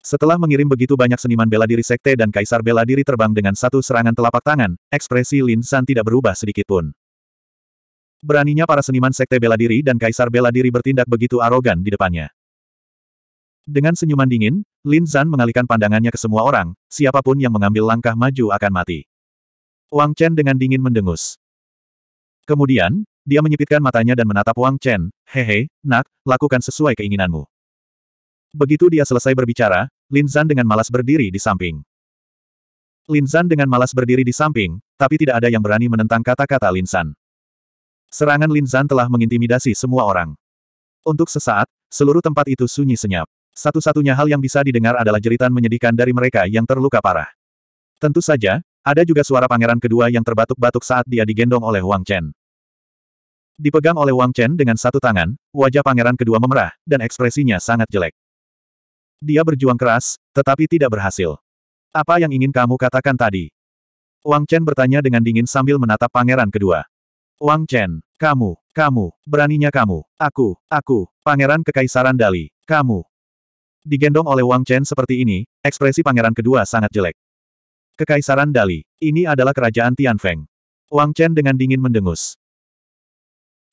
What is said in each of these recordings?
Setelah mengirim begitu banyak seniman bela diri sekte dan kaisar bela diri terbang dengan satu serangan telapak tangan, ekspresi Lin San tidak berubah sedikit pun. Beraninya para seniman sekte bela diri dan kaisar bela diri bertindak begitu arogan di depannya. Dengan senyuman dingin, Lin San mengalihkan pandangannya ke semua orang, siapapun yang mengambil langkah maju akan mati. Wang Chen dengan dingin mendengus. Kemudian, dia menyipitkan matanya dan menatap Wang Chen, hehe, nak, lakukan sesuai keinginanmu. Begitu dia selesai berbicara, Lin Zan dengan malas berdiri di samping. Lin Zan dengan malas berdiri di samping, tapi tidak ada yang berani menentang kata-kata Lin Zan. Serangan Lin Zan telah mengintimidasi semua orang. Untuk sesaat, seluruh tempat itu sunyi senyap. Satu-satunya hal yang bisa didengar adalah jeritan menyedihkan dari mereka yang terluka parah. Tentu saja, ada juga suara pangeran kedua yang terbatuk-batuk saat dia digendong oleh Wang Chen. Dipegang oleh Wang Chen dengan satu tangan, wajah pangeran kedua memerah, dan ekspresinya sangat jelek. Dia berjuang keras, tetapi tidak berhasil. Apa yang ingin kamu katakan tadi? Wang Chen bertanya dengan dingin sambil menatap pangeran kedua. Wang Chen, kamu, kamu, beraninya kamu, aku, aku, pangeran kekaisaran Dali, kamu. Digendong oleh Wang Chen seperti ini, ekspresi pangeran kedua sangat jelek. Kekaisaran Dali, ini adalah kerajaan Tianfeng. Wang Chen dengan dingin mendengus.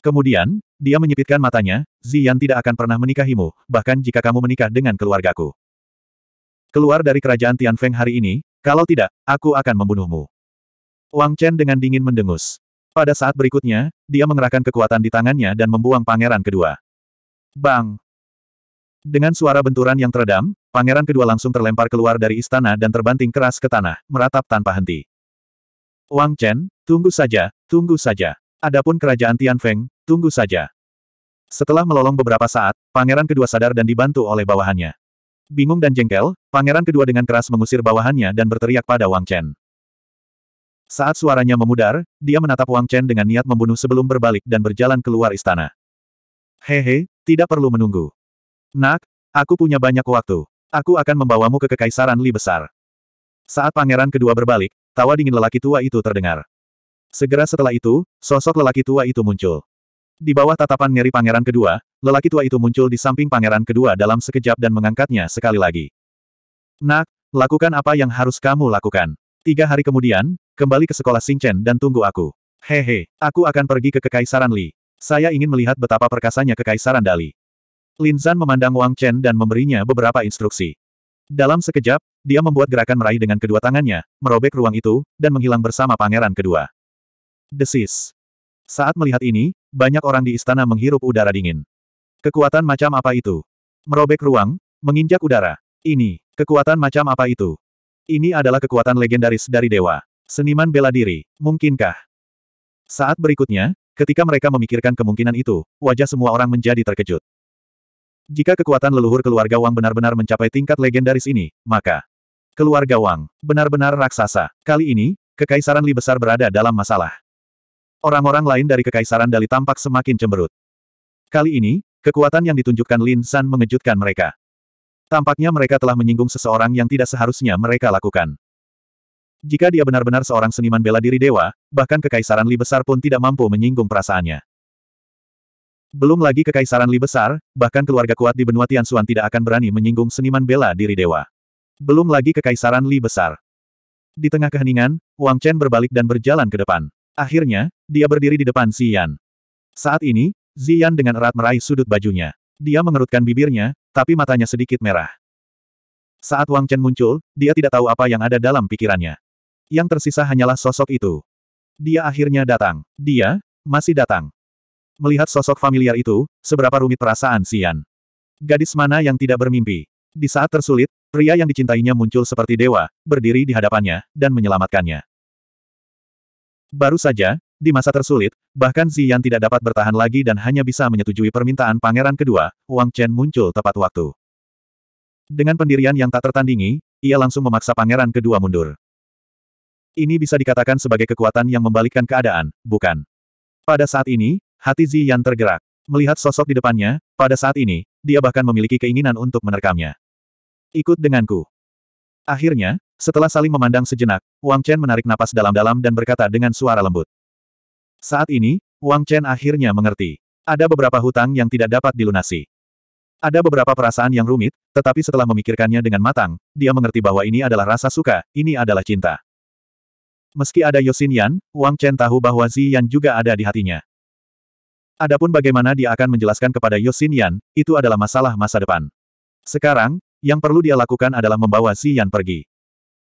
Kemudian, dia menyipitkan matanya, Ziyan tidak akan pernah menikahimu, bahkan jika kamu menikah dengan keluargaku. Keluar dari kerajaan Tianfeng hari ini, kalau tidak, aku akan membunuhmu. Wang Chen dengan dingin mendengus. Pada saat berikutnya, dia mengerahkan kekuatan di tangannya dan membuang pangeran kedua. Bang! Dengan suara benturan yang teredam, pangeran kedua langsung terlempar keluar dari istana dan terbanting keras ke tanah, meratap tanpa henti. Wang Chen, tunggu saja, tunggu saja. Adapun kerajaan Tian Feng, tunggu saja. Setelah melolong beberapa saat, pangeran kedua sadar dan dibantu oleh bawahannya. Bingung dan jengkel, pangeran kedua dengan keras mengusir bawahannya dan berteriak pada Wang Chen. Saat suaranya memudar, dia menatap Wang Chen dengan niat membunuh sebelum berbalik dan berjalan keluar istana. Hehe, tidak perlu menunggu. Nak, aku punya banyak waktu. Aku akan membawamu ke kekaisaran Li Besar. Saat pangeran kedua berbalik, tawa dingin lelaki tua itu terdengar. Segera setelah itu, sosok lelaki tua itu muncul. Di bawah tatapan ngeri pangeran kedua, lelaki tua itu muncul di samping pangeran kedua dalam sekejap dan mengangkatnya sekali lagi. Nak, lakukan apa yang harus kamu lakukan. Tiga hari kemudian, kembali ke sekolah Xingchen dan tunggu aku. Hehe, aku akan pergi ke Kekaisaran Li. Saya ingin melihat betapa perkasanya Kekaisaran Dali. Lin Zan memandang Wang Chen dan memberinya beberapa instruksi. Dalam sekejap, dia membuat gerakan meraih dengan kedua tangannya, merobek ruang itu, dan menghilang bersama pangeran kedua. Desis. Saat melihat ini, banyak orang di istana menghirup udara dingin. Kekuatan macam apa itu? Merobek ruang, menginjak udara. Ini, kekuatan macam apa itu? Ini adalah kekuatan legendaris dari dewa. Seniman bela diri, mungkinkah? Saat berikutnya, ketika mereka memikirkan kemungkinan itu, wajah semua orang menjadi terkejut. Jika kekuatan leluhur keluarga Wang benar-benar mencapai tingkat legendaris ini, maka keluarga Wang benar-benar raksasa. Kali ini, Kekaisaran Li besar berada dalam masalah. Orang-orang lain dari Kekaisaran Dali tampak semakin cemberut. Kali ini, kekuatan yang ditunjukkan Lin San mengejutkan mereka. Tampaknya mereka telah menyinggung seseorang yang tidak seharusnya mereka lakukan. Jika dia benar-benar seorang seniman bela diri dewa, bahkan Kekaisaran Li Besar pun tidak mampu menyinggung perasaannya. Belum lagi Kekaisaran Li Besar, bahkan keluarga kuat di benua Tianxuan tidak akan berani menyinggung seniman bela diri dewa. Belum lagi Kekaisaran Li Besar. Di tengah keheningan, Wang Chen berbalik dan berjalan ke depan. Akhirnya, dia berdiri di depan Xian. Saat ini, Xian dengan erat meraih sudut bajunya. Dia mengerutkan bibirnya, tapi matanya sedikit merah. Saat Wang Chen muncul, dia tidak tahu apa yang ada dalam pikirannya. Yang tersisa hanyalah sosok itu. Dia akhirnya datang. Dia, masih datang. Melihat sosok familiar itu, seberapa rumit perasaan Xian. Gadis mana yang tidak bermimpi? Di saat tersulit, pria yang dicintainya muncul seperti dewa, berdiri di hadapannya, dan menyelamatkannya. Baru saja, di masa tersulit, bahkan Ziyan tidak dapat bertahan lagi dan hanya bisa menyetujui permintaan pangeran kedua, Wang Chen muncul tepat waktu. Dengan pendirian yang tak tertandingi, ia langsung memaksa pangeran kedua mundur. Ini bisa dikatakan sebagai kekuatan yang membalikkan keadaan, bukan? Pada saat ini, hati Ziyan tergerak. Melihat sosok di depannya, pada saat ini, dia bahkan memiliki keinginan untuk menerkamnya. Ikut denganku. Akhirnya, setelah saling memandang sejenak, Wang Chen menarik napas dalam-dalam dan berkata dengan suara lembut. Saat ini, Wang Chen akhirnya mengerti. Ada beberapa hutang yang tidak dapat dilunasi. Ada beberapa perasaan yang rumit, tetapi setelah memikirkannya dengan matang, dia mengerti bahwa ini adalah rasa suka, ini adalah cinta. Meski ada Yosin Yan, Wang Chen tahu bahwa Zi Yan juga ada di hatinya. Adapun bagaimana dia akan menjelaskan kepada Yosin Yan, itu adalah masalah masa depan. Sekarang, yang perlu dia lakukan adalah membawa Zi Yan pergi.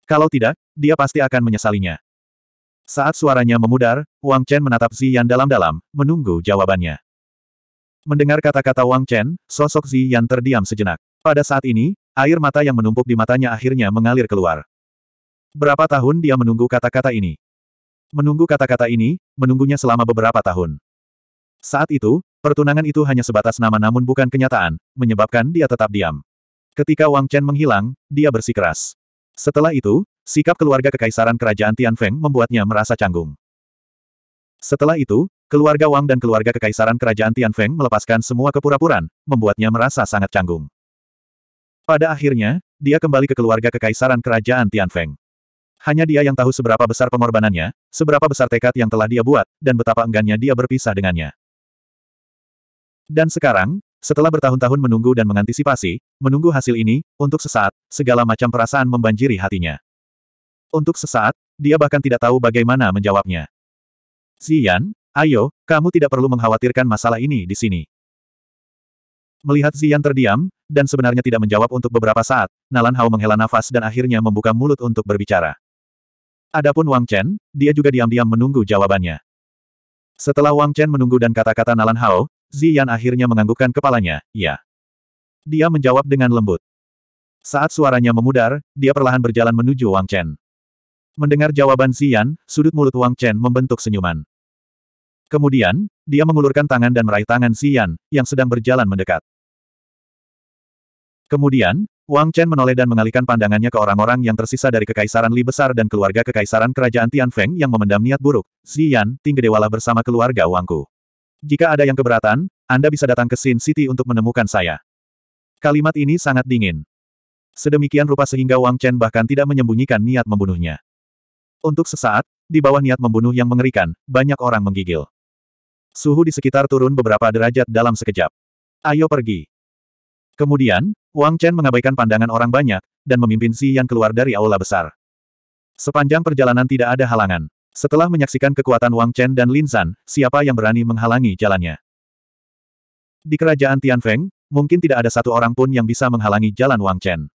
Kalau tidak, dia pasti akan menyesalinya. Saat suaranya memudar, Wang Chen menatap Ziyan dalam-dalam, menunggu jawabannya. Mendengar kata-kata Wang Chen, sosok Ziyan terdiam sejenak. Pada saat ini, air mata yang menumpuk di matanya akhirnya mengalir keluar. Berapa tahun dia menunggu kata-kata ini? Menunggu kata-kata ini, menunggunya selama beberapa tahun. Saat itu, pertunangan itu hanya sebatas nama namun bukan kenyataan, menyebabkan dia tetap diam. Ketika Wang Chen menghilang, dia bersikeras. Setelah itu, sikap keluarga kekaisaran kerajaan Tianfeng membuatnya merasa canggung. Setelah itu, keluarga Wang dan keluarga kekaisaran kerajaan Tianfeng melepaskan semua kepura puraan membuatnya merasa sangat canggung. Pada akhirnya, dia kembali ke keluarga kekaisaran kerajaan Tianfeng. Hanya dia yang tahu seberapa besar pengorbanannya, seberapa besar tekad yang telah dia buat, dan betapa enggannya dia berpisah dengannya. Dan sekarang, setelah bertahun-tahun menunggu dan mengantisipasi, menunggu hasil ini, untuk sesaat, segala macam perasaan membanjiri hatinya. Untuk sesaat, dia bahkan tidak tahu bagaimana menjawabnya. Zian, ayo, kamu tidak perlu mengkhawatirkan masalah ini di sini. Melihat Zian terdiam, dan sebenarnya tidak menjawab untuk beberapa saat, Nalan Hao menghela nafas dan akhirnya membuka mulut untuk berbicara. Adapun Wang Chen, dia juga diam-diam menunggu jawabannya. Setelah Wang Chen menunggu dan kata-kata Nalan Hao, Ziyan akhirnya menganggukkan kepalanya, ya. Dia menjawab dengan lembut. Saat suaranya memudar, dia perlahan berjalan menuju Wang Chen. Mendengar jawaban Ziyan, sudut mulut Wang Chen membentuk senyuman. Kemudian, dia mengulurkan tangan dan meraih tangan Ziyan, yang sedang berjalan mendekat. Kemudian, Wang Chen menoleh dan mengalihkan pandangannya ke orang-orang yang tersisa dari Kekaisaran Li Besar dan keluarga Kekaisaran Kerajaan Tian Feng yang memendam niat buruk. Ziyan, tinggedewalah bersama keluarga Wangku. Jika ada yang keberatan, Anda bisa datang ke Sin City untuk menemukan saya. Kalimat ini sangat dingin. Sedemikian rupa sehingga Wang Chen bahkan tidak menyembunyikan niat membunuhnya. Untuk sesaat, di bawah niat membunuh yang mengerikan, banyak orang menggigil. Suhu di sekitar turun beberapa derajat dalam sekejap. Ayo pergi. Kemudian, Wang Chen mengabaikan pandangan orang banyak, dan memimpin Xi Yan keluar dari aula besar. Sepanjang perjalanan tidak ada halangan. Setelah menyaksikan kekuatan Wang Chen dan Lin San, siapa yang berani menghalangi jalannya? Di kerajaan Tianfeng, mungkin tidak ada satu orang pun yang bisa menghalangi jalan Wang Chen.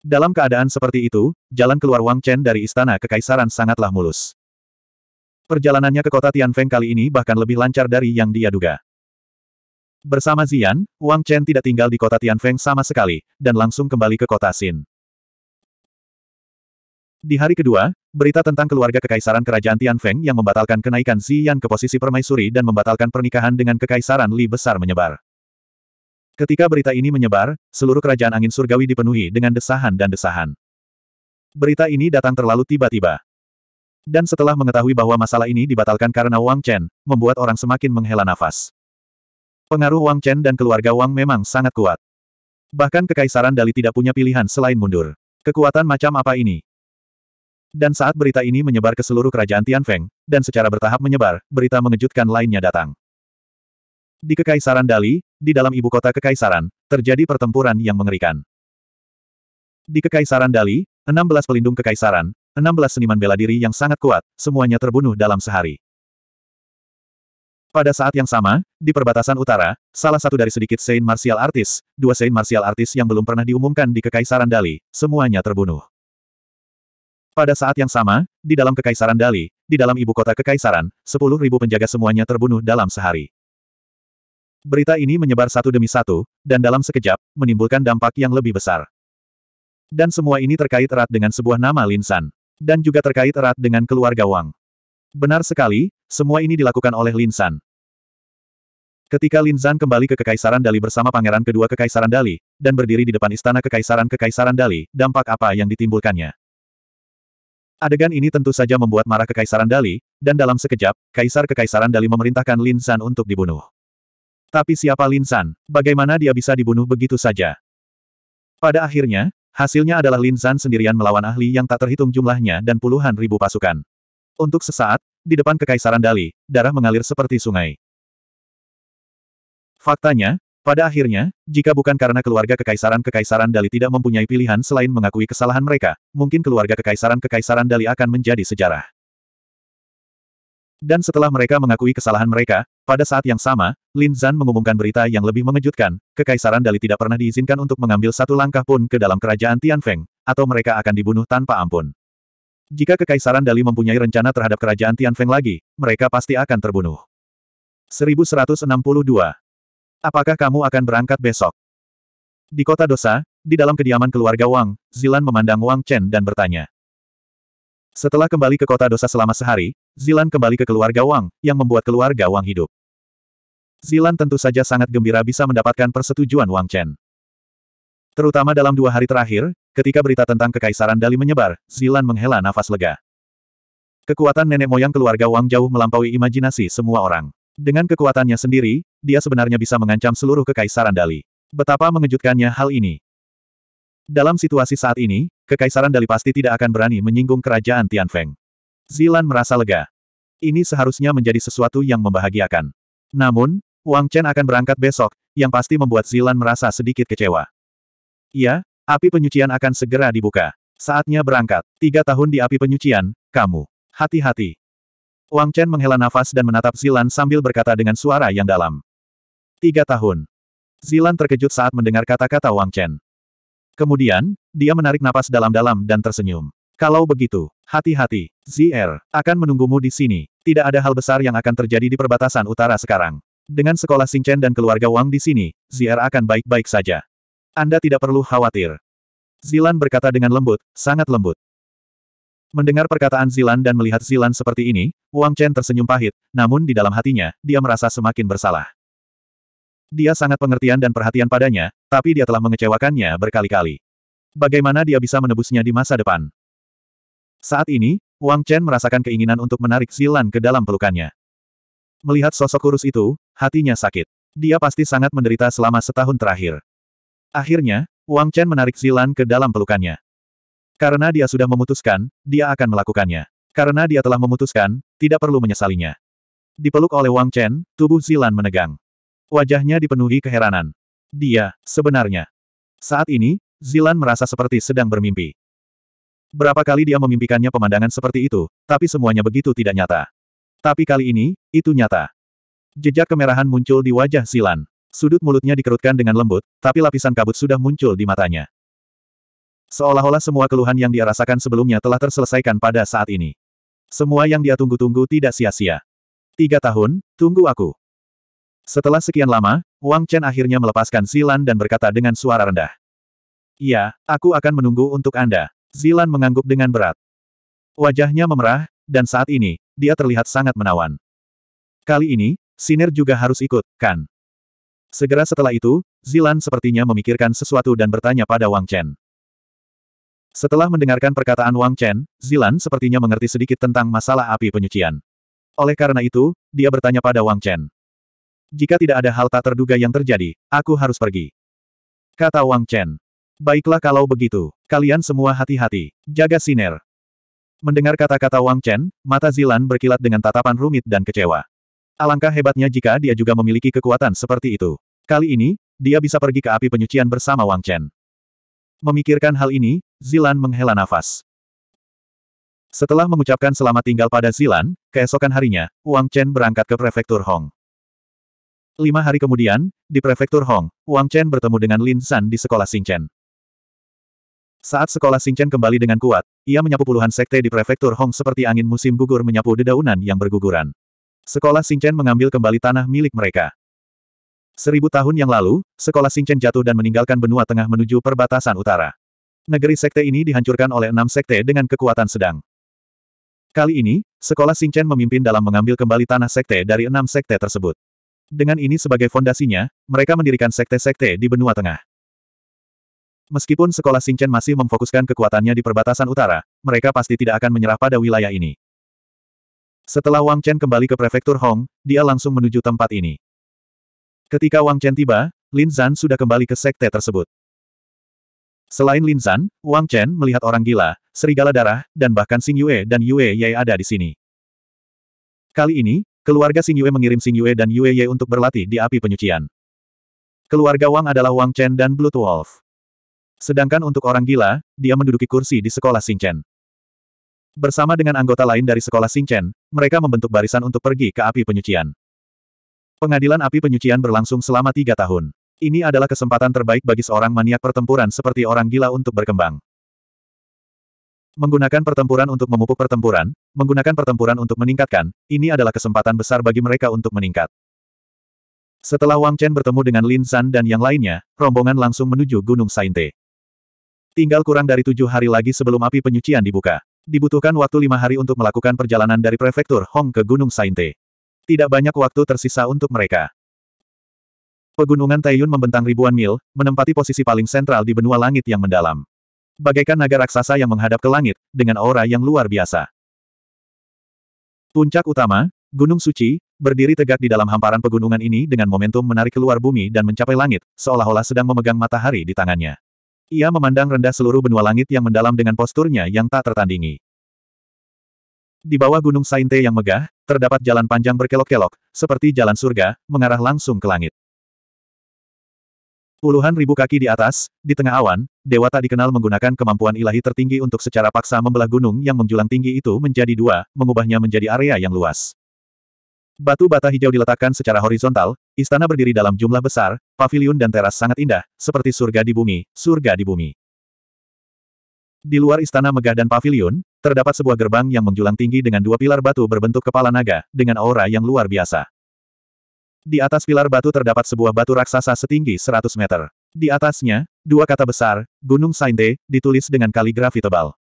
Dalam keadaan seperti itu, jalan keluar Wang Chen dari istana kekaisaran sangatlah mulus. Perjalanannya ke kota Tianfeng kali ini bahkan lebih lancar dari yang dia duga. Bersama Zian, Wang Chen tidak tinggal di kota Tianfeng sama sekali, dan langsung kembali ke kota Xin. Di hari kedua, berita tentang keluarga kekaisaran kerajaan Tianfeng yang membatalkan kenaikan Xian ke posisi permaisuri dan membatalkan pernikahan dengan kekaisaran Li besar menyebar. Ketika berita ini menyebar, seluruh kerajaan angin surgawi dipenuhi dengan desahan dan desahan. Berita ini datang terlalu tiba-tiba. Dan setelah mengetahui bahwa masalah ini dibatalkan karena Wang Chen, membuat orang semakin menghela nafas. Pengaruh Wang Chen dan keluarga Wang memang sangat kuat. Bahkan kekaisaran Dali tidak punya pilihan selain mundur. Kekuatan macam apa ini? Dan saat berita ini menyebar ke seluruh kerajaan Tianfeng, dan secara bertahap menyebar, berita mengejutkan lainnya datang. Di Kekaisaran Dali, di dalam ibu kota Kekaisaran, terjadi pertempuran yang mengerikan. Di Kekaisaran Dali, 16 pelindung Kekaisaran, 16 seniman bela diri yang sangat kuat, semuanya terbunuh dalam sehari. Pada saat yang sama, di perbatasan utara, salah satu dari sedikit Saint Martial Artis, dua Saint Martial Artis yang belum pernah diumumkan di Kekaisaran Dali, semuanya terbunuh. Pada saat yang sama, di dalam Kekaisaran Dali, di dalam ibu kota Kekaisaran, 10.000 penjaga semuanya terbunuh dalam sehari. Berita ini menyebar satu demi satu, dan dalam sekejap, menimbulkan dampak yang lebih besar. Dan semua ini terkait erat dengan sebuah nama Linsan. Dan juga terkait erat dengan keluarga Wang. Benar sekali, semua ini dilakukan oleh Linsan. Ketika Linsan kembali ke Kekaisaran Dali bersama pangeran kedua Kekaisaran Dali, dan berdiri di depan istana Kekaisaran Kekaisaran Dali, dampak apa yang ditimbulkannya? Adegan ini tentu saja membuat marah Kekaisaran Dali, dan dalam sekejap, Kaisar Kekaisaran Dali memerintahkan Lin San untuk dibunuh. Tapi siapa Lin San? Bagaimana dia bisa dibunuh begitu saja? Pada akhirnya, hasilnya adalah Lin San sendirian melawan ahli yang tak terhitung jumlahnya dan puluhan ribu pasukan. Untuk sesaat, di depan Kekaisaran Dali, darah mengalir seperti sungai. Faktanya, pada akhirnya, jika bukan karena keluarga kekaisaran-kekaisaran Dali tidak mempunyai pilihan selain mengakui kesalahan mereka, mungkin keluarga kekaisaran-kekaisaran Dali akan menjadi sejarah. Dan setelah mereka mengakui kesalahan mereka, pada saat yang sama, Lin Zan mengumumkan berita yang lebih mengejutkan, kekaisaran Dali tidak pernah diizinkan untuk mengambil satu langkah pun ke dalam kerajaan Tian Feng, atau mereka akan dibunuh tanpa ampun. Jika kekaisaran Dali mempunyai rencana terhadap kerajaan Tian Feng lagi, mereka pasti akan terbunuh. 1162 Apakah kamu akan berangkat besok? Di kota dosa, di dalam kediaman keluarga Wang, Zilan memandang Wang Chen dan bertanya. Setelah kembali ke kota dosa selama sehari, Zilan kembali ke keluarga Wang, yang membuat keluarga Wang hidup. Zilan tentu saja sangat gembira bisa mendapatkan persetujuan Wang Chen. Terutama dalam dua hari terakhir, ketika berita tentang Kekaisaran Dali menyebar, Zilan menghela nafas lega. Kekuatan nenek moyang keluarga Wang jauh melampaui imajinasi semua orang. Dengan kekuatannya sendiri, dia sebenarnya bisa mengancam seluruh kekaisaran Dali. Betapa mengejutkannya hal ini. Dalam situasi saat ini, kekaisaran Dali pasti tidak akan berani menyinggung kerajaan Tianfeng. Zilan merasa lega. Ini seharusnya menjadi sesuatu yang membahagiakan. Namun, Wang Chen akan berangkat besok, yang pasti membuat Zilan merasa sedikit kecewa. Ya, api penyucian akan segera dibuka. Saatnya berangkat. Tiga tahun di api penyucian, kamu. Hati-hati. Wang Chen menghela nafas dan menatap Zilan sambil berkata dengan suara yang dalam. Tiga tahun. Zilan terkejut saat mendengar kata-kata Wang Chen. Kemudian, dia menarik napas dalam-dalam dan tersenyum. Kalau begitu, hati-hati, Zier, akan menunggumu di sini. Tidak ada hal besar yang akan terjadi di perbatasan utara sekarang. Dengan sekolah Sing Chen dan keluarga Wang di sini, Zier akan baik-baik saja. Anda tidak perlu khawatir. Zilan berkata dengan lembut, sangat lembut. Mendengar perkataan Zilan dan melihat Zilan seperti ini, Wang Chen tersenyum pahit, namun di dalam hatinya, dia merasa semakin bersalah. Dia sangat pengertian dan perhatian padanya, tapi dia telah mengecewakannya berkali-kali. Bagaimana dia bisa menebusnya di masa depan? Saat ini, Wang Chen merasakan keinginan untuk menarik Zilan ke dalam pelukannya. Melihat sosok kurus itu, hatinya sakit. Dia pasti sangat menderita selama setahun terakhir. Akhirnya, Wang Chen menarik Zilan ke dalam pelukannya. Karena dia sudah memutuskan, dia akan melakukannya. Karena dia telah memutuskan, tidak perlu menyesalinya. Dipeluk oleh Wang Chen, tubuh Zilan menegang. Wajahnya dipenuhi keheranan. Dia, sebenarnya. Saat ini, Zilan merasa seperti sedang bermimpi. Berapa kali dia memimpikannya pemandangan seperti itu, tapi semuanya begitu tidak nyata. Tapi kali ini, itu nyata. Jejak kemerahan muncul di wajah Zilan. Sudut mulutnya dikerutkan dengan lembut, tapi lapisan kabut sudah muncul di matanya. Seolah-olah semua keluhan yang dia rasakan sebelumnya telah terselesaikan pada saat ini. Semua yang dia tunggu-tunggu tidak sia-sia. Tiga tahun, tunggu aku. Setelah sekian lama, Wang Chen akhirnya melepaskan Zilan dan berkata dengan suara rendah. Iya, aku akan menunggu untuk Anda. Zilan mengangguk dengan berat. Wajahnya memerah, dan saat ini, dia terlihat sangat menawan. Kali ini, Siner juga harus ikut, kan? Segera setelah itu, Zilan sepertinya memikirkan sesuatu dan bertanya pada Wang Chen. Setelah mendengarkan perkataan Wang Chen, Zilan sepertinya mengerti sedikit tentang masalah api penyucian. Oleh karena itu, dia bertanya pada Wang Chen. Jika tidak ada hal tak terduga yang terjadi, aku harus pergi. Kata Wang Chen. Baiklah kalau begitu, kalian semua hati-hati, jaga siner. Mendengar kata-kata Wang Chen, mata Zilan berkilat dengan tatapan rumit dan kecewa. Alangkah hebatnya jika dia juga memiliki kekuatan seperti itu. Kali ini, dia bisa pergi ke api penyucian bersama Wang Chen. Memikirkan hal ini, Zilan menghela nafas. Setelah mengucapkan selamat tinggal pada Zilan, keesokan harinya, Wang Chen berangkat ke prefektur Hong. Lima hari kemudian, di prefektur Hong, Wang Chen bertemu dengan Lin San di sekolah Chen. Saat sekolah Chen kembali dengan kuat, ia menyapu puluhan sekte di prefektur Hong seperti angin musim gugur menyapu dedaunan yang berguguran. Sekolah Chen mengambil kembali tanah milik mereka. Seribu tahun yang lalu, sekolah Chen jatuh dan meninggalkan benua tengah menuju perbatasan utara. Negeri sekte ini dihancurkan oleh enam sekte dengan kekuatan sedang. Kali ini, sekolah Chen memimpin dalam mengambil kembali tanah sekte dari enam sekte tersebut. Dengan ini sebagai fondasinya, mereka mendirikan sekte-sekte di benua tengah. Meskipun sekolah Singchen masih memfokuskan kekuatannya di perbatasan utara, mereka pasti tidak akan menyerah pada wilayah ini. Setelah Wang Chen kembali ke prefektur Hong, dia langsung menuju tempat ini. Ketika Wang Chen tiba, Lin Zan sudah kembali ke sekte tersebut. Selain Lin Zan, Wang Chen melihat orang gila, serigala darah, dan bahkan Xing Yue dan Yue Ye ada di sini. Kali ini, Keluarga Xing Yue mengirim Xing Yue dan Yue Ye untuk berlatih di api penyucian. Keluarga Wang adalah Wang Chen dan Blood Wolf. Sedangkan untuk orang gila, dia menduduki kursi di sekolah Xing Chen. Bersama dengan anggota lain dari sekolah Xing Chen, mereka membentuk barisan untuk pergi ke api penyucian. Pengadilan api penyucian berlangsung selama tiga tahun. Ini adalah kesempatan terbaik bagi seorang maniak pertempuran seperti orang gila untuk berkembang. Menggunakan pertempuran untuk memupuk pertempuran, menggunakan pertempuran untuk meningkatkan, ini adalah kesempatan besar bagi mereka untuk meningkat. Setelah Wang Chen bertemu dengan Lin San dan yang lainnya, rombongan langsung menuju Gunung Sainte. Tinggal kurang dari tujuh hari lagi sebelum api penyucian dibuka. Dibutuhkan waktu lima hari untuk melakukan perjalanan dari prefektur Hong ke Gunung Sainte. Tidak banyak waktu tersisa untuk mereka. Pegunungan Taiyun membentang ribuan mil, menempati posisi paling sentral di benua langit yang mendalam. Bagaikan naga raksasa yang menghadap ke langit, dengan aura yang luar biasa. Puncak utama, Gunung Suci, berdiri tegak di dalam hamparan pegunungan ini dengan momentum menarik keluar bumi dan mencapai langit, seolah-olah sedang memegang matahari di tangannya. Ia memandang rendah seluruh benua langit yang mendalam dengan posturnya yang tak tertandingi. Di bawah Gunung Sainte yang megah, terdapat jalan panjang berkelok-kelok, seperti jalan surga, mengarah langsung ke langit. Puluhan ribu kaki di atas, di tengah awan, dewa tak dikenal menggunakan kemampuan ilahi tertinggi untuk secara paksa membelah gunung yang menjulang tinggi itu menjadi dua, mengubahnya menjadi area yang luas. Batu bata hijau diletakkan secara horizontal, istana berdiri dalam jumlah besar, paviliun dan teras sangat indah, seperti surga di bumi, surga di bumi. Di luar istana megah dan paviliun, terdapat sebuah gerbang yang menjulang tinggi dengan dua pilar batu berbentuk kepala naga, dengan aura yang luar biasa. Di atas pilar batu terdapat sebuah batu raksasa setinggi 100 meter. Di atasnya, dua kata besar, Gunung Sainte, ditulis dengan kaligrafi tebal.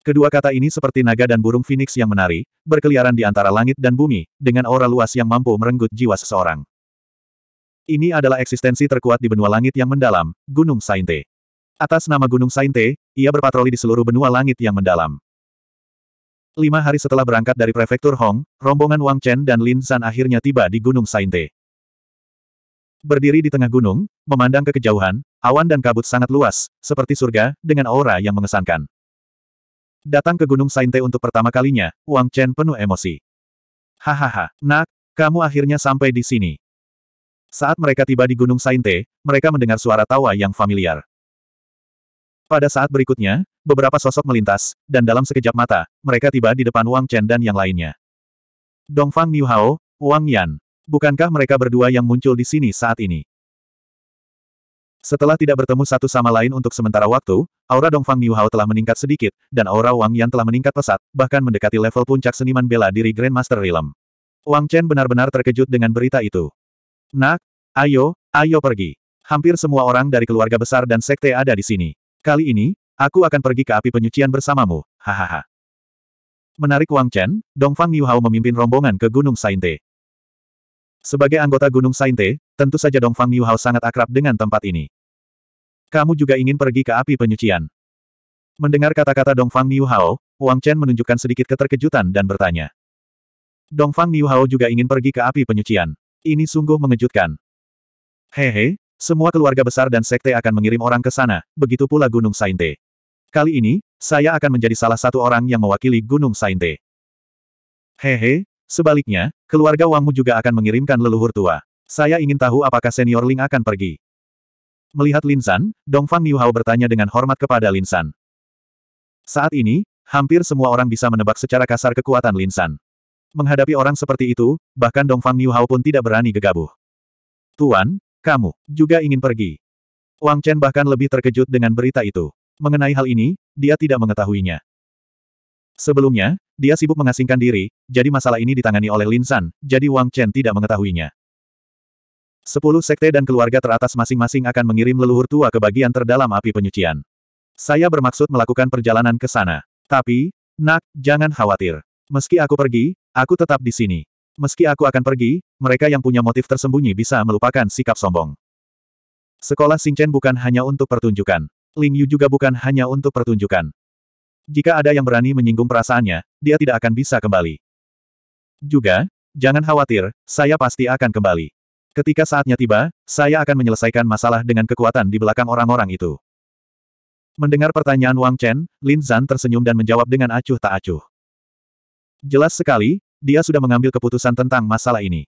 Kedua kata ini seperti naga dan burung phoenix yang menari, berkeliaran di antara langit dan bumi, dengan aura luas yang mampu merenggut jiwa seseorang. Ini adalah eksistensi terkuat di benua langit yang mendalam, Gunung Sainte. Atas nama Gunung Sainte, ia berpatroli di seluruh benua langit yang mendalam. Lima hari setelah berangkat dari prefektur Hong, rombongan Wang Chen dan Lin San akhirnya tiba di Gunung Sainte. Berdiri di tengah gunung, memandang ke kejauhan, awan dan kabut sangat luas, seperti surga, dengan aura yang mengesankan. Datang ke Gunung Sainte untuk pertama kalinya, Wang Chen penuh emosi. Hahaha, nak, kamu akhirnya sampai di sini. Saat mereka tiba di Gunung Sainte, mereka mendengar suara tawa yang familiar. Pada saat berikutnya, beberapa sosok melintas, dan dalam sekejap mata, mereka tiba di depan Wang Chen dan yang lainnya. Dongfang Miuhao, Wang Yan. Bukankah mereka berdua yang muncul di sini saat ini? Setelah tidak bertemu satu sama lain untuk sementara waktu, aura Dongfang Miuhao telah meningkat sedikit, dan aura Wang Yan telah meningkat pesat, bahkan mendekati level puncak seniman bela diri Grandmaster Realm. Wang Chen benar-benar terkejut dengan berita itu. Nak, ayo, ayo pergi. Hampir semua orang dari keluarga besar dan sekte ada di sini. Kali ini, aku akan pergi ke api penyucian bersamamu, hahaha. Menarik Wang Chen, Dongfang Niuhao memimpin rombongan ke Gunung Sainte. Sebagai anggota Gunung Sainte, tentu saja Dongfang Niuhao sangat akrab dengan tempat ini. Kamu juga ingin pergi ke api penyucian. Mendengar kata-kata Dongfang Niuhao, Wang Chen menunjukkan sedikit keterkejutan dan bertanya. Dongfang Niuhao juga ingin pergi ke api penyucian. Ini sungguh mengejutkan. Hehe, semua keluarga besar dan sekte akan mengirim orang ke sana, begitu pula Gunung Sainte. Kali ini, saya akan menjadi salah satu orang yang mewakili Gunung Sainte. Hehe, sebaliknya, keluarga Wangmu juga akan mengirimkan leluhur tua. Saya ingin tahu apakah senior Ling akan pergi. Melihat Linsan, Dongfang Niuhao bertanya dengan hormat kepada Linsan. Saat ini, hampir semua orang bisa menebak secara kasar kekuatan Linsan. Menghadapi orang seperti itu, bahkan Dongfang Niuhao pun tidak berani gegabah. Tuan, kamu, juga ingin pergi. Wang Chen bahkan lebih terkejut dengan berita itu. Mengenai hal ini, dia tidak mengetahuinya. Sebelumnya, dia sibuk mengasingkan diri, jadi masalah ini ditangani oleh Lin San, jadi Wang Chen tidak mengetahuinya. Sepuluh sekte dan keluarga teratas masing-masing akan mengirim leluhur tua ke bagian terdalam api penyucian. Saya bermaksud melakukan perjalanan ke sana. Tapi, nak, jangan khawatir. Meski aku pergi, aku tetap di sini. Meski aku akan pergi, mereka yang punya motif tersembunyi bisa melupakan sikap sombong. Sekolah Xingchen bukan hanya untuk pertunjukan. Ling Yu juga bukan hanya untuk pertunjukan. Jika ada yang berani menyinggung perasaannya, dia tidak akan bisa kembali. Juga, jangan khawatir, saya pasti akan kembali. Ketika saatnya tiba, saya akan menyelesaikan masalah dengan kekuatan di belakang orang-orang itu. Mendengar pertanyaan Wang Chen, Lin Zan tersenyum dan menjawab dengan acuh tak acuh. Jelas sekali, dia sudah mengambil keputusan tentang masalah ini.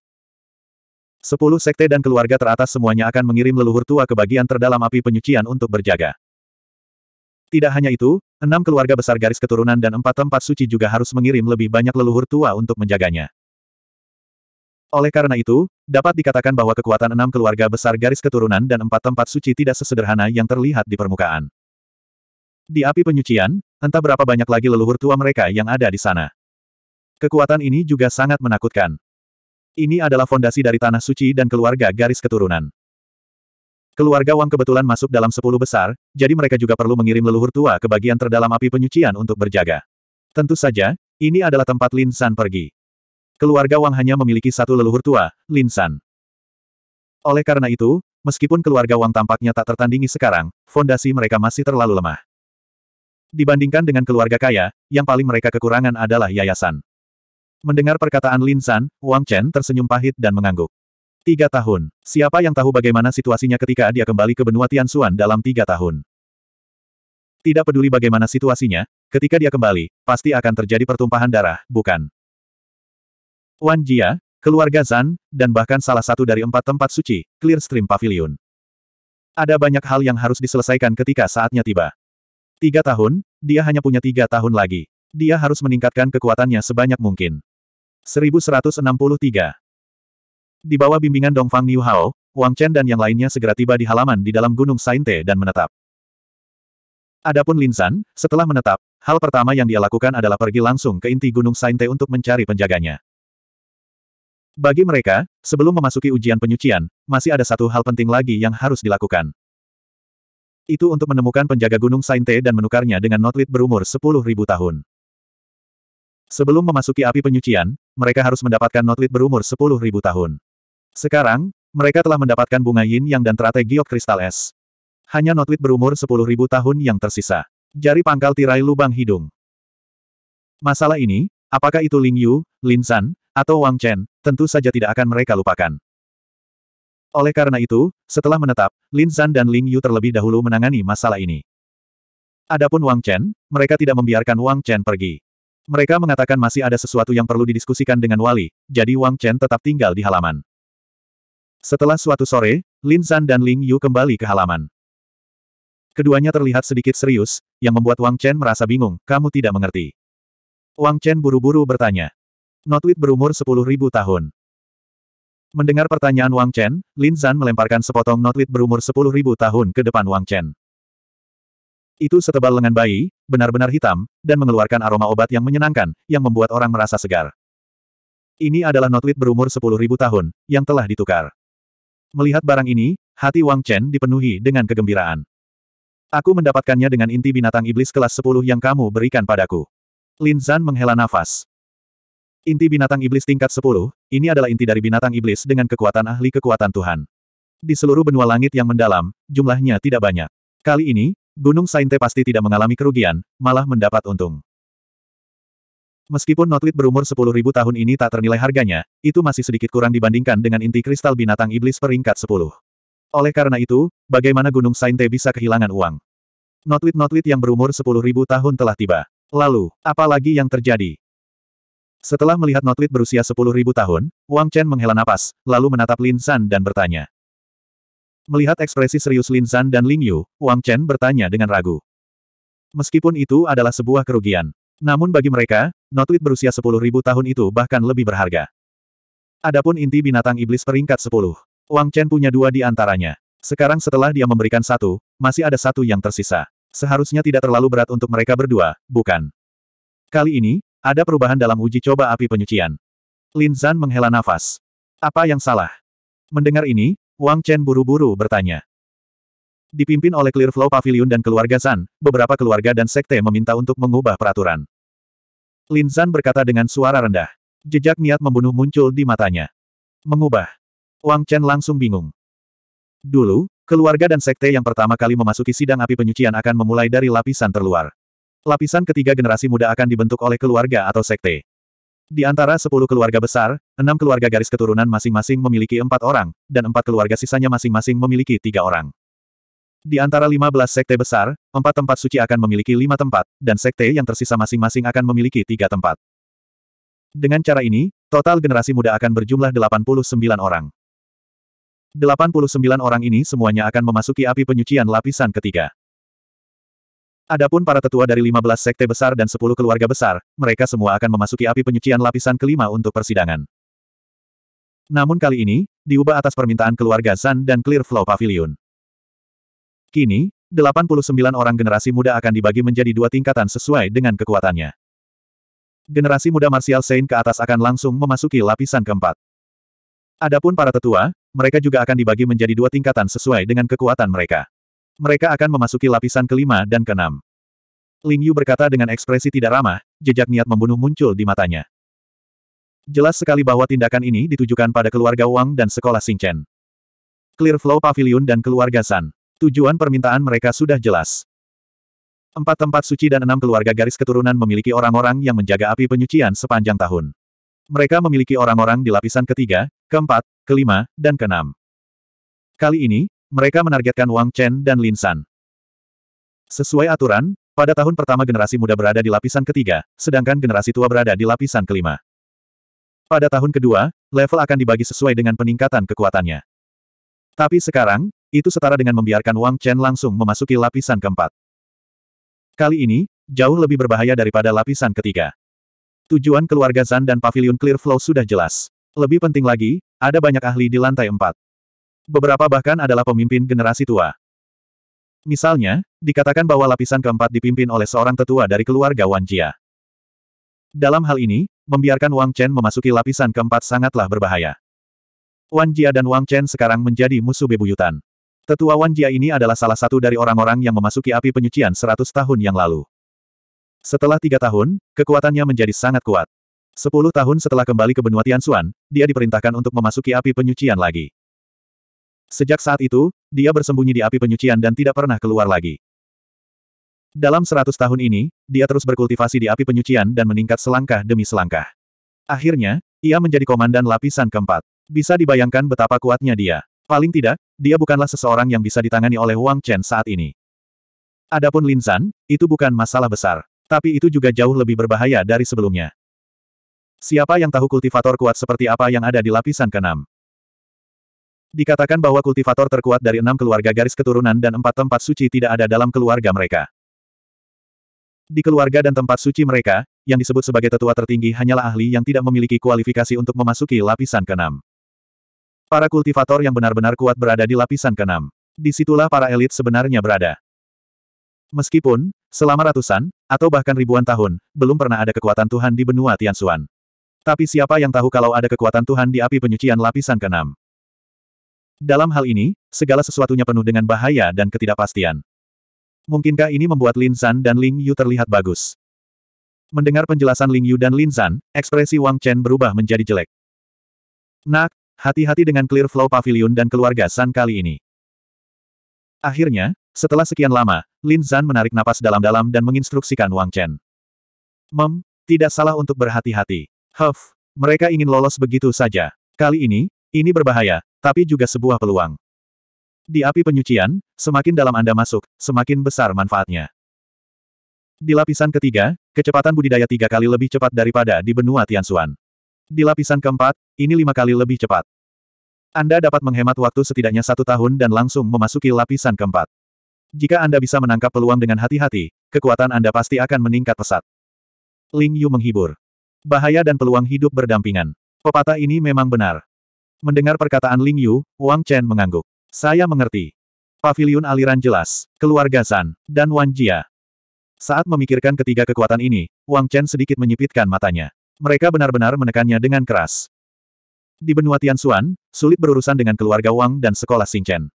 Sepuluh sekte dan keluarga teratas semuanya akan mengirim leluhur tua ke bagian terdalam api penyucian untuk berjaga. Tidak hanya itu, enam keluarga besar garis keturunan dan empat tempat suci juga harus mengirim lebih banyak leluhur tua untuk menjaganya. Oleh karena itu, dapat dikatakan bahwa kekuatan enam keluarga besar garis keturunan dan empat tempat suci tidak sesederhana yang terlihat di permukaan. Di api penyucian, entah berapa banyak lagi leluhur tua mereka yang ada di sana. Kekuatan ini juga sangat menakutkan. Ini adalah fondasi dari Tanah Suci dan keluarga garis keturunan. Keluarga Wang kebetulan masuk dalam sepuluh besar, jadi mereka juga perlu mengirim leluhur tua ke bagian terdalam api penyucian untuk berjaga. Tentu saja, ini adalah tempat Lin San pergi. Keluarga Wang hanya memiliki satu leluhur tua, Lin San. Oleh karena itu, meskipun keluarga Wang tampaknya tak tertandingi sekarang, fondasi mereka masih terlalu lemah. Dibandingkan dengan keluarga kaya, yang paling mereka kekurangan adalah yayasan. Mendengar perkataan Lin San, Wang Chen tersenyum pahit dan mengangguk. Tiga tahun. Siapa yang tahu bagaimana situasinya ketika dia kembali ke benua Tianxuan dalam tiga tahun? Tidak peduli bagaimana situasinya, ketika dia kembali, pasti akan terjadi pertumpahan darah, bukan? Wan Jia, keluarga Zan, dan bahkan salah satu dari empat tempat suci, Clearstream Pavilion. Ada banyak hal yang harus diselesaikan ketika saatnya tiba. Tiga tahun, dia hanya punya tiga tahun lagi. Dia harus meningkatkan kekuatannya sebanyak mungkin. 1163. Di bawah bimbingan Dongfang Niu Hao, Wang Chen dan yang lainnya segera tiba di halaman di dalam Gunung Sainte dan menetap. Adapun Lin San, setelah menetap, hal pertama yang dia lakukan adalah pergi langsung ke inti Gunung Sainte untuk mencari penjaganya. Bagi mereka, sebelum memasuki ujian penyucian, masih ada satu hal penting lagi yang harus dilakukan. Itu untuk menemukan penjaga Gunung Sainte dan menukarnya dengan notlit berumur 10.000 tahun. Sebelum memasuki api penyucian, mereka harus mendapatkan notlit berumur 10.000 tahun. Sekarang, mereka telah mendapatkan bunga yin yang dan teratai giok kristal es. Hanya notlit berumur 10.000 tahun yang tersisa. Jari pangkal tirai lubang hidung. Masalah ini, apakah itu Ling Yu, Lin San, atau Wang Chen, tentu saja tidak akan mereka lupakan. Oleh karena itu, setelah menetap, Lin San dan Ling Yu terlebih dahulu menangani masalah ini. Adapun Wang Chen, mereka tidak membiarkan Wang Chen pergi. Mereka mengatakan masih ada sesuatu yang perlu didiskusikan dengan Wali, jadi Wang Chen tetap tinggal di halaman. Setelah suatu sore, Lin San dan Ling Yu kembali ke halaman. Keduanya terlihat sedikit serius, yang membuat Wang Chen merasa bingung, kamu tidak mengerti. Wang Chen buru-buru bertanya. Notwit berumur 10.000 tahun. Mendengar pertanyaan Wang Chen, Lin Zan melemparkan sepotong notwit berumur 10.000 tahun ke depan Wang Chen. Itu setebal lengan bayi, benar-benar hitam, dan mengeluarkan aroma obat yang menyenangkan, yang membuat orang merasa segar. Ini adalah notwit berumur 10.000 tahun, yang telah ditukar. Melihat barang ini, hati Wang Chen dipenuhi dengan kegembiraan. Aku mendapatkannya dengan inti binatang iblis kelas 10 yang kamu berikan padaku. Lin Zan menghela nafas. Inti binatang iblis tingkat 10, ini adalah inti dari binatang iblis dengan kekuatan ahli kekuatan Tuhan. Di seluruh benua langit yang mendalam, jumlahnya tidak banyak. Kali ini, Gunung Sainte pasti tidak mengalami kerugian, malah mendapat untung. Meskipun notwit berumur 10.000 tahun ini tak ternilai harganya, itu masih sedikit kurang dibandingkan dengan inti kristal binatang iblis peringkat 10. Oleh karena itu, bagaimana Gunung Sainte bisa kehilangan uang? Notwit-notwit yang berumur 10.000 tahun telah tiba. Lalu, apa lagi yang terjadi? Setelah melihat notwit berusia 10.000 tahun, Wang Chen menghela napas, lalu menatap Lin San dan bertanya. Melihat ekspresi serius Lin Zan dan Ling Yu, Wang Chen bertanya dengan ragu. Meskipun itu adalah sebuah kerugian. Namun bagi mereka, Notwit berusia 10.000 tahun itu bahkan lebih berharga. Adapun inti binatang iblis peringkat 10. Wang Chen punya dua di antaranya. Sekarang setelah dia memberikan satu, masih ada satu yang tersisa. Seharusnya tidak terlalu berat untuk mereka berdua, bukan? Kali ini, ada perubahan dalam uji coba api penyucian. Lin Zan menghela nafas. Apa yang salah? Mendengar ini, Wang Chen buru-buru bertanya. Dipimpin oleh Clearflow Pavilion dan keluarga San, beberapa keluarga dan sekte meminta untuk mengubah peraturan. Lin Zan berkata dengan suara rendah. Jejak niat membunuh muncul di matanya. Mengubah. Wang Chen langsung bingung. Dulu, keluarga dan sekte yang pertama kali memasuki sidang api penyucian akan memulai dari lapisan terluar. Lapisan ketiga generasi muda akan dibentuk oleh keluarga atau sekte. Di antara sepuluh keluarga besar, enam keluarga garis keturunan masing-masing memiliki empat orang, dan empat keluarga sisanya masing-masing memiliki tiga orang. Di antara lima belas sekte besar, empat tempat suci akan memiliki lima tempat, dan sekte yang tersisa masing-masing akan memiliki tiga tempat. Dengan cara ini, total generasi muda akan berjumlah delapan puluh sembilan orang. Delapan puluh sembilan orang ini semuanya akan memasuki api penyucian lapisan ketiga. Adapun para tetua dari 15 sekte besar dan 10 keluarga besar, mereka semua akan memasuki api penyucian lapisan kelima untuk persidangan. Namun kali ini, diubah atas permintaan keluarga Zan dan Clear Flow Pavilion. Kini, 89 orang generasi muda akan dibagi menjadi dua tingkatan sesuai dengan kekuatannya. Generasi muda Martial Saint ke atas akan langsung memasuki lapisan keempat. Adapun para tetua, mereka juga akan dibagi menjadi dua tingkatan sesuai dengan kekuatan mereka. Mereka akan memasuki lapisan kelima dan keenam. Ling Yu berkata dengan ekspresi tidak ramah, jejak niat membunuh muncul di matanya. Jelas sekali bahwa tindakan ini ditujukan pada keluarga Wang dan sekolah Xingchen. Clear Flow Pavilion dan keluarga San. Tujuan permintaan mereka sudah jelas. Empat tempat suci dan enam keluarga garis keturunan memiliki orang-orang yang menjaga api penyucian sepanjang tahun. Mereka memiliki orang-orang di lapisan ketiga, keempat, kelima, dan keenam. Kali ini, mereka menargetkan Wang Chen dan Lin San. Sesuai aturan, pada tahun pertama generasi muda berada di lapisan ketiga, sedangkan generasi tua berada di lapisan kelima. Pada tahun kedua, level akan dibagi sesuai dengan peningkatan kekuatannya. Tapi sekarang, itu setara dengan membiarkan Wang Chen langsung memasuki lapisan keempat. Kali ini, jauh lebih berbahaya daripada lapisan ketiga. Tujuan keluarga Zan dan Pavilion Clear Flow sudah jelas. Lebih penting lagi, ada banyak ahli di lantai empat. Beberapa bahkan adalah pemimpin generasi tua. Misalnya, dikatakan bahwa lapisan keempat dipimpin oleh seorang tetua dari keluarga Wan Jia. Dalam hal ini, membiarkan Wang Chen memasuki lapisan keempat sangatlah berbahaya. Wan Jia dan Wang Chen sekarang menjadi musuh bebuyutan. Tetua Wan Jia ini adalah salah satu dari orang-orang yang memasuki api penyucian 100 tahun yang lalu. Setelah tiga tahun, kekuatannya menjadi sangat kuat. Sepuluh tahun setelah kembali ke benua Tian Xuan, dia diperintahkan untuk memasuki api penyucian lagi. Sejak saat itu, dia bersembunyi di api penyucian dan tidak pernah keluar lagi. Dalam seratus tahun ini, dia terus berkultivasi di api penyucian dan meningkat selangkah demi selangkah. Akhirnya, ia menjadi komandan lapisan keempat. Bisa dibayangkan betapa kuatnya dia. Paling tidak, dia bukanlah seseorang yang bisa ditangani oleh Wang Chen saat ini. Adapun Lin Zan, itu bukan masalah besar. Tapi itu juga jauh lebih berbahaya dari sebelumnya. Siapa yang tahu kultivator kuat seperti apa yang ada di lapisan keenam? Dikatakan bahwa kultivator terkuat dari enam keluarga garis keturunan dan empat tempat suci tidak ada dalam keluarga mereka. Di keluarga dan tempat suci mereka, yang disebut sebagai tetua tertinggi hanyalah ahli yang tidak memiliki kualifikasi untuk memasuki lapisan keenam. Para kultivator yang benar-benar kuat berada di lapisan keenam. Disitulah para elit sebenarnya berada. Meskipun, selama ratusan, atau bahkan ribuan tahun, belum pernah ada kekuatan Tuhan di benua Tianxuan. Tapi siapa yang tahu kalau ada kekuatan Tuhan di api penyucian lapisan keenam? Dalam hal ini, segala sesuatunya penuh dengan bahaya dan ketidakpastian. Mungkinkah ini membuat Lin San dan Ling Yu terlihat bagus? Mendengar penjelasan Ling Yu dan Lin San, ekspresi Wang Chen berubah menjadi jelek. Nak, hati-hati dengan Clear Flow Pavilion dan keluarga San kali ini. Akhirnya, setelah sekian lama, Lin San menarik napas dalam-dalam dan menginstruksikan Wang Chen. Mem, tidak salah untuk berhati-hati. Huff, mereka ingin lolos begitu saja. Kali ini, ini berbahaya, tapi juga sebuah peluang. Di api penyucian, semakin dalam Anda masuk, semakin besar manfaatnya. Di lapisan ketiga, kecepatan budidaya tiga kali lebih cepat daripada di benua Tianxuan. Di lapisan keempat, ini lima kali lebih cepat. Anda dapat menghemat waktu setidaknya satu tahun dan langsung memasuki lapisan keempat. Jika Anda bisa menangkap peluang dengan hati-hati, kekuatan Anda pasti akan meningkat pesat. Ling Yu menghibur. Bahaya dan peluang hidup berdampingan. Pepatah ini memang benar. Mendengar perkataan Ling Yu, Wang Chen mengangguk. Saya mengerti. Pavilion aliran jelas, keluarga San, dan Wan Jia. Saat memikirkan ketiga kekuatan ini, Wang Chen sedikit menyipitkan matanya. Mereka benar-benar menekannya dengan keras. Di benua Tianxuan, sulit berurusan dengan keluarga Wang dan sekolah Xing Chen.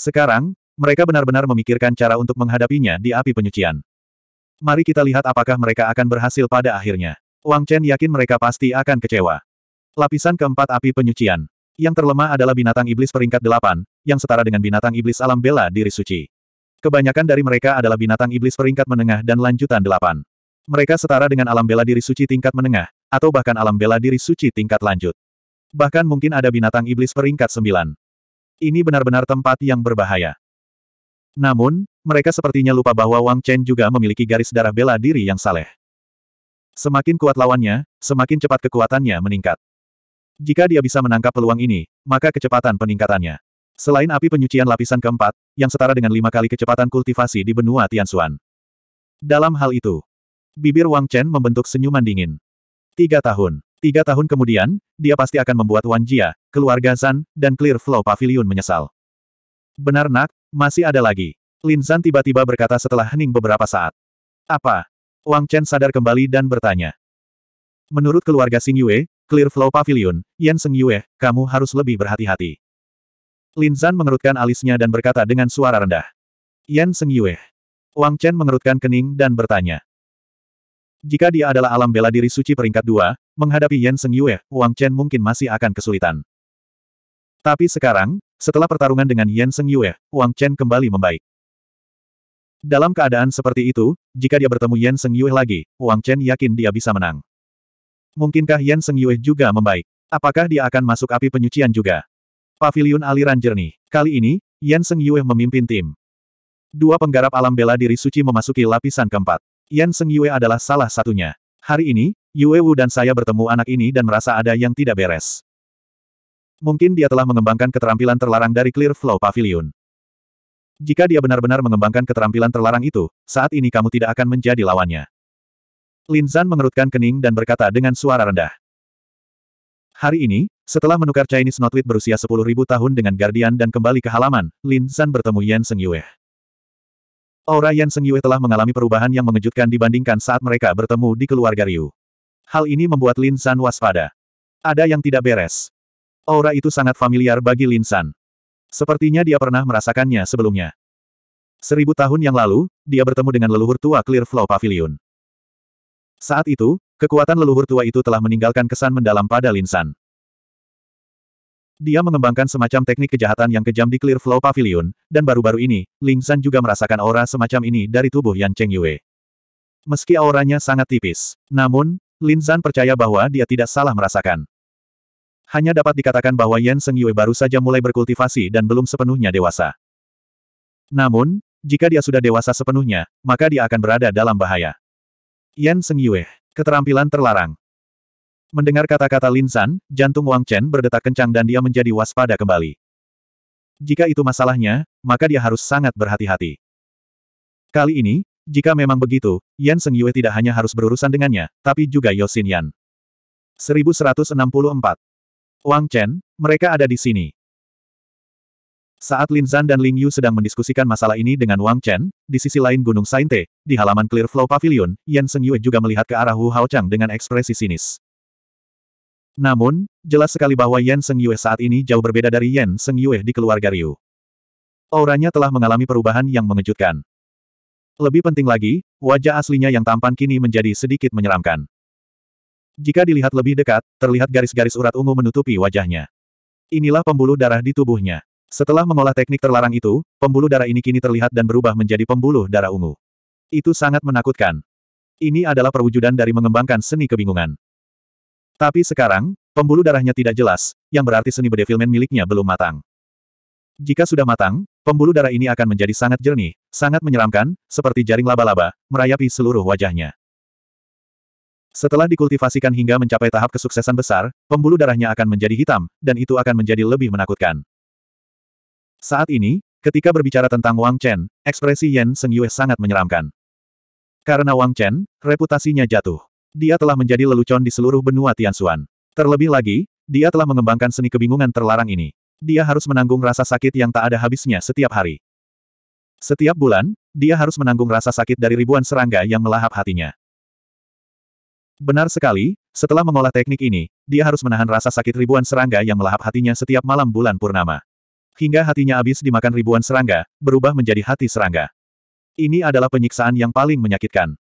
Sekarang, mereka benar-benar memikirkan cara untuk menghadapinya di api penyucian. Mari kita lihat apakah mereka akan berhasil pada akhirnya. Wang Chen yakin mereka pasti akan kecewa. Lapisan keempat api penyucian. Yang terlemah adalah binatang iblis peringkat delapan, yang setara dengan binatang iblis alam bela diri suci. Kebanyakan dari mereka adalah binatang iblis peringkat menengah dan lanjutan delapan. Mereka setara dengan alam bela diri suci tingkat menengah, atau bahkan alam bela diri suci tingkat lanjut. Bahkan mungkin ada binatang iblis peringkat sembilan. Ini benar-benar tempat yang berbahaya. Namun, mereka sepertinya lupa bahwa Wang Chen juga memiliki garis darah bela diri yang saleh. Semakin kuat lawannya, semakin cepat kekuatannya meningkat. Jika dia bisa menangkap peluang ini, maka kecepatan peningkatannya. Selain api penyucian lapisan keempat, yang setara dengan lima kali kecepatan kultivasi di benua Tianxuan. Dalam hal itu, bibir Wang Chen membentuk senyuman dingin. Tiga tahun. Tiga tahun kemudian, dia pasti akan membuat Wan Jia, keluarga Zan, dan Clear Flow Pavilion menyesal. Benar nak, masih ada lagi. Lin Zan tiba-tiba berkata setelah hening beberapa saat. Apa? Wang Chen sadar kembali dan bertanya. Menurut keluarga Xing Yue, Clear Flow Pavilion, Yan Seng Yue, kamu harus lebih berhati-hati. Lin Zan mengerutkan alisnya dan berkata dengan suara rendah. Yan Seng Yue. Wang Chen mengerutkan kening dan bertanya. Jika dia adalah alam bela diri suci peringkat dua, menghadapi Yan Seng Yue, Wang Chen mungkin masih akan kesulitan. Tapi sekarang, setelah pertarungan dengan Yan Seng Yue, Wang Chen kembali membaik. Dalam keadaan seperti itu, jika dia bertemu Yan Seng Yue lagi, Wang Chen yakin dia bisa menang. Mungkinkah Yan Seng Yue juga membaik? Apakah dia akan masuk api penyucian juga? Pavilion aliran jernih. Kali ini, Yan Seng Yue memimpin tim. Dua penggarap alam bela diri suci memasuki lapisan keempat. Yan Seng Yue adalah salah satunya. Hari ini, Yue Wu dan saya bertemu anak ini dan merasa ada yang tidak beres. Mungkin dia telah mengembangkan keterampilan terlarang dari Clear Flow Pavilion. Jika dia benar-benar mengembangkan keterampilan terlarang itu, saat ini kamu tidak akan menjadi lawannya. Lin Zan mengerutkan kening dan berkata dengan suara rendah. Hari ini, setelah menukar Chinese Notweed berusia 10.000 tahun dengan Guardian dan kembali ke halaman, Lin Zan bertemu Yan Seng Yue. Aura Yan Seng Yue telah mengalami perubahan yang mengejutkan dibandingkan saat mereka bertemu di keluarga Ryu. Hal ini membuat Lin Zan waspada. Ada yang tidak beres. Aura itu sangat familiar bagi Lin Zan. Sepertinya dia pernah merasakannya sebelumnya. Seribu tahun yang lalu, dia bertemu dengan leluhur tua Clear Flow Pavilion. Saat itu, kekuatan leluhur tua itu telah meninggalkan kesan mendalam pada Linsan. Dia mengembangkan semacam teknik kejahatan yang kejam di Clear Flow Pavilion, dan baru-baru ini, Ling San juga merasakan aura semacam ini dari tubuh Yan Cheng Yue. Meski auranya sangat tipis, namun, Lin San percaya bahwa dia tidak salah merasakan. Hanya dapat dikatakan bahwa Yan Seng Yue baru saja mulai berkultivasi dan belum sepenuhnya dewasa. Namun, jika dia sudah dewasa sepenuhnya, maka dia akan berada dalam bahaya. Yan Seng Yue. Keterampilan terlarang. Mendengar kata-kata Lin San, jantung Wang Chen berdetak kencang dan dia menjadi waspada kembali. Jika itu masalahnya, maka dia harus sangat berhati-hati. Kali ini, jika memang begitu, Yan Seng Yue tidak hanya harus berurusan dengannya, tapi juga Yosin Yan. 1164. Wang Chen, mereka ada di sini. Saat Lin Zhan dan Ling Yu sedang mendiskusikan masalah ini dengan Wang Chen, di sisi lain Gunung Sainte, di halaman Clear Flow Pavilion, Yan Seng Yue juga melihat ke arah Hu Haochang dengan ekspresi sinis. Namun, jelas sekali bahwa Yan Seng Yue saat ini jauh berbeda dari Yan Seng Yue di keluarga Ryu. Auranya telah mengalami perubahan yang mengejutkan. Lebih penting lagi, wajah aslinya yang tampan kini menjadi sedikit menyeramkan. Jika dilihat lebih dekat, terlihat garis-garis urat ungu menutupi wajahnya. Inilah pembuluh darah di tubuhnya. Setelah mengolah teknik terlarang itu, pembuluh darah ini kini terlihat dan berubah menjadi pembuluh darah ungu. Itu sangat menakutkan. Ini adalah perwujudan dari mengembangkan seni kebingungan. Tapi sekarang, pembuluh darahnya tidak jelas, yang berarti seni bedevilmen miliknya belum matang. Jika sudah matang, pembuluh darah ini akan menjadi sangat jernih, sangat menyeramkan, seperti jaring laba-laba, merayapi seluruh wajahnya. Setelah dikultivasikan hingga mencapai tahap kesuksesan besar, pembuluh darahnya akan menjadi hitam, dan itu akan menjadi lebih menakutkan. Saat ini, ketika berbicara tentang Wang Chen, ekspresi Yan Seng Yue sangat menyeramkan. Karena Wang Chen, reputasinya jatuh. Dia telah menjadi lelucon di seluruh benua Tianxuan. Terlebih lagi, dia telah mengembangkan seni kebingungan terlarang ini. Dia harus menanggung rasa sakit yang tak ada habisnya setiap hari. Setiap bulan, dia harus menanggung rasa sakit dari ribuan serangga yang melahap hatinya. Benar sekali, setelah mengolah teknik ini, dia harus menahan rasa sakit ribuan serangga yang melahap hatinya setiap malam bulan purnama hingga hatinya habis dimakan ribuan serangga, berubah menjadi hati serangga. Ini adalah penyiksaan yang paling menyakitkan.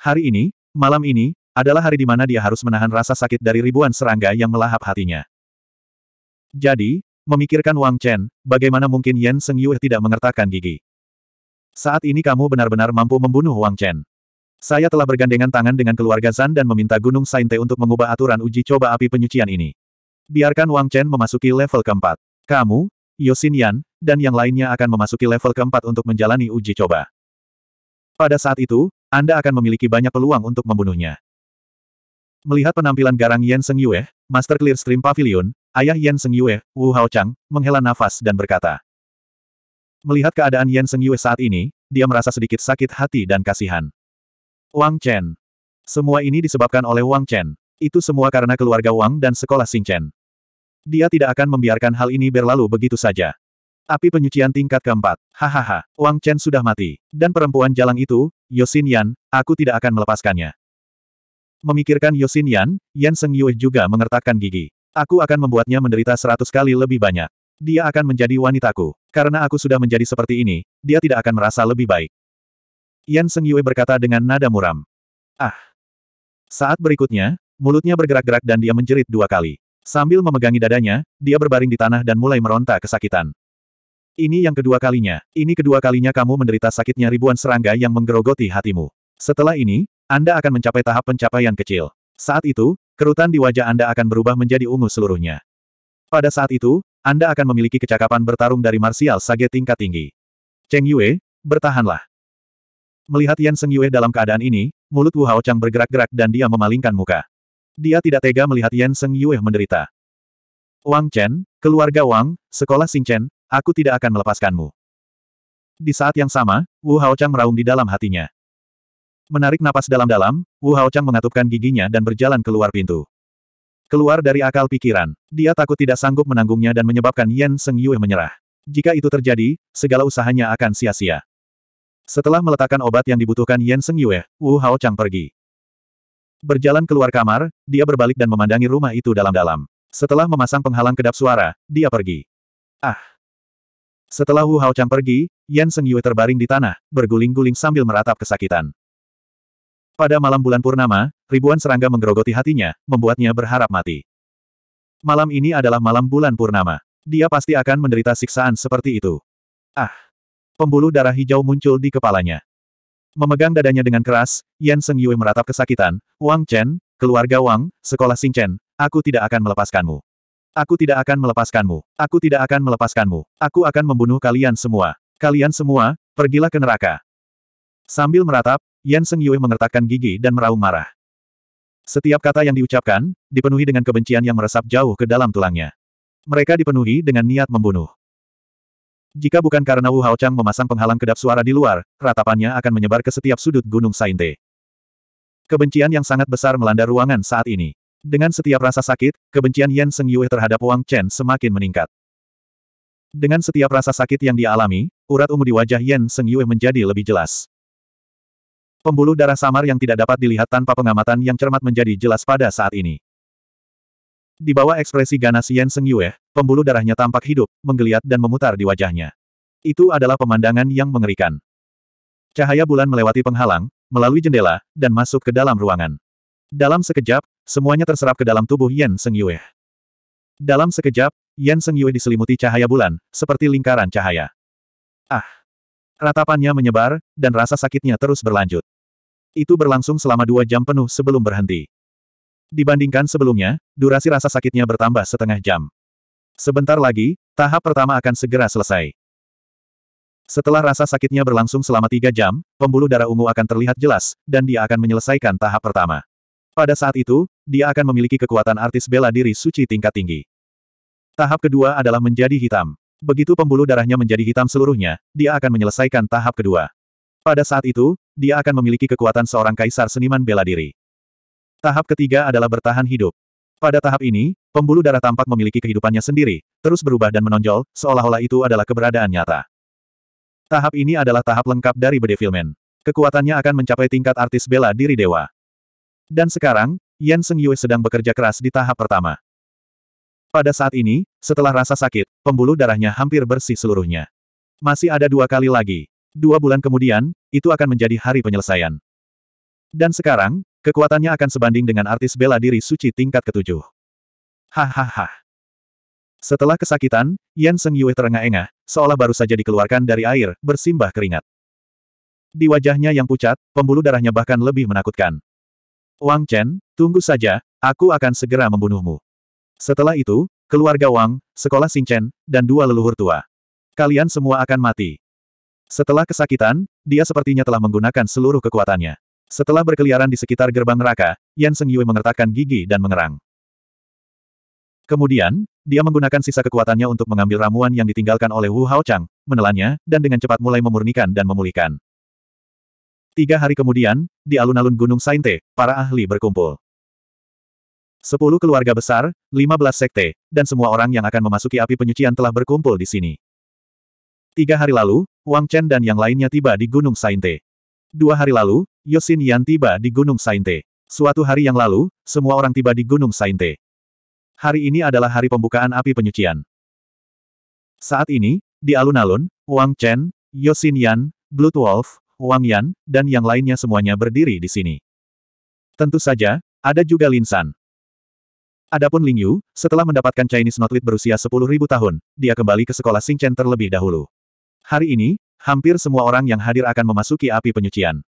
Hari ini, malam ini, adalah hari di mana dia harus menahan rasa sakit dari ribuan serangga yang melahap hatinya. Jadi, memikirkan Wang Chen, bagaimana mungkin Yan Seng Yue tidak mengertakkan gigi. Saat ini kamu benar-benar mampu membunuh Wang Chen. Saya telah bergandengan tangan dengan keluarga Zan dan meminta Gunung Sainte untuk mengubah aturan uji coba api penyucian ini. Biarkan Wang Chen memasuki level keempat. Kamu, Yosin Yan, dan yang lainnya akan memasuki level keempat untuk menjalani uji coba. Pada saat itu, Anda akan memiliki banyak peluang untuk membunuhnya. Melihat penampilan garang Yan Seng Yue, Master Clear Stream Pavilion, ayah Yan Seng Yue, Wu Hao Chang, menghela nafas dan berkata. Melihat keadaan Yan Seng Yue saat ini, dia merasa sedikit sakit hati dan kasihan. Wang Chen. Semua ini disebabkan oleh Wang Chen. Itu semua karena keluarga Wang dan sekolah Xing Chen. Dia tidak akan membiarkan hal ini berlalu begitu saja. Api penyucian tingkat keempat. Hahaha, Wang Chen sudah mati. Dan perempuan jalang itu, Yosin Yan, aku tidak akan melepaskannya. Memikirkan Yosin Yan, Yan Seng Yue juga mengertakkan gigi. Aku akan membuatnya menderita seratus kali lebih banyak. Dia akan menjadi wanitaku. Karena aku sudah menjadi seperti ini, dia tidak akan merasa lebih baik. Yan Seng Yue berkata dengan nada muram. Ah! Saat berikutnya, mulutnya bergerak-gerak dan dia menjerit dua kali. Sambil memegangi dadanya, dia berbaring di tanah dan mulai meronta kesakitan. Ini yang kedua kalinya. Ini kedua kalinya kamu menderita sakitnya ribuan serangga yang menggerogoti hatimu. Setelah ini, Anda akan mencapai tahap pencapaian kecil. Saat itu, kerutan di wajah Anda akan berubah menjadi ungu seluruhnya. Pada saat itu, Anda akan memiliki kecakapan bertarung dari marsial sage tingkat tinggi. Cheng Yue, bertahanlah. Melihat Yan Seng Yue dalam keadaan ini, mulut Wu Hao Chang bergerak-gerak dan dia memalingkan muka. Dia tidak tega melihat Yan Seng Yue menderita. Wang Chen, keluarga Wang, sekolah Sing Chen, aku tidak akan melepaskanmu. Di saat yang sama, Wu Haochang meraung di dalam hatinya. Menarik napas dalam-dalam, Wu Haochang mengatupkan giginya dan berjalan keluar pintu. Keluar dari akal pikiran, dia takut tidak sanggup menanggungnya dan menyebabkan Yan Seng Yue menyerah. Jika itu terjadi, segala usahanya akan sia-sia. Setelah meletakkan obat yang dibutuhkan Yan Seng Yue, Wu Haochang pergi. Berjalan keluar kamar, dia berbalik dan memandangi rumah itu dalam-dalam. Setelah memasang penghalang kedap suara, dia pergi. Ah! Setelah Wu Hao Chang pergi, Yan Seng Yue terbaring di tanah, berguling-guling sambil meratap kesakitan. Pada malam bulan purnama, ribuan serangga menggerogoti hatinya, membuatnya berharap mati. Malam ini adalah malam bulan purnama. Dia pasti akan menderita siksaan seperti itu. Ah! Pembuluh darah hijau muncul di kepalanya. Memegang dadanya dengan keras, Yan Seng Yue meratap kesakitan, Wang Chen, keluarga Wang, sekolah Xing Chen, aku tidak akan melepaskanmu. Aku tidak akan melepaskanmu. Aku tidak akan melepaskanmu. Aku akan membunuh kalian semua. Kalian semua, pergilah ke neraka. Sambil meratap, Yan Seng Yue mengertakkan gigi dan meraung marah. Setiap kata yang diucapkan, dipenuhi dengan kebencian yang meresap jauh ke dalam tulangnya. Mereka dipenuhi dengan niat membunuh. Jika bukan karena Wu Haochang memasang penghalang kedap suara di luar, ratapannya akan menyebar ke setiap sudut Gunung Sainte. Kebencian yang sangat besar melanda ruangan saat ini. Dengan setiap rasa sakit, kebencian Yan Seng Yue terhadap Wang Chen semakin meningkat. Dengan setiap rasa sakit yang dialami, urat ungu di wajah Yan Seng Yue menjadi lebih jelas. Pembuluh darah samar yang tidak dapat dilihat tanpa pengamatan yang cermat menjadi jelas pada saat ini. Di bawah ekspresi ganas Yan Seng Yue, pembuluh darahnya tampak hidup, menggeliat dan memutar di wajahnya. Itu adalah pemandangan yang mengerikan. Cahaya bulan melewati penghalang, melalui jendela, dan masuk ke dalam ruangan. Dalam sekejap, semuanya terserap ke dalam tubuh Yan Seng Yue. Dalam sekejap, Yan Seng Yue diselimuti cahaya bulan, seperti lingkaran cahaya. Ah! Ratapannya menyebar, dan rasa sakitnya terus berlanjut. Itu berlangsung selama dua jam penuh sebelum berhenti. Dibandingkan sebelumnya, durasi rasa sakitnya bertambah setengah jam. Sebentar lagi, tahap pertama akan segera selesai. Setelah rasa sakitnya berlangsung selama tiga jam, pembuluh darah ungu akan terlihat jelas, dan dia akan menyelesaikan tahap pertama. Pada saat itu, dia akan memiliki kekuatan artis bela diri suci tingkat tinggi. Tahap kedua adalah menjadi hitam. Begitu pembuluh darahnya menjadi hitam seluruhnya, dia akan menyelesaikan tahap kedua. Pada saat itu, dia akan memiliki kekuatan seorang kaisar seniman bela diri. Tahap ketiga adalah bertahan hidup. Pada tahap ini, pembuluh darah tampak memiliki kehidupannya sendiri, terus berubah dan menonjol, seolah-olah itu adalah keberadaan nyata. Tahap ini adalah tahap lengkap dari bedevilmen. Kekuatannya akan mencapai tingkat artis bela diri dewa. Dan sekarang, Yan Seng Yue sedang bekerja keras di tahap pertama. Pada saat ini, setelah rasa sakit, pembuluh darahnya hampir bersih seluruhnya. Masih ada dua kali lagi. Dua bulan kemudian, itu akan menjadi hari penyelesaian. Dan sekarang, Kekuatannya akan sebanding dengan artis bela diri suci tingkat ketujuh. Hahaha. Setelah kesakitan, Yan Seng Yue terengah-engah, seolah baru saja dikeluarkan dari air, bersimbah keringat. Di wajahnya yang pucat, pembuluh darahnya bahkan lebih menakutkan. Wang Chen, tunggu saja, aku akan segera membunuhmu. Setelah itu, keluarga Wang, sekolah Chen, dan dua leluhur tua. Kalian semua akan mati. Setelah kesakitan, dia sepertinya telah menggunakan seluruh kekuatannya. Setelah berkeliaran di sekitar gerbang neraka, Yan Seng Yue mengertakkan gigi dan mengerang. Kemudian, dia menggunakan sisa kekuatannya untuk mengambil ramuan yang ditinggalkan oleh Wu Haochang, menelannya, dan dengan cepat mulai memurnikan dan memulihkan. Tiga hari kemudian, di alun-alun Gunung Sainte, para ahli berkumpul. Sepuluh keluarga besar, lima belas sekte, dan semua orang yang akan memasuki api penyucian telah berkumpul di sini. Tiga hari lalu, Wang Chen dan yang lainnya tiba di Gunung Sainte. Dua hari lalu, Yosin Yan tiba di Gunung Sainte. Suatu hari yang lalu, semua orang tiba di Gunung Sainte. Hari ini adalah hari pembukaan api penyucian. Saat ini, di alun-alun, Wang Chen, Yosin Yan, Blood Wolf, Wang Yan, dan yang lainnya semuanya berdiri di sini. Tentu saja, ada juga Lin San. Adapun Ling Yu, setelah mendapatkan Chinese Notlit berusia 10.000 tahun, dia kembali ke sekolah Chen terlebih dahulu. Hari ini, Hampir semua orang yang hadir akan memasuki api penyucian.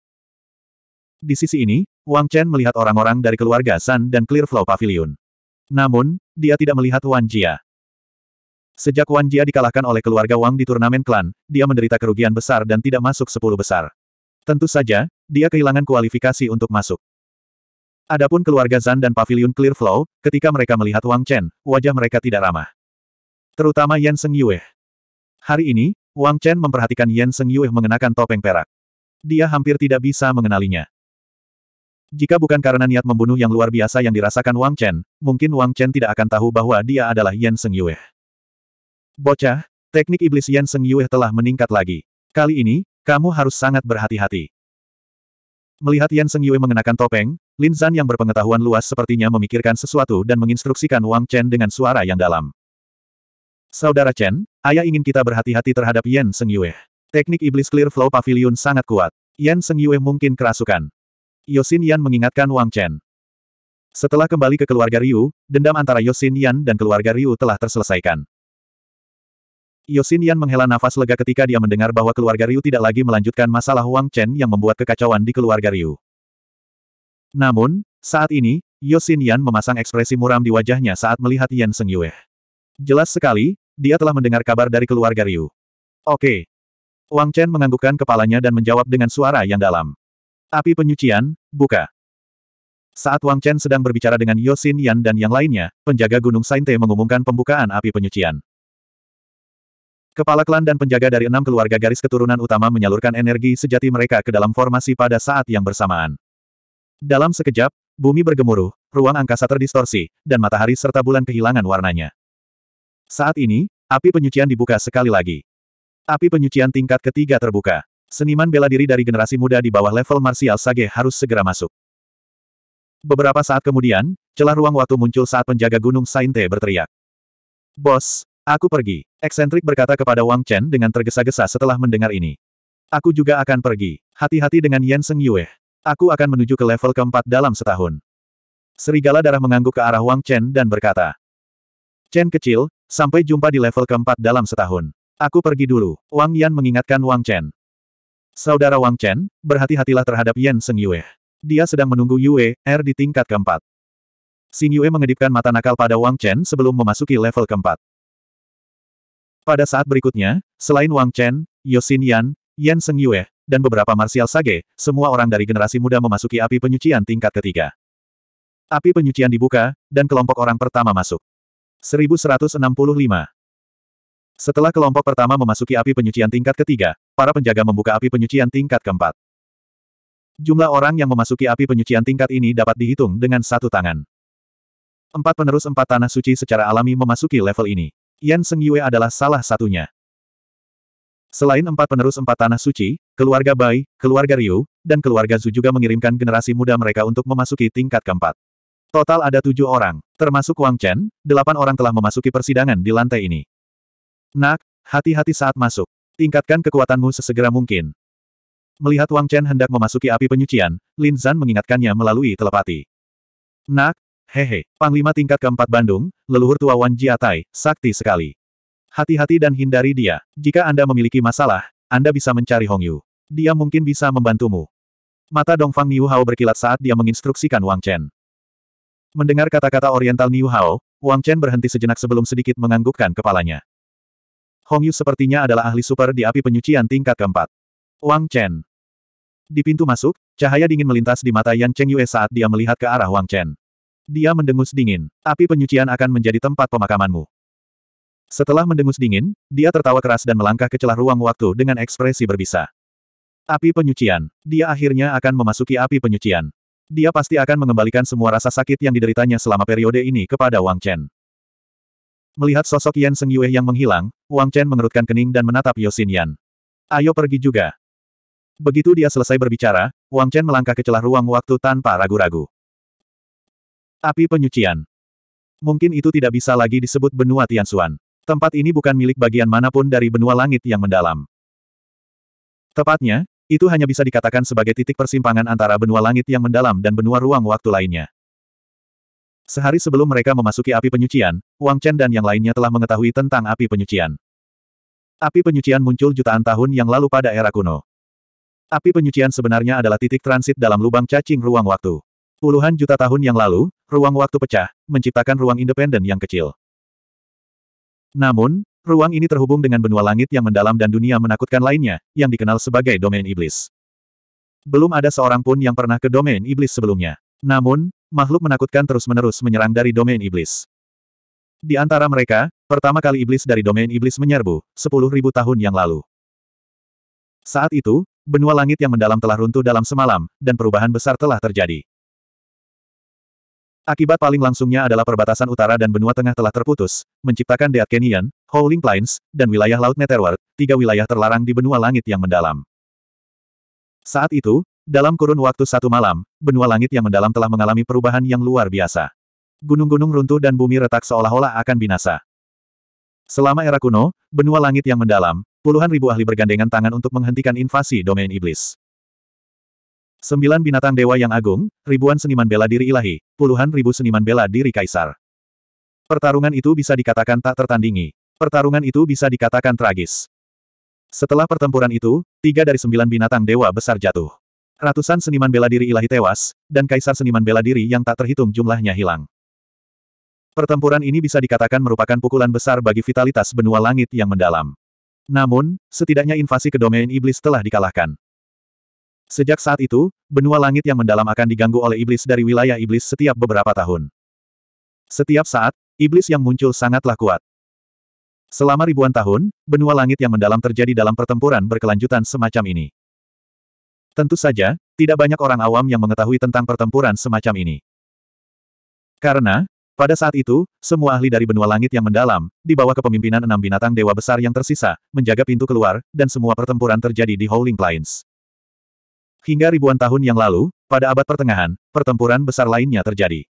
Di sisi ini, Wang Chen melihat orang-orang dari keluarga San dan Clearflow Pavilion. Namun, dia tidak melihat Wan Jia. Sejak Wan Jia dikalahkan oleh keluarga Wang di turnamen klan, dia menderita kerugian besar dan tidak masuk sepuluh besar. Tentu saja, dia kehilangan kualifikasi untuk masuk. Adapun keluarga Zan dan Pavilion Clearflow, ketika mereka melihat Wang Chen, wajah mereka tidak ramah. Terutama Yan Seng Yue. Hari ini, Wang Chen memperhatikan Yan Seng Yue mengenakan topeng perak. Dia hampir tidak bisa mengenalinya. Jika bukan karena niat membunuh yang luar biasa yang dirasakan Wang Chen, mungkin Wang Chen tidak akan tahu bahwa dia adalah Yan Seng Yue. Bocah, teknik iblis Yan Seng Yue telah meningkat lagi. Kali ini, kamu harus sangat berhati-hati. Melihat Yan Seng Yue mengenakan topeng, Lin Zan yang berpengetahuan luas sepertinya memikirkan sesuatu dan menginstruksikan Wang Chen dengan suara yang dalam. Saudara Chen, ayah ingin kita berhati-hati terhadap Yan Seng Yue. Teknik iblis clear flow pavilion sangat kuat. Yan Seng Yue mungkin kerasukan. Yosin Yan mengingatkan Wang Chen. Setelah kembali ke keluarga Ryu, dendam antara Yosin Yan dan keluarga Ryu telah terselesaikan. Yosin Yan menghela nafas lega ketika dia mendengar bahwa keluarga Ryu tidak lagi melanjutkan masalah Wang Chen yang membuat kekacauan di keluarga Ryu. Namun, saat ini, Yosin Yan memasang ekspresi muram di wajahnya saat melihat Yan Seng Yue. Jelas sekali, dia telah mendengar kabar dari keluarga Ryu. Oke. Wang Chen menganggukkan kepalanya dan menjawab dengan suara yang dalam. Api penyucian, buka. Saat Wang Chen sedang berbicara dengan Yosin Yan dan yang lainnya, penjaga Gunung Sainte mengumumkan pembukaan api penyucian. Kepala klan dan penjaga dari enam keluarga garis keturunan utama menyalurkan energi sejati mereka ke dalam formasi pada saat yang bersamaan. Dalam sekejap, bumi bergemuruh, ruang angkasa terdistorsi, dan matahari serta bulan kehilangan warnanya. Saat ini, api penyucian dibuka sekali lagi. Api penyucian tingkat ketiga terbuka. Seniman bela diri dari generasi muda di bawah level martial sage harus segera masuk. Beberapa saat kemudian, celah ruang waktu muncul saat penjaga gunung Sainte berteriak. Bos, aku pergi. Eksentrik berkata kepada Wang Chen dengan tergesa-gesa setelah mendengar ini. Aku juga akan pergi. Hati-hati dengan Yan Seng Yue. Aku akan menuju ke level keempat dalam setahun. Serigala darah mengangguk ke arah Wang Chen dan berkata, Chen kecil, sampai jumpa di level keempat dalam setahun. Aku pergi dulu. Wang Yan mengingatkan Wang Chen. Saudara Wang Chen, berhati-hatilah terhadap Yan Seng Yue. Dia sedang menunggu Yue, R er di tingkat keempat. Sing Yue mengedipkan mata nakal pada Wang Chen sebelum memasuki level keempat. Pada saat berikutnya, selain Wang Chen, Yosin Yan, Yan Seng Yue, dan beberapa martial sage, semua orang dari generasi muda memasuki api penyucian tingkat ketiga. Api penyucian dibuka, dan kelompok orang pertama masuk. 1165. Setelah kelompok pertama memasuki api penyucian tingkat ketiga, para penjaga membuka api penyucian tingkat keempat. Jumlah orang yang memasuki api penyucian tingkat ini dapat dihitung dengan satu tangan. Empat penerus empat tanah suci secara alami memasuki level ini. Yan Seng Yue adalah salah satunya. Selain empat penerus empat tanah suci, keluarga Bai, keluarga Ryu, dan keluarga Zhu juga mengirimkan generasi muda mereka untuk memasuki tingkat keempat. Total ada tujuh orang, termasuk Wang Chen, delapan orang telah memasuki persidangan di lantai ini. Nak, hati-hati saat masuk. Tingkatkan kekuatanmu sesegera mungkin. Melihat Wang Chen hendak memasuki api penyucian, Lin Zan mengingatkannya melalui telepati. Nak, hehe, Panglima tingkat keempat Bandung, leluhur tua Wan Jiatai, sakti sekali. Hati-hati dan hindari dia. Jika Anda memiliki masalah, Anda bisa mencari Hong Yu. Dia mungkin bisa membantumu. Mata Dongfang Niu Hao berkilat saat dia menginstruksikan Wang Chen. Mendengar kata-kata Oriental Niu Hao, Wang Chen berhenti sejenak sebelum sedikit menganggukkan kepalanya. Hong Yu sepertinya adalah ahli super di api penyucian tingkat keempat. Wang Chen. Di pintu masuk, cahaya dingin melintas di mata Yan Cheng Yue saat dia melihat ke arah Wang Chen. Dia mendengus dingin. Api penyucian akan menjadi tempat pemakamanmu. Setelah mendengus dingin, dia tertawa keras dan melangkah ke celah ruang waktu dengan ekspresi berbisa. Api penyucian. Dia akhirnya akan memasuki api penyucian. Dia pasti akan mengembalikan semua rasa sakit yang dideritanya selama periode ini kepada Wang Chen. Melihat sosok Yan Seng Yue yang menghilang, Wang Chen mengerutkan kening dan menatap Yosin Yan. Ayo pergi juga. Begitu dia selesai berbicara, Wang Chen melangkah ke celah ruang waktu tanpa ragu-ragu. Api penyucian. Mungkin itu tidak bisa lagi disebut benua Tianxuan. Tempat ini bukan milik bagian manapun dari benua langit yang mendalam. Tepatnya, itu hanya bisa dikatakan sebagai titik persimpangan antara benua langit yang mendalam dan benua ruang waktu lainnya. Sehari sebelum mereka memasuki api penyucian, Wang Chen dan yang lainnya telah mengetahui tentang api penyucian. Api penyucian muncul jutaan tahun yang lalu pada era kuno. Api penyucian sebenarnya adalah titik transit dalam lubang cacing ruang waktu. Puluhan juta tahun yang lalu, ruang waktu pecah, menciptakan ruang independen yang kecil. Namun, Ruang ini terhubung dengan benua langit yang mendalam dan dunia menakutkan lainnya, yang dikenal sebagai domain iblis. Belum ada seorang pun yang pernah ke domain iblis sebelumnya. Namun, makhluk menakutkan terus-menerus menyerang dari domain iblis. Di antara mereka, pertama kali iblis dari domain iblis menyerbu, 10.000 tahun yang lalu. Saat itu, benua langit yang mendalam telah runtuh dalam semalam, dan perubahan besar telah terjadi. Akibat paling langsungnya adalah perbatasan utara dan benua tengah telah terputus, menciptakan Canyon, Howling Plains, dan wilayah Laut Netherworld, tiga wilayah terlarang di benua langit yang mendalam. Saat itu, dalam kurun waktu satu malam, benua langit yang mendalam telah mengalami perubahan yang luar biasa. Gunung-gunung runtuh dan bumi retak seolah-olah akan binasa. Selama era kuno, benua langit yang mendalam, puluhan ribu ahli bergandengan tangan untuk menghentikan invasi domain iblis. Sembilan binatang dewa yang agung, ribuan seniman bela diri ilahi, puluhan ribu seniman bela diri kaisar. Pertarungan itu bisa dikatakan tak tertandingi. Pertarungan itu bisa dikatakan tragis. Setelah pertempuran itu, tiga dari sembilan binatang dewa besar jatuh. Ratusan seniman bela diri ilahi tewas, dan kaisar seniman bela diri yang tak terhitung jumlahnya hilang. Pertempuran ini bisa dikatakan merupakan pukulan besar bagi vitalitas benua langit yang mendalam. Namun, setidaknya invasi ke domain iblis telah dikalahkan. Sejak saat itu, benua langit yang mendalam akan diganggu oleh iblis dari wilayah iblis setiap beberapa tahun. Setiap saat, iblis yang muncul sangatlah kuat. Selama ribuan tahun, benua langit yang mendalam terjadi dalam pertempuran berkelanjutan semacam ini. Tentu saja, tidak banyak orang awam yang mengetahui tentang pertempuran semacam ini. Karena, pada saat itu, semua ahli dari benua langit yang mendalam, di bawah kepemimpinan enam binatang dewa besar yang tersisa, menjaga pintu keluar, dan semua pertempuran terjadi di Howling Plains. Hingga ribuan tahun yang lalu, pada abad pertengahan, pertempuran besar lainnya terjadi.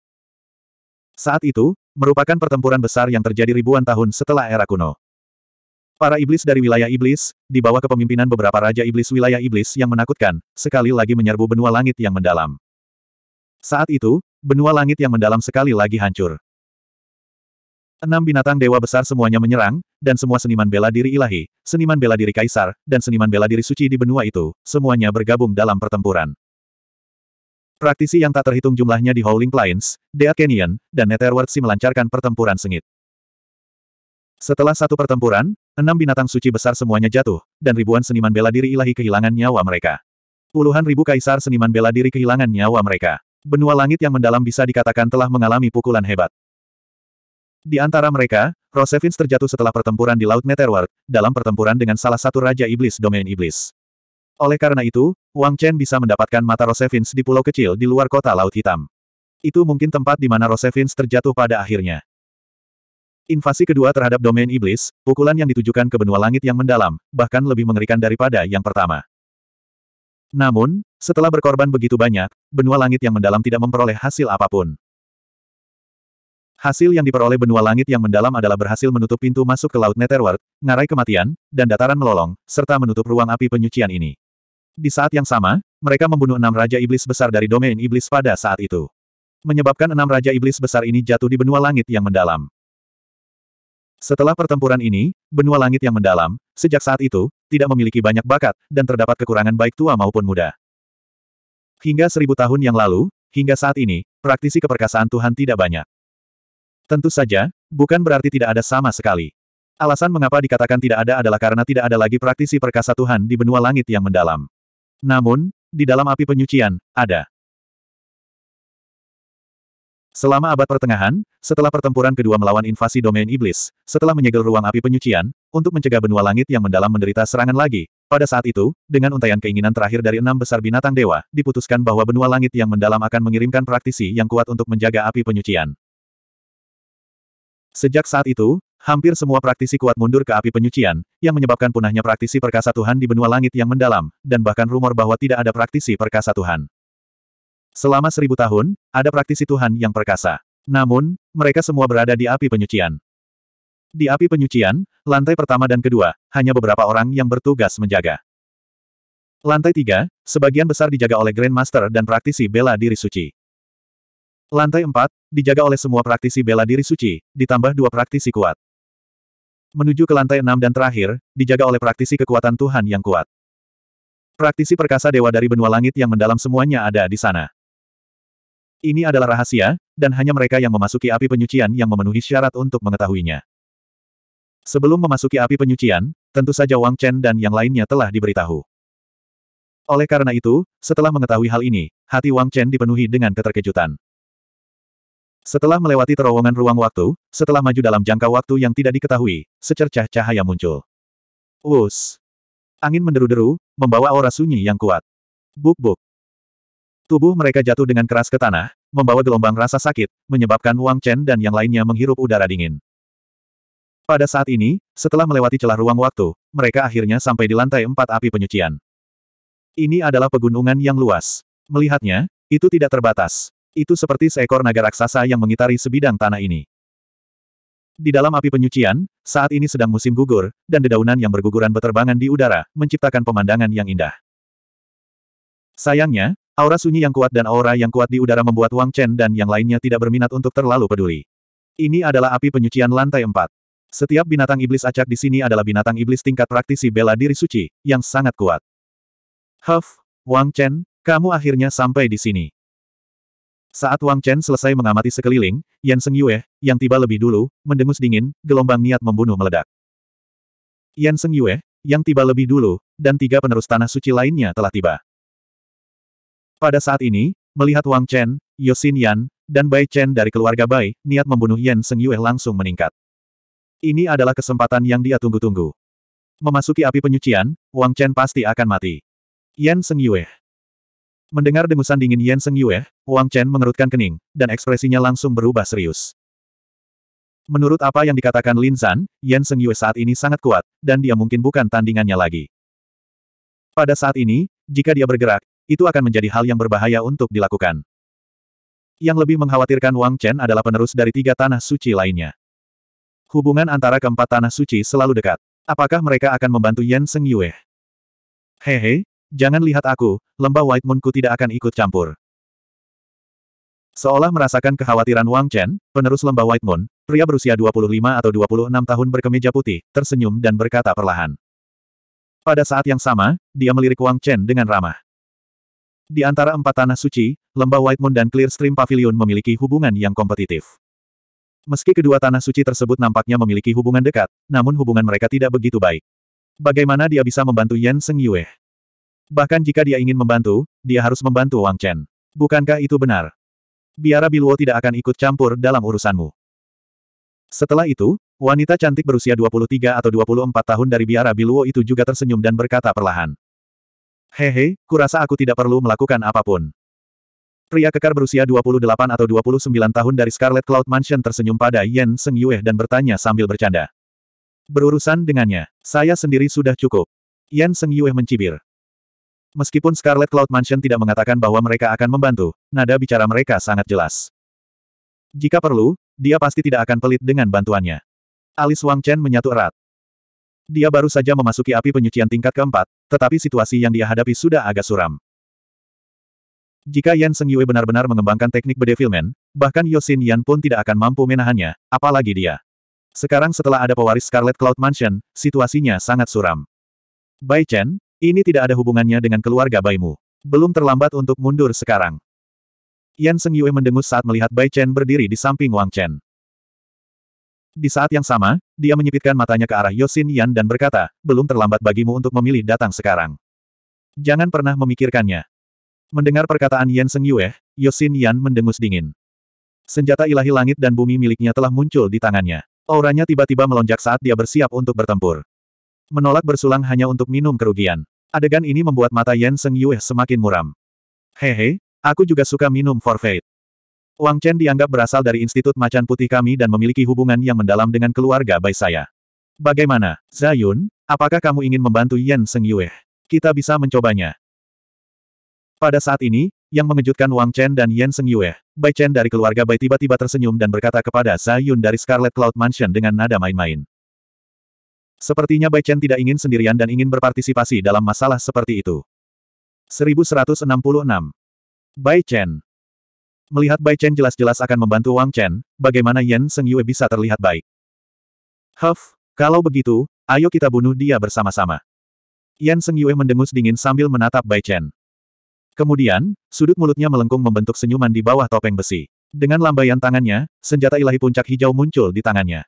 Saat itu, merupakan pertempuran besar yang terjadi ribuan tahun setelah era kuno. Para iblis dari wilayah iblis, di bawah kepemimpinan beberapa raja iblis wilayah iblis yang menakutkan, sekali lagi menyerbu benua langit yang mendalam. Saat itu, benua langit yang mendalam sekali lagi hancur. Enam binatang dewa besar semuanya menyerang, dan semua seniman bela diri ilahi, seniman bela diri kaisar, dan seniman bela diri suci di benua itu, semuanya bergabung dalam pertempuran. Praktisi yang tak terhitung jumlahnya di Howling Plains, Dead Canyon, dan Netherworld si melancarkan pertempuran sengit. Setelah satu pertempuran, enam binatang suci besar semuanya jatuh, dan ribuan seniman bela diri ilahi kehilangan nyawa mereka. Puluhan ribu kaisar seniman bela diri kehilangan nyawa mereka. Benua langit yang mendalam bisa dikatakan telah mengalami pukulan hebat. Di antara mereka, Rosevins terjatuh setelah pertempuran di Laut Netherworld, dalam pertempuran dengan salah satu Raja Iblis Domain Iblis. Oleh karena itu, Wang Chen bisa mendapatkan mata Rosevins di pulau kecil di luar kota Laut Hitam. Itu mungkin tempat di mana Rosevins terjatuh pada akhirnya. Invasi kedua terhadap domain iblis, pukulan yang ditujukan ke benua langit yang mendalam, bahkan lebih mengerikan daripada yang pertama. Namun, setelah berkorban begitu banyak, benua langit yang mendalam tidak memperoleh hasil apapun. Hasil yang diperoleh benua langit yang mendalam adalah berhasil menutup pintu masuk ke Laut Netherworld, ngarai kematian, dan dataran melolong, serta menutup ruang api penyucian ini. Di saat yang sama, mereka membunuh enam Raja Iblis Besar dari domain Iblis pada saat itu. Menyebabkan enam Raja Iblis Besar ini jatuh di benua langit yang mendalam. Setelah pertempuran ini, benua langit yang mendalam, sejak saat itu, tidak memiliki banyak bakat, dan terdapat kekurangan baik tua maupun muda. Hingga seribu tahun yang lalu, hingga saat ini, praktisi keperkasaan Tuhan tidak banyak. Tentu saja, bukan berarti tidak ada sama sekali. Alasan mengapa dikatakan tidak ada adalah karena tidak ada lagi praktisi perkasa Tuhan di benua langit yang mendalam. Namun, di dalam api penyucian, ada. Selama abad pertengahan, setelah pertempuran kedua melawan invasi domain iblis, setelah menyegel ruang api penyucian, untuk mencegah benua langit yang mendalam menderita serangan lagi, pada saat itu, dengan untaian keinginan terakhir dari enam besar binatang dewa, diputuskan bahwa benua langit yang mendalam akan mengirimkan praktisi yang kuat untuk menjaga api penyucian. Sejak saat itu, hampir semua praktisi kuat mundur ke api penyucian, yang menyebabkan punahnya praktisi perkasa Tuhan di benua langit yang mendalam, dan bahkan rumor bahwa tidak ada praktisi perkasa Tuhan. Selama seribu tahun, ada praktisi Tuhan yang perkasa. Namun, mereka semua berada di api penyucian. Di api penyucian, lantai pertama dan kedua, hanya beberapa orang yang bertugas menjaga. Lantai tiga, sebagian besar dijaga oleh Grandmaster dan praktisi bela diri suci. Lantai 4, dijaga oleh semua praktisi bela diri suci, ditambah dua praktisi kuat. Menuju ke lantai 6 dan terakhir, dijaga oleh praktisi kekuatan Tuhan yang kuat. Praktisi perkasa dewa dari benua langit yang mendalam semuanya ada di sana. Ini adalah rahasia, dan hanya mereka yang memasuki api penyucian yang memenuhi syarat untuk mengetahuinya. Sebelum memasuki api penyucian, tentu saja Wang Chen dan yang lainnya telah diberitahu. Oleh karena itu, setelah mengetahui hal ini, hati Wang Chen dipenuhi dengan keterkejutan. Setelah melewati terowongan ruang waktu, setelah maju dalam jangka waktu yang tidak diketahui, secercah cahaya muncul. Wus! Angin menderu-deru, membawa aura sunyi yang kuat. Buk-buk. Tubuh mereka jatuh dengan keras ke tanah, membawa gelombang rasa sakit, menyebabkan Wang Chen dan yang lainnya menghirup udara dingin. Pada saat ini, setelah melewati celah ruang waktu, mereka akhirnya sampai di lantai empat api penyucian. Ini adalah pegunungan yang luas. Melihatnya, itu tidak terbatas. Itu seperti seekor naga raksasa yang mengitari sebidang tanah ini. Di dalam api penyucian, saat ini sedang musim gugur, dan dedaunan yang berguguran beterbangan di udara, menciptakan pemandangan yang indah. Sayangnya, aura sunyi yang kuat dan aura yang kuat di udara membuat Wang Chen dan yang lainnya tidak berminat untuk terlalu peduli. Ini adalah api penyucian lantai 4. Setiap binatang iblis acak di sini adalah binatang iblis tingkat praktisi bela diri suci, yang sangat kuat. Huff, Wang Chen, kamu akhirnya sampai di sini. Saat Wang Chen selesai mengamati sekeliling, Yan Seng Yue, yang tiba lebih dulu, mendengus dingin, gelombang niat membunuh meledak. Yan Seng Yue, yang tiba lebih dulu, dan tiga penerus tanah suci lainnya telah tiba. Pada saat ini, melihat Wang Chen, Yosin Yan, dan Bai Chen dari keluarga Bai, niat membunuh Yan Seng Yue langsung meningkat. Ini adalah kesempatan yang dia tunggu-tunggu. Memasuki api penyucian, Wang Chen pasti akan mati. Yan Seng Yue, Mendengar dengusan dingin Yen Seng Yue, Wang Chen mengerutkan kening, dan ekspresinya langsung berubah serius. Menurut apa yang dikatakan Lin Zan, Yen Seng Yue saat ini sangat kuat, dan dia mungkin bukan tandingannya lagi. Pada saat ini, jika dia bergerak, itu akan menjadi hal yang berbahaya untuk dilakukan. Yang lebih mengkhawatirkan Wang Chen adalah penerus dari tiga tanah suci lainnya. Hubungan antara keempat tanah suci selalu dekat. Apakah mereka akan membantu Yan Seng Yue? Hehe, Jangan lihat aku, lembah White Moon ku tidak akan ikut campur. Seolah merasakan kekhawatiran Wang Chen, penerus lembah White Moon, pria berusia 25 atau 26 tahun berkemeja putih, tersenyum dan berkata perlahan. Pada saat yang sama, dia melirik Wang Chen dengan ramah. Di antara empat tanah suci, lembah White Moon dan Clear Stream Pavilion memiliki hubungan yang kompetitif. Meski kedua tanah suci tersebut nampaknya memiliki hubungan dekat, namun hubungan mereka tidak begitu baik. Bagaimana dia bisa membantu Yan Seng Yue? Bahkan jika dia ingin membantu, dia harus membantu Wang Chen. Bukankah itu benar? Biara Biluo tidak akan ikut campur dalam urusanmu. Setelah itu, wanita cantik berusia 23 atau 24 tahun dari Biara Biluo itu juga tersenyum dan berkata perlahan. Hehe, kurasa aku tidak perlu melakukan apapun. Pria kekar berusia 28 atau 29 tahun dari Scarlet Cloud Mansion tersenyum pada Yen Seng Yue dan bertanya sambil bercanda. Berurusan dengannya, saya sendiri sudah cukup. Yan Seng Yue mencibir. Meskipun Scarlet Cloud Mansion tidak mengatakan bahwa mereka akan membantu, nada bicara mereka sangat jelas. Jika perlu, dia pasti tidak akan pelit dengan bantuannya. Alis Wang Chen menyatu erat. Dia baru saja memasuki api penyucian tingkat keempat, tetapi situasi yang dia hadapi sudah agak suram. Jika Yan Seng Yue benar-benar mengembangkan teknik bedevilment, bahkan Yosin Yan pun tidak akan mampu menahannya, apalagi dia. Sekarang setelah ada pewaris Scarlet Cloud Mansion, situasinya sangat suram. Bai Chen, ini tidak ada hubungannya dengan keluarga Baimu. Belum terlambat untuk mundur sekarang. Yan Seng Yue mendengus saat melihat Bai Chen berdiri di samping Wang Chen. Di saat yang sama, dia menyipitkan matanya ke arah Yosin Yan dan berkata, belum terlambat bagimu untuk memilih datang sekarang. Jangan pernah memikirkannya. Mendengar perkataan Yan Seng Yue, Yosin Yan mendengus dingin. Senjata ilahi langit dan bumi miliknya telah muncul di tangannya. Auranya tiba-tiba melonjak saat dia bersiap untuk bertempur. Menolak bersulang hanya untuk minum kerugian. Adegan ini membuat mata Yan Seng Yue semakin muram. Hehe, aku juga suka minum forfeit. Wang Chen dianggap berasal dari Institut Macan Putih kami dan memiliki hubungan yang mendalam dengan keluarga Bai saya. Bagaimana, Zayun, apakah kamu ingin membantu Yan Seng Yue? Kita bisa mencobanya. Pada saat ini, yang mengejutkan Wang Chen dan Yan Seng Yue, Bai Chen dari keluarga Bai tiba-tiba tersenyum dan berkata kepada Zayun dari Scarlet Cloud Mansion dengan nada main-main. Sepertinya Bai Chen tidak ingin sendirian dan ingin berpartisipasi dalam masalah seperti itu. 1166. Bai Chen Melihat Bai Chen jelas-jelas akan membantu Wang Chen, bagaimana Yan Seng Yue bisa terlihat baik? Huff, kalau begitu, ayo kita bunuh dia bersama-sama. Yan Seng Yue mendengus dingin sambil menatap Bai Chen. Kemudian, sudut mulutnya melengkung membentuk senyuman di bawah topeng besi. Dengan lambaian tangannya, senjata ilahi puncak hijau muncul di tangannya.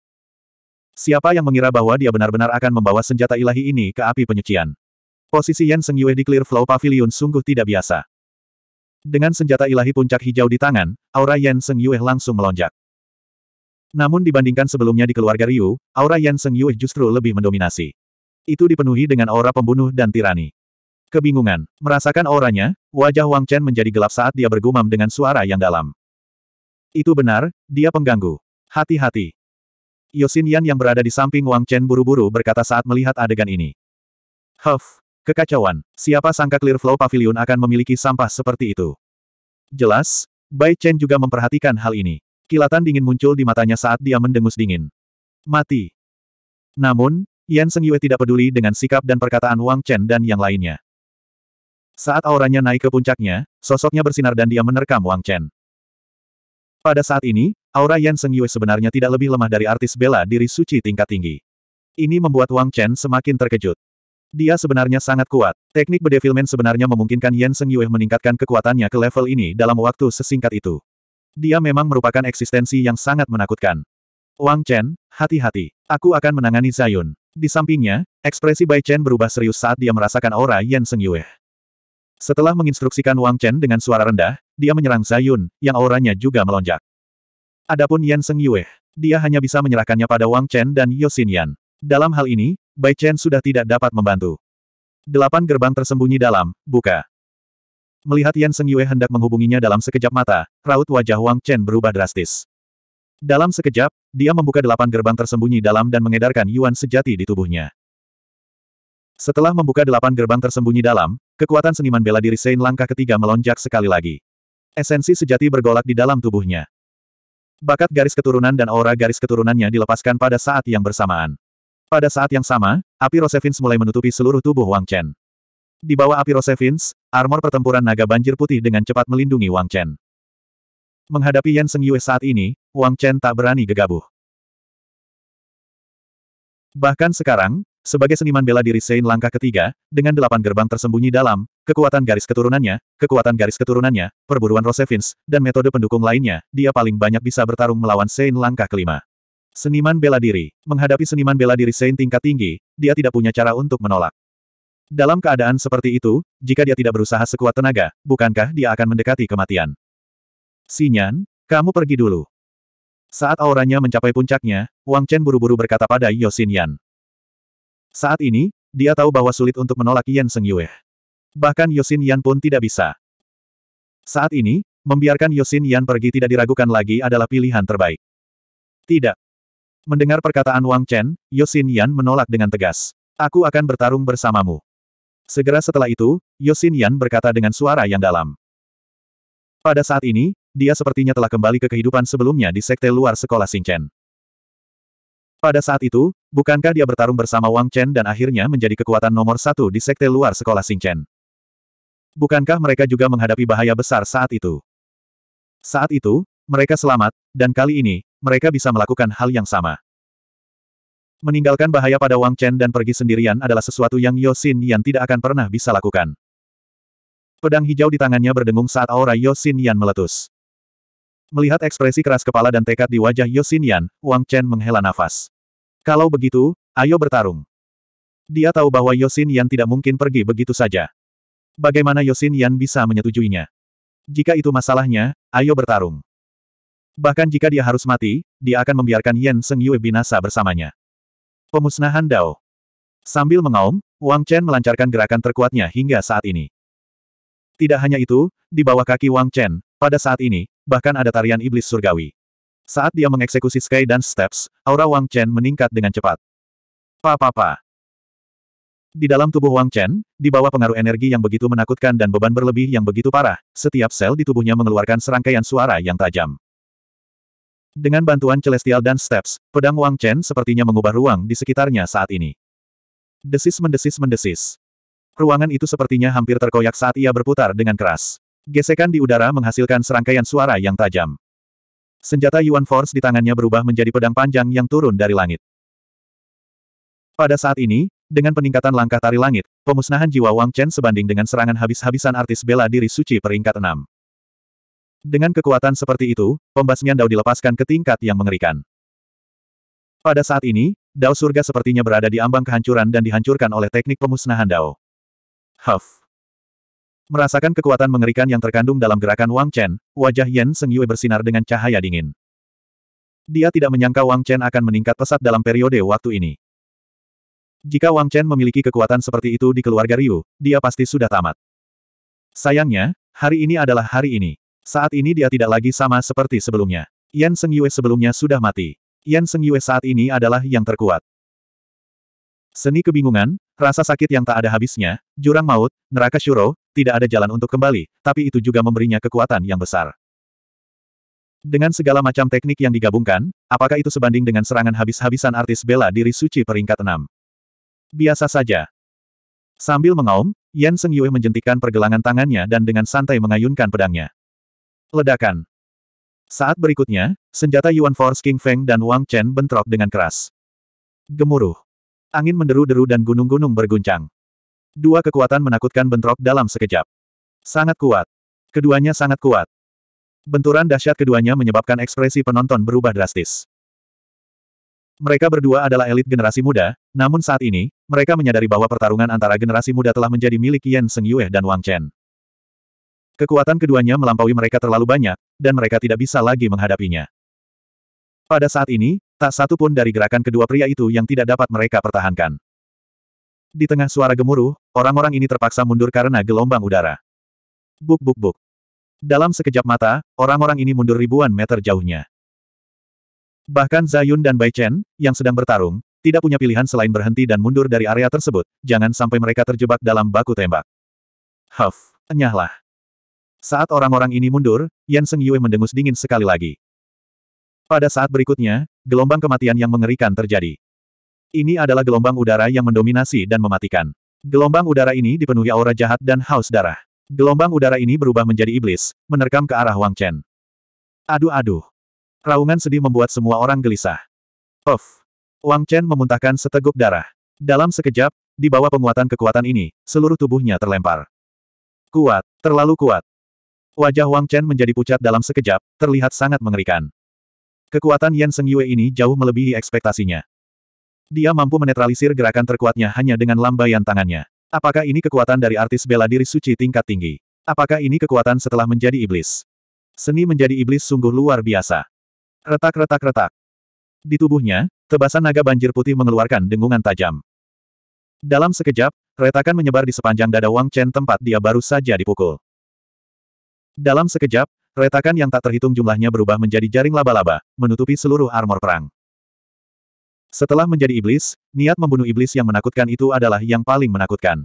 Siapa yang mengira bahwa dia benar-benar akan membawa senjata ilahi ini ke api penyucian? Posisi Yan Seng Yue di Clear Flow Pavilion sungguh tidak biasa. Dengan senjata ilahi puncak hijau di tangan, aura Yan Seng Yue langsung melonjak. Namun dibandingkan sebelumnya di keluarga Ryu, aura Yan Seng Yue justru lebih mendominasi. Itu dipenuhi dengan aura pembunuh dan tirani. Kebingungan, merasakan auranya, wajah Wang Chen menjadi gelap saat dia bergumam dengan suara yang dalam. Itu benar, dia pengganggu. Hati-hati. Yosin Yan yang berada di samping Wang Chen buru-buru berkata saat melihat adegan ini. Huff, kekacauan, siapa sangka Clear Flow Pavilion akan memiliki sampah seperti itu. Jelas, Bai Chen juga memperhatikan hal ini. Kilatan dingin muncul di matanya saat dia mendengus dingin. Mati. Namun, Yan Seng Yue tidak peduli dengan sikap dan perkataan Wang Chen dan yang lainnya. Saat auranya naik ke puncaknya, sosoknya bersinar dan dia menerkam Wang Chen. Pada saat ini, aura Yan Seng Yue sebenarnya tidak lebih lemah dari artis bela diri suci tingkat tinggi. Ini membuat Wang Chen semakin terkejut. Dia sebenarnya sangat kuat. Teknik bedevilment sebenarnya memungkinkan Yan Seng Yue meningkatkan kekuatannya ke level ini dalam waktu sesingkat itu. Dia memang merupakan eksistensi yang sangat menakutkan. Wang Chen, hati-hati. Aku akan menangani Zayun. Di sampingnya, ekspresi Bai Chen berubah serius saat dia merasakan aura Yan Seng Yue. Setelah menginstruksikan Wang Chen dengan suara rendah, dia menyerang Zayun, yang auranya juga melonjak. Adapun Yan Seng Yue, dia hanya bisa menyerahkannya pada Wang Chen dan Yosin Yan. Dalam hal ini, Bai Chen sudah tidak dapat membantu. Delapan gerbang tersembunyi dalam, buka. Melihat Yan Seng Yue hendak menghubunginya dalam sekejap mata, raut wajah Wang Chen berubah drastis. Dalam sekejap, dia membuka delapan gerbang tersembunyi dalam dan mengedarkan Yuan sejati di tubuhnya. Setelah membuka delapan gerbang tersembunyi dalam, kekuatan seniman bela diri Sein langkah ketiga melonjak sekali lagi. Esensi sejati bergolak di dalam tubuhnya. Bakat garis keturunan dan aura garis keturunannya dilepaskan pada saat yang bersamaan. Pada saat yang sama, api Rosevins mulai menutupi seluruh tubuh Wang Chen. Di bawah api Rosevins, armor pertempuran naga banjir putih dengan cepat melindungi Wang Chen. Menghadapi Yan Seng Yue saat ini, Wang Chen tak berani gegabah. Bahkan sekarang, sebagai seniman bela diri Sein langkah ketiga, dengan delapan gerbang tersembunyi dalam, kekuatan garis keturunannya, kekuatan garis keturunannya, perburuan Rosevins, dan metode pendukung lainnya, dia paling banyak bisa bertarung melawan Sein langkah kelima. Seniman bela diri. Menghadapi seniman bela diri Sein tingkat tinggi, dia tidak punya cara untuk menolak. Dalam keadaan seperti itu, jika dia tidak berusaha sekuat tenaga, bukankah dia akan mendekati kematian? Sinyan, kamu pergi dulu. Saat auranya mencapai puncaknya, Wang Chen buru-buru berkata pada Yosin Yan. Saat ini, dia tahu bahwa sulit untuk menolak Yan Seng Yue. Bahkan Yosin Yan pun tidak bisa. Saat ini, membiarkan Yosin Yan pergi tidak diragukan lagi adalah pilihan terbaik. Tidak. Mendengar perkataan Wang Chen, Yosin Yan menolak dengan tegas. Aku akan bertarung bersamamu. Segera setelah itu, Yosin Yan berkata dengan suara yang dalam. Pada saat ini, dia sepertinya telah kembali ke kehidupan sebelumnya di sekte luar sekolah Chen pada saat itu, bukankah dia bertarung bersama Wang Chen dan akhirnya menjadi kekuatan nomor satu di sekte luar sekolah Xing Chen? Bukankah mereka juga menghadapi bahaya besar saat itu? Saat itu, mereka selamat, dan kali ini, mereka bisa melakukan hal yang sama. Meninggalkan bahaya pada Wang Chen dan pergi sendirian adalah sesuatu yang Yosin Yan tidak akan pernah bisa lakukan. Pedang hijau di tangannya berdengung saat aura Yosin Yan meletus. Melihat ekspresi keras kepala dan tekad di wajah Yosin Yan, Wang Chen menghela nafas. Kalau begitu, ayo bertarung. Dia tahu bahwa Yosin Yan tidak mungkin pergi begitu saja. Bagaimana Yosin Yan bisa menyetujuinya? Jika itu masalahnya, ayo bertarung. Bahkan jika dia harus mati, dia akan membiarkan Yan Seng Yue binasa bersamanya. Pemusnahan Dao. Sambil mengaum, Wang Chen melancarkan gerakan terkuatnya hingga saat ini. Tidak hanya itu, di bawah kaki Wang Chen, pada saat ini, bahkan ada tarian iblis surgawi. Saat dia mengeksekusi Sky Dance Steps, aura Wang Chen meningkat dengan cepat. Pa-pa-pa. Di dalam tubuh Wang Chen, di bawah pengaruh energi yang begitu menakutkan dan beban berlebih yang begitu parah, setiap sel di tubuhnya mengeluarkan serangkaian suara yang tajam. Dengan bantuan Celestial Dance Steps, pedang Wang Chen sepertinya mengubah ruang di sekitarnya saat ini. Desis mendesis mendesis. Ruangan itu sepertinya hampir terkoyak saat ia berputar dengan keras. Gesekan di udara menghasilkan serangkaian suara yang tajam. Senjata Yuan Force di tangannya berubah menjadi pedang panjang yang turun dari langit. Pada saat ini, dengan peningkatan langkah tari langit, pemusnahan jiwa Wang Chen sebanding dengan serangan habis-habisan artis bela diri suci peringkat 6. Dengan kekuatan seperti itu, pembasmian Dao dilepaskan ke tingkat yang mengerikan. Pada saat ini, Dao surga sepertinya berada di ambang kehancuran dan dihancurkan oleh teknik pemusnahan Dao. Huff. Merasakan kekuatan mengerikan yang terkandung dalam gerakan Wang Chen, wajah Yan Seng Yue bersinar dengan cahaya dingin. Dia tidak menyangka Wang Chen akan meningkat pesat dalam periode waktu ini. Jika Wang Chen memiliki kekuatan seperti itu di keluarga Ryu, dia pasti sudah tamat. Sayangnya, hari ini adalah hari ini. Saat ini dia tidak lagi sama seperti sebelumnya. Yan Seng Yue sebelumnya sudah mati. Yan Seng Yue saat ini adalah yang terkuat. Seni kebingungan, rasa sakit yang tak ada habisnya, jurang maut, neraka syuro, tidak ada jalan untuk kembali, tapi itu juga memberinya kekuatan yang besar. Dengan segala macam teknik yang digabungkan, apakah itu sebanding dengan serangan habis-habisan artis bela diri suci peringkat 6? Biasa saja. Sambil mengaum, Yan Seng Yue menjentikkan pergelangan tangannya dan dengan santai mengayunkan pedangnya. Ledakan. Saat berikutnya, senjata Yuan Force King Feng dan Wang Chen bentrok dengan keras. Gemuruh. Angin menderu-deru dan gunung-gunung berguncang. Dua kekuatan menakutkan bentrok dalam sekejap. Sangat kuat. Keduanya sangat kuat. Benturan dahsyat keduanya menyebabkan ekspresi penonton berubah drastis. Mereka berdua adalah elit generasi muda, namun saat ini, mereka menyadari bahwa pertarungan antara generasi muda telah menjadi milik Yan Seng Yue dan Wang Chen. Kekuatan keduanya melampaui mereka terlalu banyak, dan mereka tidak bisa lagi menghadapinya. Pada saat ini, tak satu pun dari gerakan kedua pria itu yang tidak dapat mereka pertahankan. Di tengah suara gemuruh, orang-orang ini terpaksa mundur karena gelombang udara. Buk buk buk. Dalam sekejap mata, orang-orang ini mundur ribuan meter jauhnya. Bahkan Zayun dan Bai Chen, yang sedang bertarung, tidak punya pilihan selain berhenti dan mundur dari area tersebut, jangan sampai mereka terjebak dalam baku tembak. Huff, nyahlah. Saat orang-orang ini mundur, Yan Seng Yue mendengus dingin sekali lagi. Pada saat berikutnya, gelombang kematian yang mengerikan terjadi. Ini adalah gelombang udara yang mendominasi dan mematikan. Gelombang udara ini dipenuhi aura jahat dan haus darah. Gelombang udara ini berubah menjadi iblis, menerkam ke arah Wang Chen. Aduh-aduh. Raungan sedih membuat semua orang gelisah. Puff. Wang Chen memuntahkan seteguk darah. Dalam sekejap, di bawah penguatan kekuatan ini, seluruh tubuhnya terlempar. Kuat, terlalu kuat. Wajah Wang Chen menjadi pucat dalam sekejap, terlihat sangat mengerikan. Kekuatan Yan Seng Yue ini jauh melebihi ekspektasinya. Dia mampu menetralisir gerakan terkuatnya hanya dengan lambaian tangannya. Apakah ini kekuatan dari artis bela diri suci tingkat tinggi? Apakah ini kekuatan setelah menjadi iblis? Seni menjadi iblis sungguh luar biasa. Retak-retak-retak. Di tubuhnya, tebasan naga banjir putih mengeluarkan dengungan tajam. Dalam sekejap, retakan menyebar di sepanjang dada Wang Chen tempat dia baru saja dipukul. Dalam sekejap, Retakan yang tak terhitung jumlahnya berubah menjadi jaring laba-laba, menutupi seluruh armor perang. Setelah menjadi iblis, niat membunuh iblis yang menakutkan itu adalah yang paling menakutkan.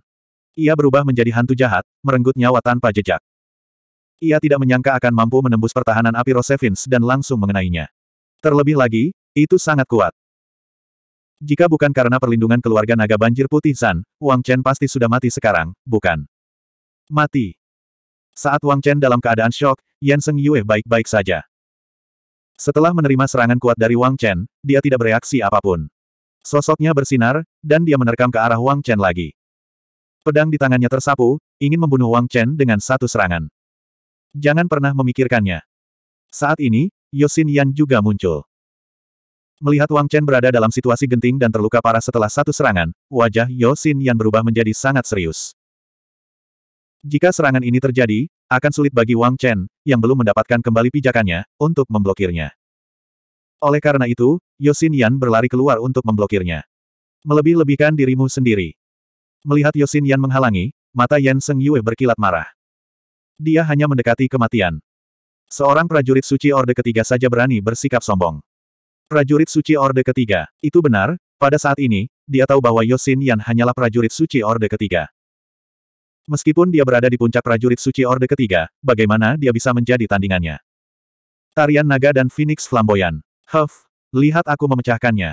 Ia berubah menjadi hantu jahat, merenggut nyawa tanpa jejak. Ia tidak menyangka akan mampu menembus pertahanan api Rosevins dan langsung mengenainya. Terlebih lagi, itu sangat kuat. Jika bukan karena perlindungan keluarga naga banjir putih San, Wang Chen pasti sudah mati sekarang, bukan? Mati. Saat Wang Chen dalam keadaan shock, Yan Seng Yue baik-baik saja. Setelah menerima serangan kuat dari Wang Chen, dia tidak bereaksi apapun. Sosoknya bersinar, dan dia menerkam ke arah Wang Chen lagi. Pedang di tangannya tersapu, ingin membunuh Wang Chen dengan satu serangan. Jangan pernah memikirkannya. Saat ini, Yosin Yan juga muncul. Melihat Wang Chen berada dalam situasi genting dan terluka parah setelah satu serangan, wajah Yosin Yan berubah menjadi sangat serius. Jika serangan ini terjadi, akan sulit bagi Wang Chen, yang belum mendapatkan kembali pijakannya, untuk memblokirnya. Oleh karena itu, Yosin Yan berlari keluar untuk memblokirnya. Melebih-lebihkan dirimu sendiri. Melihat Yosin Yan menghalangi, mata Yan Seng Yue berkilat marah. Dia hanya mendekati kematian. Seorang prajurit suci Orde Ketiga saja berani bersikap sombong. Prajurit suci Orde Ketiga, itu benar, pada saat ini, dia tahu bahwa Yosin Yan hanyalah prajurit suci Orde Ketiga. Meskipun dia berada di puncak prajurit suci Orde ketiga, bagaimana dia bisa menjadi tandingannya? Tarian naga dan Phoenix flamboyan. Huff, lihat aku memecahkannya.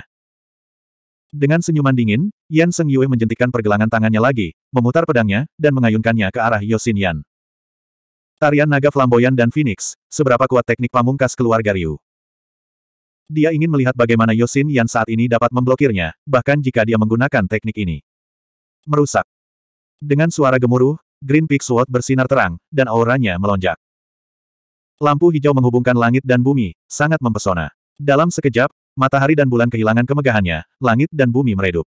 Dengan senyuman dingin, Yan Seng Yue menjentikkan pergelangan tangannya lagi, memutar pedangnya, dan mengayunkannya ke arah Yosin Yan. Tarian naga flamboyan dan Phoenix, seberapa kuat teknik pamungkas keluarga Ryu. Dia ingin melihat bagaimana Yosin Yan saat ini dapat memblokirnya, bahkan jika dia menggunakan teknik ini. Merusak. Dengan suara gemuruh, Green Peak Sword bersinar terang, dan auranya melonjak. Lampu hijau menghubungkan langit dan bumi, sangat mempesona. Dalam sekejap, matahari dan bulan kehilangan kemegahannya, langit dan bumi meredup.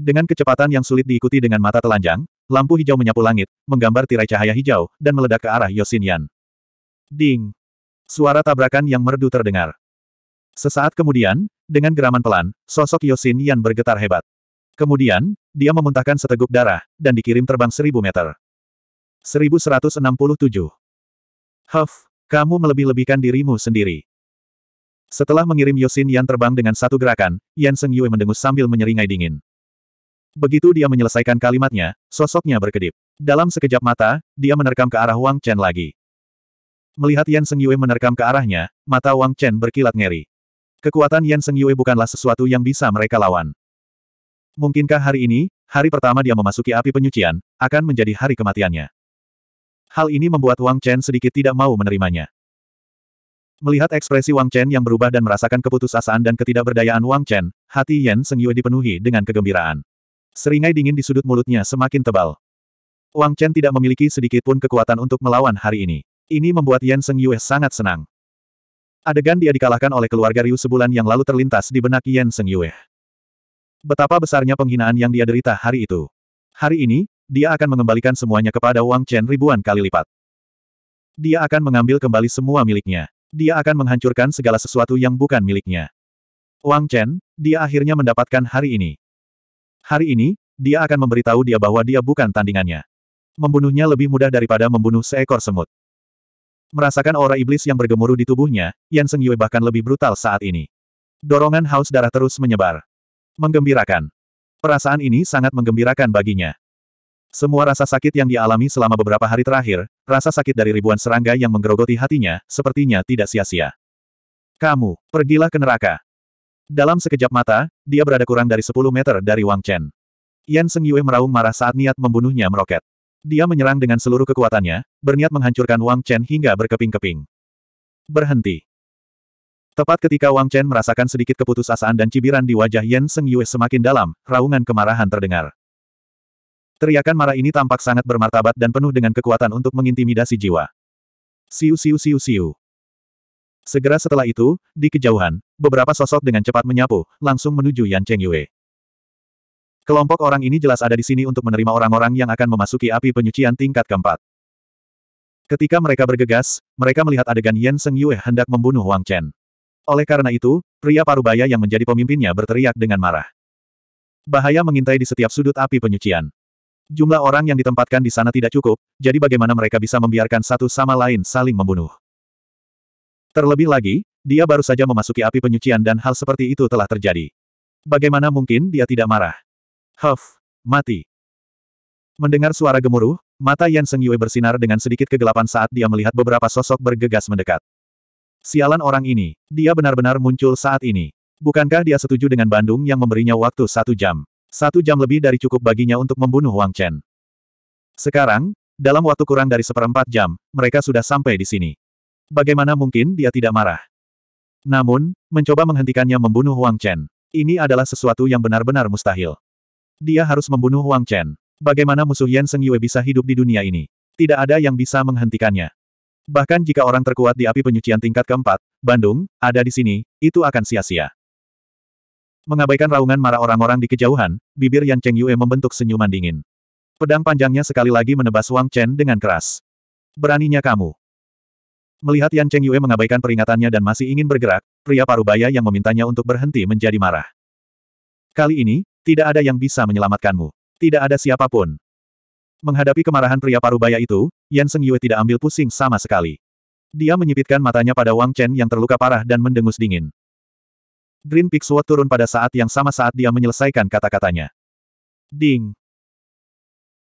Dengan kecepatan yang sulit diikuti dengan mata telanjang, lampu hijau menyapu langit, menggambar tirai cahaya hijau, dan meledak ke arah Yosin Yan. Ding! Suara tabrakan yang merdu terdengar. Sesaat kemudian, dengan geraman pelan, sosok Yosin Yan bergetar hebat. Kemudian, dia memuntahkan seteguk darah, dan dikirim terbang seribu meter. 1167. Huff, kamu melebih-lebihkan dirimu sendiri. Setelah mengirim Yosin Yan terbang dengan satu gerakan, Yan Seng Yue mendengus sambil menyeringai dingin. Begitu dia menyelesaikan kalimatnya, sosoknya berkedip. Dalam sekejap mata, dia menerkam ke arah Wang Chen lagi. Melihat Yan Seng Yue menerkam ke arahnya, mata Wang Chen berkilat ngeri. Kekuatan Yan Seng Yue bukanlah sesuatu yang bisa mereka lawan. Mungkinkah hari ini, hari pertama dia memasuki api penyucian, akan menjadi hari kematiannya? Hal ini membuat Wang Chen sedikit tidak mau menerimanya. Melihat ekspresi Wang Chen yang berubah dan merasakan keputusasaan dan ketidakberdayaan Wang Chen, hati Yan Seng Yue dipenuhi dengan kegembiraan. Seringai dingin di sudut mulutnya semakin tebal. Wang Chen tidak memiliki sedikit pun kekuatan untuk melawan hari ini. Ini membuat Yan Seng Yue sangat senang. Adegan dia dikalahkan oleh keluarga Ryu sebulan yang lalu terlintas di benak Yan Seng Yue. Betapa besarnya penghinaan yang dia derita hari itu. Hari ini, dia akan mengembalikan semuanya kepada Wang Chen ribuan kali lipat. Dia akan mengambil kembali semua miliknya. Dia akan menghancurkan segala sesuatu yang bukan miliknya. Wang Chen, dia akhirnya mendapatkan hari ini. Hari ini, dia akan memberitahu dia bahwa dia bukan tandingannya. Membunuhnya lebih mudah daripada membunuh seekor semut. Merasakan aura iblis yang bergemuruh di tubuhnya, Yan Seng Yue bahkan lebih brutal saat ini. Dorongan haus darah terus menyebar. Menggembirakan. Perasaan ini sangat menggembirakan baginya. Semua rasa sakit yang dialami selama beberapa hari terakhir, rasa sakit dari ribuan serangga yang menggerogoti hatinya, sepertinya tidak sia-sia. Kamu, pergilah ke neraka. Dalam sekejap mata, dia berada kurang dari 10 meter dari Wang Chen. Yan Seng Yue meraung marah saat niat membunuhnya meroket. Dia menyerang dengan seluruh kekuatannya, berniat menghancurkan Wang Chen hingga berkeping-keping. Berhenti. Tepat ketika Wang Chen merasakan sedikit keputusasaan dan cibiran di wajah Yan Seng Yue semakin dalam, raungan kemarahan terdengar. Teriakan marah ini tampak sangat bermartabat dan penuh dengan kekuatan untuk mengintimidasi jiwa. Siu siu siu siu. Segera setelah itu, di kejauhan, beberapa sosok dengan cepat menyapu, langsung menuju Yan Cheng Yue. Kelompok orang ini jelas ada di sini untuk menerima orang-orang yang akan memasuki api penyucian tingkat keempat. Ketika mereka bergegas, mereka melihat adegan Yan Seng Yue hendak membunuh Wang Chen. Oleh karena itu, pria parubaya yang menjadi pemimpinnya berteriak dengan marah. Bahaya mengintai di setiap sudut api penyucian. Jumlah orang yang ditempatkan di sana tidak cukup, jadi bagaimana mereka bisa membiarkan satu sama lain saling membunuh. Terlebih lagi, dia baru saja memasuki api penyucian dan hal seperti itu telah terjadi. Bagaimana mungkin dia tidak marah? Huff, mati. Mendengar suara gemuruh, mata Yan Seng Yue bersinar dengan sedikit kegelapan saat dia melihat beberapa sosok bergegas mendekat. Sialan orang ini, dia benar-benar muncul saat ini. Bukankah dia setuju dengan Bandung yang memberinya waktu satu jam? Satu jam lebih dari cukup baginya untuk membunuh Wang Chen. Sekarang, dalam waktu kurang dari seperempat jam, mereka sudah sampai di sini. Bagaimana mungkin dia tidak marah? Namun, mencoba menghentikannya membunuh Wang Chen. Ini adalah sesuatu yang benar-benar mustahil. Dia harus membunuh Wang Chen. Bagaimana musuh Yan Seng Yue bisa hidup di dunia ini? Tidak ada yang bisa menghentikannya. Bahkan jika orang terkuat di api penyucian tingkat keempat, Bandung, ada di sini, itu akan sia-sia. Mengabaikan raungan marah orang-orang di kejauhan, bibir Yan Cheng Yue membentuk senyuman dingin. Pedang panjangnya sekali lagi menebas Wang Chen dengan keras. Beraninya kamu. Melihat Yan Cheng Yue mengabaikan peringatannya dan masih ingin bergerak, pria parubaya yang memintanya untuk berhenti menjadi marah. Kali ini, tidak ada yang bisa menyelamatkanmu. Tidak ada siapapun. Menghadapi kemarahan pria parubaya itu, Yan Seng Yue tidak ambil pusing sama sekali. Dia menyipitkan matanya pada Wang Chen yang terluka parah dan mendengus dingin. Green Peak Sword turun pada saat yang sama saat dia menyelesaikan kata-katanya. Ding!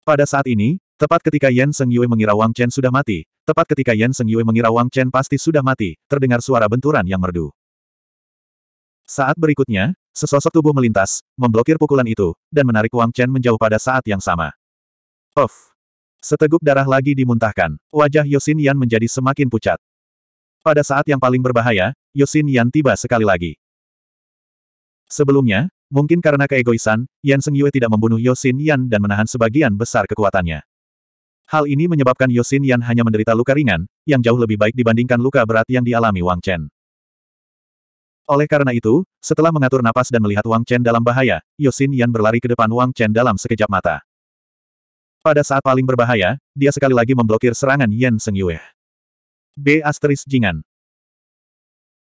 Pada saat ini, tepat ketika Yan Seng Yue mengira Wang Chen sudah mati, tepat ketika Yan Seng Yue mengira Wang Chen pasti sudah mati, terdengar suara benturan yang merdu. Saat berikutnya, sesosok tubuh melintas, memblokir pukulan itu, dan menarik Wang Chen menjauh pada saat yang sama. Of. Seteguk darah lagi dimuntahkan. Wajah Yosin Yan menjadi semakin pucat. Pada saat yang paling berbahaya, Yosin Yan tiba sekali lagi. Sebelumnya, mungkin karena keegoisan, Yan Seng Yue tidak membunuh Yosin Yan dan menahan sebagian besar kekuatannya. Hal ini menyebabkan Yosin Yan hanya menderita luka ringan, yang jauh lebih baik dibandingkan luka berat yang dialami Wang Chen. Oleh karena itu, setelah mengatur napas dan melihat Wang Chen dalam bahaya, Yosin Yan berlari ke depan Wang Chen dalam sekejap mata. Pada saat paling berbahaya, dia sekali lagi memblokir serangan Yan Seng Yue. B. Asteris Jingan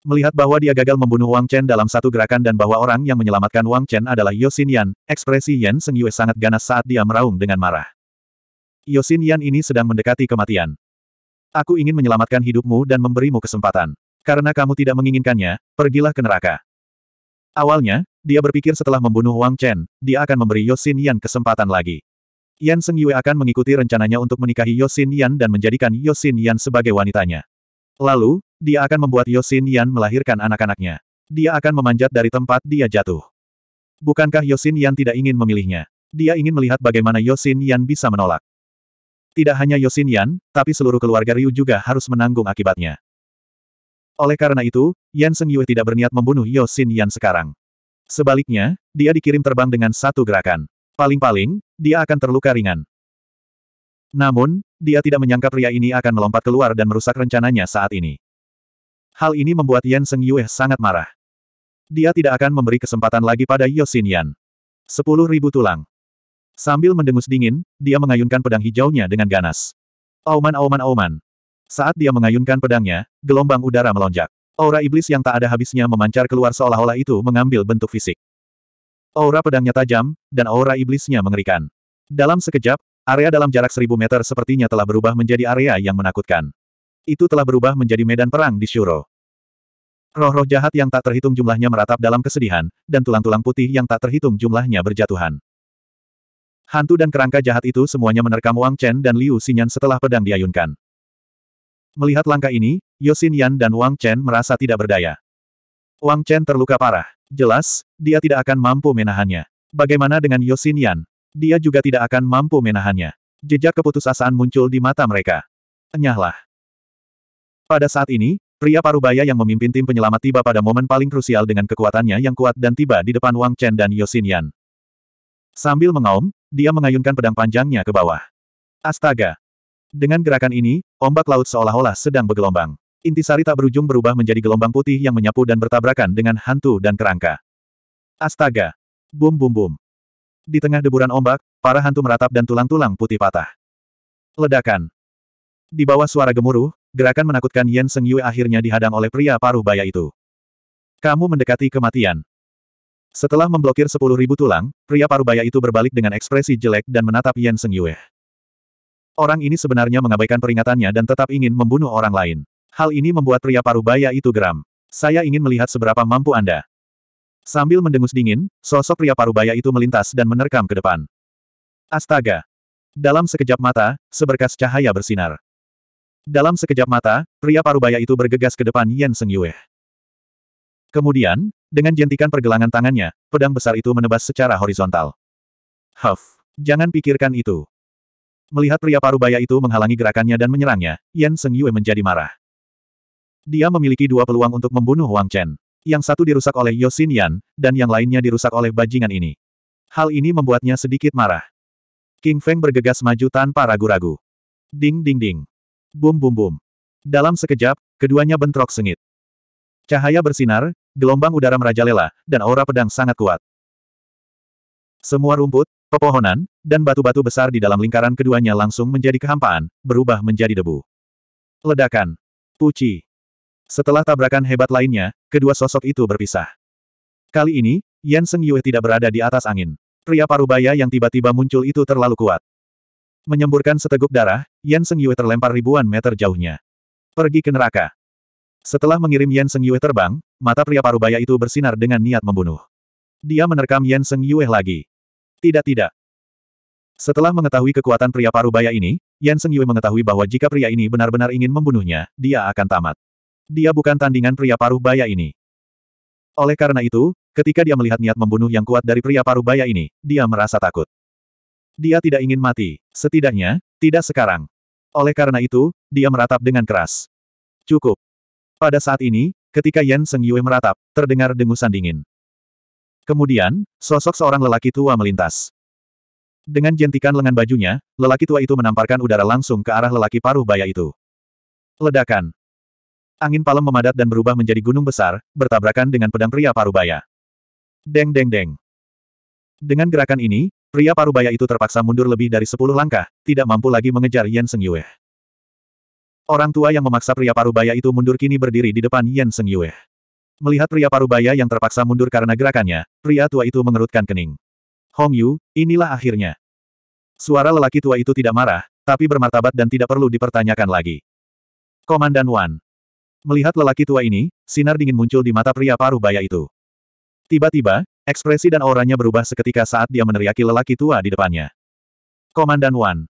Melihat bahwa dia gagal membunuh Wang Chen dalam satu gerakan dan bahwa orang yang menyelamatkan Wang Chen adalah Yosin Yan, ekspresi Yan Seng Yue sangat ganas saat dia meraung dengan marah. Yosin Yan ini sedang mendekati kematian. Aku ingin menyelamatkan hidupmu dan memberimu kesempatan. Karena kamu tidak menginginkannya, pergilah ke neraka. Awalnya, dia berpikir setelah membunuh Wang Chen, dia akan memberi Yosin Yan kesempatan lagi. Yan Seng Yue akan mengikuti rencananya untuk menikahi Yosin Yan dan menjadikan Yosin Yan sebagai wanitanya. Lalu, dia akan membuat Yosin Yan melahirkan anak-anaknya. Dia akan memanjat dari tempat dia jatuh. Bukankah Yosin Yan tidak ingin memilihnya? Dia ingin melihat bagaimana Yosin Yan bisa menolak. Tidak hanya Yosin Yan, tapi seluruh keluarga Ryu juga harus menanggung akibatnya. Oleh karena itu, Yan Seng Yue tidak berniat membunuh Yosin Yan sekarang. Sebaliknya, dia dikirim terbang dengan satu gerakan. Paling-paling, dia akan terluka ringan. Namun, dia tidak menyangka pria ini akan melompat keluar dan merusak rencananya saat ini. Hal ini membuat Yan Seng Yue sangat marah. Dia tidak akan memberi kesempatan lagi pada Yosin Yan. Sepuluh ribu tulang. Sambil mendengus dingin, dia mengayunkan pedang hijaunya dengan ganas. Auman auman auman. Saat dia mengayunkan pedangnya, gelombang udara melonjak. Aura iblis yang tak ada habisnya memancar keluar seolah-olah itu mengambil bentuk fisik. Aura pedangnya tajam, dan aura iblisnya mengerikan. Dalam sekejap, area dalam jarak seribu meter sepertinya telah berubah menjadi area yang menakutkan. Itu telah berubah menjadi medan perang di Shuro. Roh-roh jahat yang tak terhitung jumlahnya meratap dalam kesedihan, dan tulang-tulang putih yang tak terhitung jumlahnya berjatuhan. Hantu dan kerangka jahat itu semuanya menerkam Wang Chen dan Liu Xinyan setelah pedang diayunkan. Melihat langkah ini, Yosin Yan dan Wang Chen merasa tidak berdaya. Wang Chen terluka parah. Jelas, dia tidak akan mampu menahannya. Bagaimana dengan Yosin Yan? Dia juga tidak akan mampu menahannya. Jejak keputusasaan muncul di mata mereka. Enyahlah. Pada saat ini, pria parubaya yang memimpin tim penyelamat tiba pada momen paling krusial dengan kekuatannya yang kuat dan tiba di depan Wang Chen dan Yosin Yan. Sambil mengaum, dia mengayunkan pedang panjangnya ke bawah. Astaga! Dengan gerakan ini, ombak laut seolah-olah sedang bergelombang. Intisari tak berujung berubah menjadi gelombang putih yang menyapu dan bertabrakan dengan hantu dan kerangka. Astaga! Bum bum bum. Di tengah deburan ombak, para hantu meratap dan tulang-tulang putih patah. Ledakan. Di bawah suara gemuruh, gerakan menakutkan Yen Seng Yue akhirnya dihadang oleh pria paruh baya itu. Kamu mendekati kematian. Setelah memblokir sepuluh ribu tulang, pria paruh baya itu berbalik dengan ekspresi jelek dan menatap Yen Seng Yue. Orang ini sebenarnya mengabaikan peringatannya dan tetap ingin membunuh orang lain. Hal ini membuat pria parubaya itu geram. Saya ingin melihat seberapa mampu Anda. Sambil mendengus dingin, sosok pria parubaya itu melintas dan menerkam ke depan. Astaga! Dalam sekejap mata, seberkas cahaya bersinar. Dalam sekejap mata, pria parubaya itu bergegas ke depan Yen Seng Yue. Kemudian, dengan jentikan pergelangan tangannya, pedang besar itu menebas secara horizontal. Huff! Jangan pikirkan itu. Melihat pria parubaya itu menghalangi gerakannya dan menyerangnya, Yan Seng Yue menjadi marah. Dia memiliki dua peluang untuk membunuh Wang Chen. Yang satu dirusak oleh Yosin Yan, dan yang lainnya dirusak oleh bajingan ini. Hal ini membuatnya sedikit marah. King Feng bergegas maju tanpa ragu-ragu. Ding ding ding. Bum bum bum. Dalam sekejap, keduanya bentrok sengit. Cahaya bersinar, gelombang udara merajalela, dan aura pedang sangat kuat. Semua rumput, pepohonan, dan batu-batu besar di dalam lingkaran keduanya langsung menjadi kehampaan, berubah menjadi debu. Ledakan. Puci. Setelah tabrakan hebat lainnya, kedua sosok itu berpisah. Kali ini, Yan Seng Yue tidak berada di atas angin. Pria parubaya yang tiba-tiba muncul itu terlalu kuat. Menyemburkan seteguk darah, Yan Seng Yue terlempar ribuan meter jauhnya. Pergi ke neraka. Setelah mengirim Yan Seng Yue terbang, mata pria parubaya itu bersinar dengan niat membunuh. Dia menerkam Yan Seng Yue lagi. Tidak-tidak. Setelah mengetahui kekuatan pria parubaya ini, Yan Seng Yue mengetahui bahwa jika pria ini benar-benar ingin membunuhnya, dia akan tamat. Dia bukan tandingan pria paruh baya ini. Oleh karena itu, ketika dia melihat niat membunuh yang kuat dari pria paruh baya ini, dia merasa takut. Dia tidak ingin mati, setidaknya, tidak sekarang. Oleh karena itu, dia meratap dengan keras. Cukup. Pada saat ini, ketika Yan Seng Yue meratap, terdengar dengusan dingin. Kemudian, sosok seorang lelaki tua melintas. Dengan jentikan lengan bajunya, lelaki tua itu menamparkan udara langsung ke arah lelaki paruh baya itu. Ledakan. Angin palem memadat dan berubah menjadi gunung besar, bertabrakan dengan pedang pria parubaya. Deng deng deng. Dengan gerakan ini, pria parubaya itu terpaksa mundur lebih dari sepuluh langkah, tidak mampu lagi mengejar Yan Seng Yue. Orang tua yang memaksa pria parubaya itu mundur kini berdiri di depan Yan Seng Yue. Melihat pria parubaya yang terpaksa mundur karena gerakannya, pria tua itu mengerutkan kening. Hong Yu, inilah akhirnya. Suara lelaki tua itu tidak marah, tapi bermartabat dan tidak perlu dipertanyakan lagi. Komandan Wan, Melihat lelaki tua ini, sinar dingin muncul di mata pria paruh baya itu. Tiba-tiba, ekspresi dan auranya berubah seketika saat dia meneriaki lelaki tua di depannya. Komandan Wan.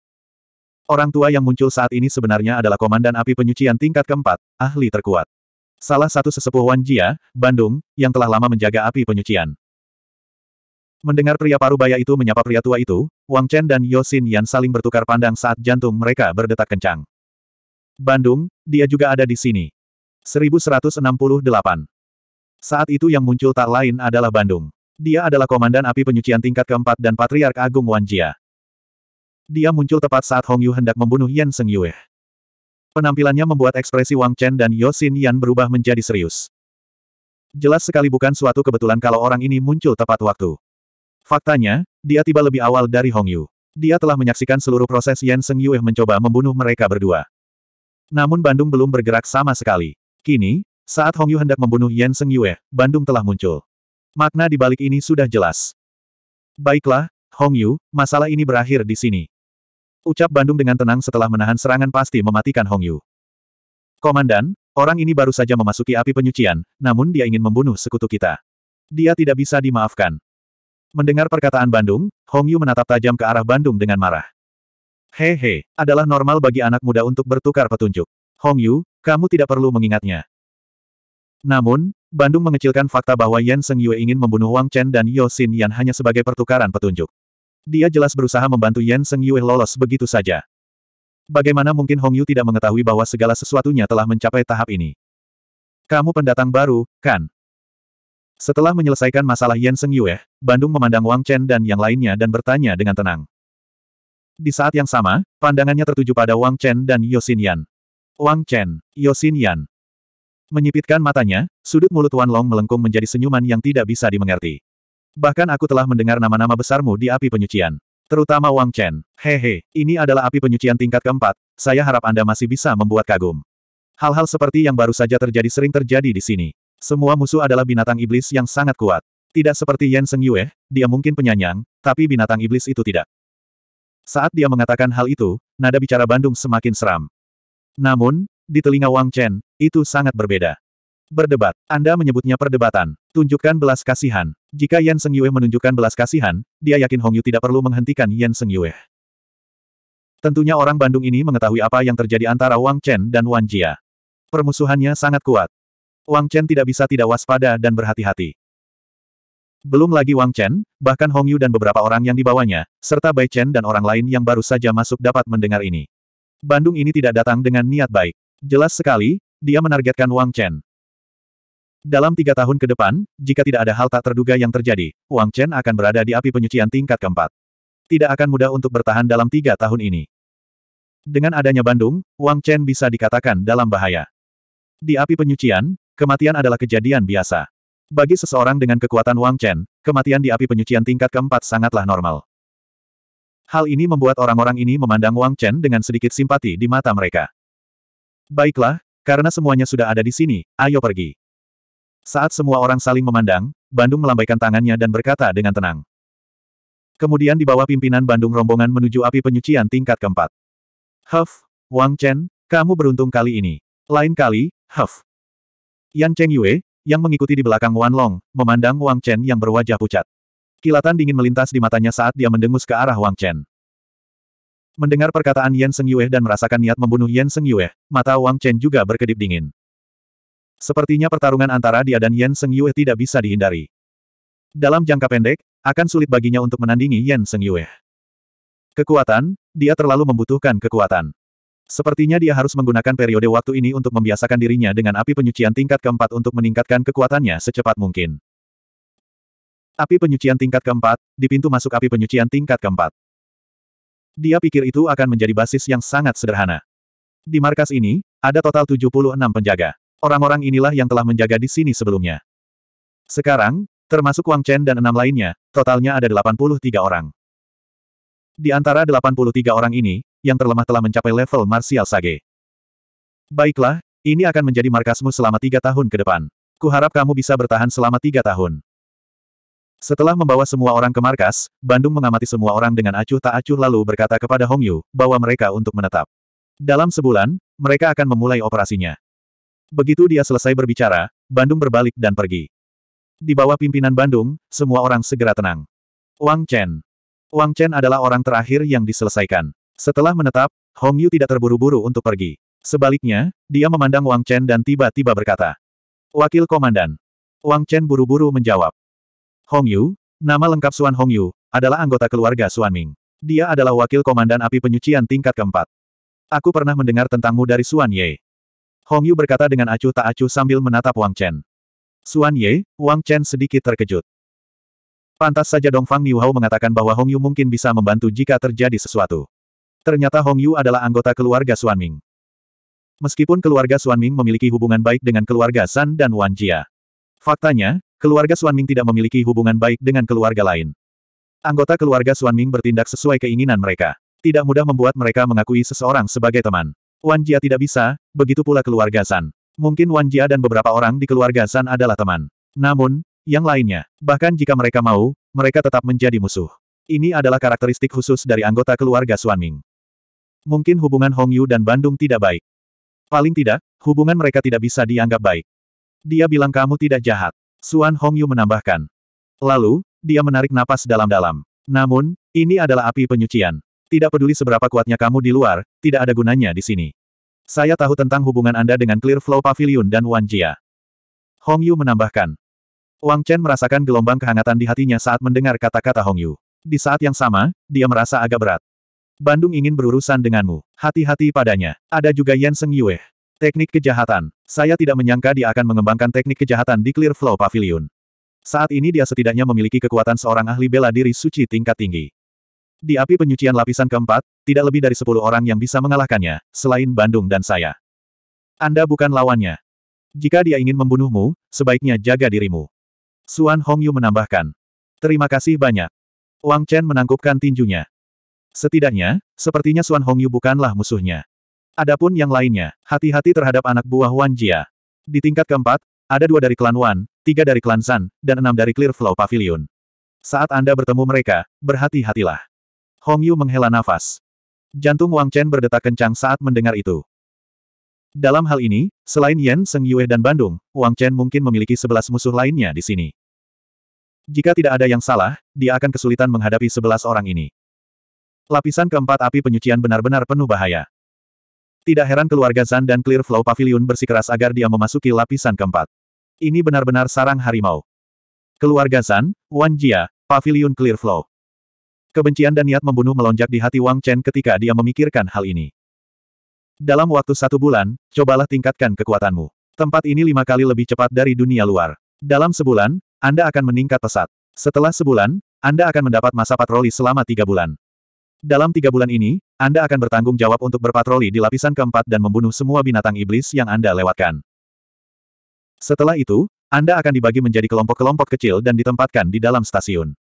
Orang tua yang muncul saat ini sebenarnya adalah Komandan Api Penyucian tingkat keempat, ahli terkuat. Salah satu sesepuh Wan Jia, Bandung, yang telah lama menjaga api penyucian. Mendengar pria paruh baya itu menyapa pria tua itu, Wang Chen dan Yosin Yan saling bertukar pandang saat jantung mereka berdetak kencang. Bandung, dia juga ada di sini. 1168. Saat itu yang muncul tak lain adalah Bandung. Dia adalah komandan api penyucian tingkat keempat dan Patriark Agung Wan Jia. Dia muncul tepat saat Hong Yu hendak membunuh Yan Seng Yue. Penampilannya membuat ekspresi Wang Chen dan Yosin Yan berubah menjadi serius. Jelas sekali bukan suatu kebetulan kalau orang ini muncul tepat waktu. Faktanya, dia tiba lebih awal dari Hong Yu. Dia telah menyaksikan seluruh proses Yan Seng Yue mencoba membunuh mereka berdua. Namun Bandung belum bergerak sama sekali. Kini, saat Hong Yu hendak membunuh Yan Seng Yue, Bandung telah muncul. Makna di balik ini sudah jelas. Baiklah, Hong Yu, masalah ini berakhir di sini. Ucap Bandung dengan tenang setelah menahan serangan pasti mematikan Hong Yu. Komandan, orang ini baru saja memasuki api penyucian, namun dia ingin membunuh sekutu kita. Dia tidak bisa dimaafkan. Mendengar perkataan Bandung, Hong Yu menatap tajam ke arah Bandung dengan marah. Hehe, adalah normal bagi anak muda untuk bertukar petunjuk. Hong Yu, kamu tidak perlu mengingatnya. Namun, Bandung mengecilkan fakta bahwa Yan Seng Yue ingin membunuh Wang Chen dan Yo Xin Yan hanya sebagai pertukaran petunjuk. Dia jelas berusaha membantu Yan Seng Yue lolos begitu saja. Bagaimana mungkin Hong Yu tidak mengetahui bahwa segala sesuatunya telah mencapai tahap ini? Kamu pendatang baru, kan? Setelah menyelesaikan masalah Yan Seng Yue, Bandung memandang Wang Chen dan yang lainnya dan bertanya dengan tenang. Di saat yang sama, pandangannya tertuju pada Wang Chen dan Yosin Yan. Wang Chen, Yosin Yan. Menyipitkan matanya, sudut mulut Wan Long melengkung menjadi senyuman yang tidak bisa dimengerti. Bahkan aku telah mendengar nama-nama besarmu di api penyucian. Terutama Wang Chen. Hehe, ini adalah api penyucian tingkat keempat, saya harap Anda masih bisa membuat kagum. Hal-hal seperti yang baru saja terjadi sering terjadi di sini. Semua musuh adalah binatang iblis yang sangat kuat. Tidak seperti Yan Seng Yue, dia mungkin penyanyang, tapi binatang iblis itu tidak. Saat dia mengatakan hal itu, nada bicara Bandung semakin seram. Namun, di telinga Wang Chen, itu sangat berbeda. Berdebat. Anda menyebutnya perdebatan. Tunjukkan belas kasihan. Jika Yan Seng Yue menunjukkan belas kasihan, dia yakin Hong Yu tidak perlu menghentikan Yan Seng Yue. Tentunya orang Bandung ini mengetahui apa yang terjadi antara Wang Chen dan Wan Jia. Permusuhannya sangat kuat. Wang Chen tidak bisa tidak waspada dan berhati-hati. Belum lagi Wang Chen, bahkan Hong Yu dan beberapa orang yang dibawanya, serta Bai Chen dan orang lain yang baru saja masuk dapat mendengar ini. Bandung ini tidak datang dengan niat baik. Jelas sekali, dia menargetkan Wang Chen. Dalam tiga tahun ke depan, jika tidak ada hal tak terduga yang terjadi, Wang Chen akan berada di api penyucian tingkat keempat. Tidak akan mudah untuk bertahan dalam tiga tahun ini. Dengan adanya Bandung, Wang Chen bisa dikatakan dalam bahaya. Di api penyucian, kematian adalah kejadian biasa. Bagi seseorang dengan kekuatan Wang Chen, kematian di api penyucian tingkat keempat sangatlah normal. Hal ini membuat orang-orang ini memandang Wang Chen dengan sedikit simpati di mata mereka. Baiklah, karena semuanya sudah ada di sini, ayo pergi. Saat semua orang saling memandang, Bandung melambaikan tangannya dan berkata dengan tenang. Kemudian di bawah pimpinan Bandung rombongan menuju api penyucian tingkat keempat. Huff, Wang Chen, kamu beruntung kali ini. Lain kali, Huff. Yan Cheng Yue, yang mengikuti di belakang Wan Long, memandang Wang Chen yang berwajah pucat. Kilatan dingin melintas di matanya saat dia mendengus ke arah Wang Chen. Mendengar perkataan Yan Seng Yue dan merasakan niat membunuh Yan Seng Yue, mata Wang Chen juga berkedip dingin. Sepertinya pertarungan antara dia dan Yan Seng Yue tidak bisa dihindari. Dalam jangka pendek, akan sulit baginya untuk menandingi Yan Seng Yue. Kekuatan, dia terlalu membutuhkan kekuatan. Sepertinya dia harus menggunakan periode waktu ini untuk membiasakan dirinya dengan api penyucian tingkat keempat untuk meningkatkan kekuatannya secepat mungkin. Api penyucian tingkat keempat, di pintu masuk api penyucian tingkat keempat. Dia pikir itu akan menjadi basis yang sangat sederhana. Di markas ini, ada total 76 penjaga. Orang-orang inilah yang telah menjaga di sini sebelumnya. Sekarang, termasuk Wang Chen dan enam lainnya, totalnya ada 83 orang. Di antara 83 orang ini, yang terlemah telah mencapai level Martial Sage. Baiklah, ini akan menjadi markasmu selama tiga tahun ke depan. Kuharap kamu bisa bertahan selama tiga tahun. Setelah membawa semua orang ke markas, Bandung mengamati semua orang dengan acuh tak acuh lalu berkata kepada Hong Yu, bahwa mereka untuk menetap. Dalam sebulan, mereka akan memulai operasinya. Begitu dia selesai berbicara, Bandung berbalik dan pergi. Di bawah pimpinan Bandung, semua orang segera tenang. Wang Chen. Wang Chen adalah orang terakhir yang diselesaikan. Setelah menetap, Hong Yu tidak terburu-buru untuk pergi. Sebaliknya, dia memandang Wang Chen dan tiba-tiba berkata, Wakil Komandan. Wang Chen buru-buru menjawab. Hong Yu, nama lengkap Suan Hong Yu, adalah anggota keluarga Suan Ming. Dia adalah wakil komandan api penyucian tingkat keempat. Aku pernah mendengar tentangmu dari Suan Ye. Hong Yu berkata dengan acuh tak acuh sambil menatap Wang Chen. Suan Ye, Wang Chen sedikit terkejut. Pantas saja Dongfang Niuhao mengatakan bahwa Hong Yu mungkin bisa membantu jika terjadi sesuatu. Ternyata Hong Yu adalah anggota keluarga Suan Ming. Meskipun keluarga Suan Ming memiliki hubungan baik dengan keluarga San dan Wan Jia. Faktanya, Keluarga Suan Ming tidak memiliki hubungan baik dengan keluarga lain. Anggota keluarga Suan Ming bertindak sesuai keinginan mereka. Tidak mudah membuat mereka mengakui seseorang sebagai teman. Wan Jia tidak bisa, begitu pula keluarga San. Mungkin Wan Jia dan beberapa orang di keluarga San adalah teman. Namun, yang lainnya, bahkan jika mereka mau, mereka tetap menjadi musuh. Ini adalah karakteristik khusus dari anggota keluarga Suan Ming. Mungkin hubungan Hong Yu dan Bandung tidak baik. Paling tidak, hubungan mereka tidak bisa dianggap baik. Dia bilang kamu tidak jahat. Suan Hongyu menambahkan. Lalu, dia menarik napas dalam-dalam. Namun, ini adalah api penyucian. Tidak peduli seberapa kuatnya kamu di luar, tidak ada gunanya di sini. Saya tahu tentang hubungan Anda dengan Clear Flow Pavilion dan Wan Jia. Hong Yu menambahkan. Wang Chen merasakan gelombang kehangatan di hatinya saat mendengar kata-kata Hong Yu. Di saat yang sama, dia merasa agak berat. Bandung ingin berurusan denganmu. Hati-hati padanya. Ada juga Yan Seng Yue. Teknik kejahatan. Saya tidak menyangka dia akan mengembangkan teknik kejahatan di Clear Flow Pavilion. Saat ini dia setidaknya memiliki kekuatan seorang ahli bela diri suci tingkat tinggi. Di api penyucian lapisan keempat, tidak lebih dari sepuluh orang yang bisa mengalahkannya, selain Bandung dan saya. Anda bukan lawannya. Jika dia ingin membunuhmu, sebaiknya jaga dirimu. Suan Hongyu menambahkan. Terima kasih banyak. Wang Chen menangkupkan tinjunya. Setidaknya, sepertinya Suan Hongyu bukanlah musuhnya. Adapun yang lainnya, hati-hati terhadap anak buah Wan Jia. Di tingkat keempat, ada dua dari klan Wan, tiga dari klan San, dan enam dari Clear Flow Pavilion. Saat Anda bertemu mereka, berhati-hatilah. Hong Yu menghela nafas. Jantung Wang Chen berdetak kencang saat mendengar itu. Dalam hal ini, selain Yan Seng Yue dan Bandung, Wang Chen mungkin memiliki sebelas musuh lainnya di sini. Jika tidak ada yang salah, dia akan kesulitan menghadapi sebelas orang ini. Lapisan keempat api penyucian benar-benar penuh bahaya. Tidak heran keluarga Zan dan Clearflow Pavilion bersikeras agar dia memasuki lapisan keempat. Ini benar-benar sarang harimau. Keluarga Zan, Wan Jia, Pavilion Clearflow. Kebencian dan niat membunuh melonjak di hati Wang Chen ketika dia memikirkan hal ini. Dalam waktu satu bulan, cobalah tingkatkan kekuatanmu. Tempat ini lima kali lebih cepat dari dunia luar. Dalam sebulan, Anda akan meningkat pesat. Setelah sebulan, Anda akan mendapat masa patroli selama tiga bulan. Dalam tiga bulan ini, anda akan bertanggung jawab untuk berpatroli di lapisan keempat dan membunuh semua binatang iblis yang Anda lewatkan. Setelah itu, Anda akan dibagi menjadi kelompok-kelompok kecil dan ditempatkan di dalam stasiun.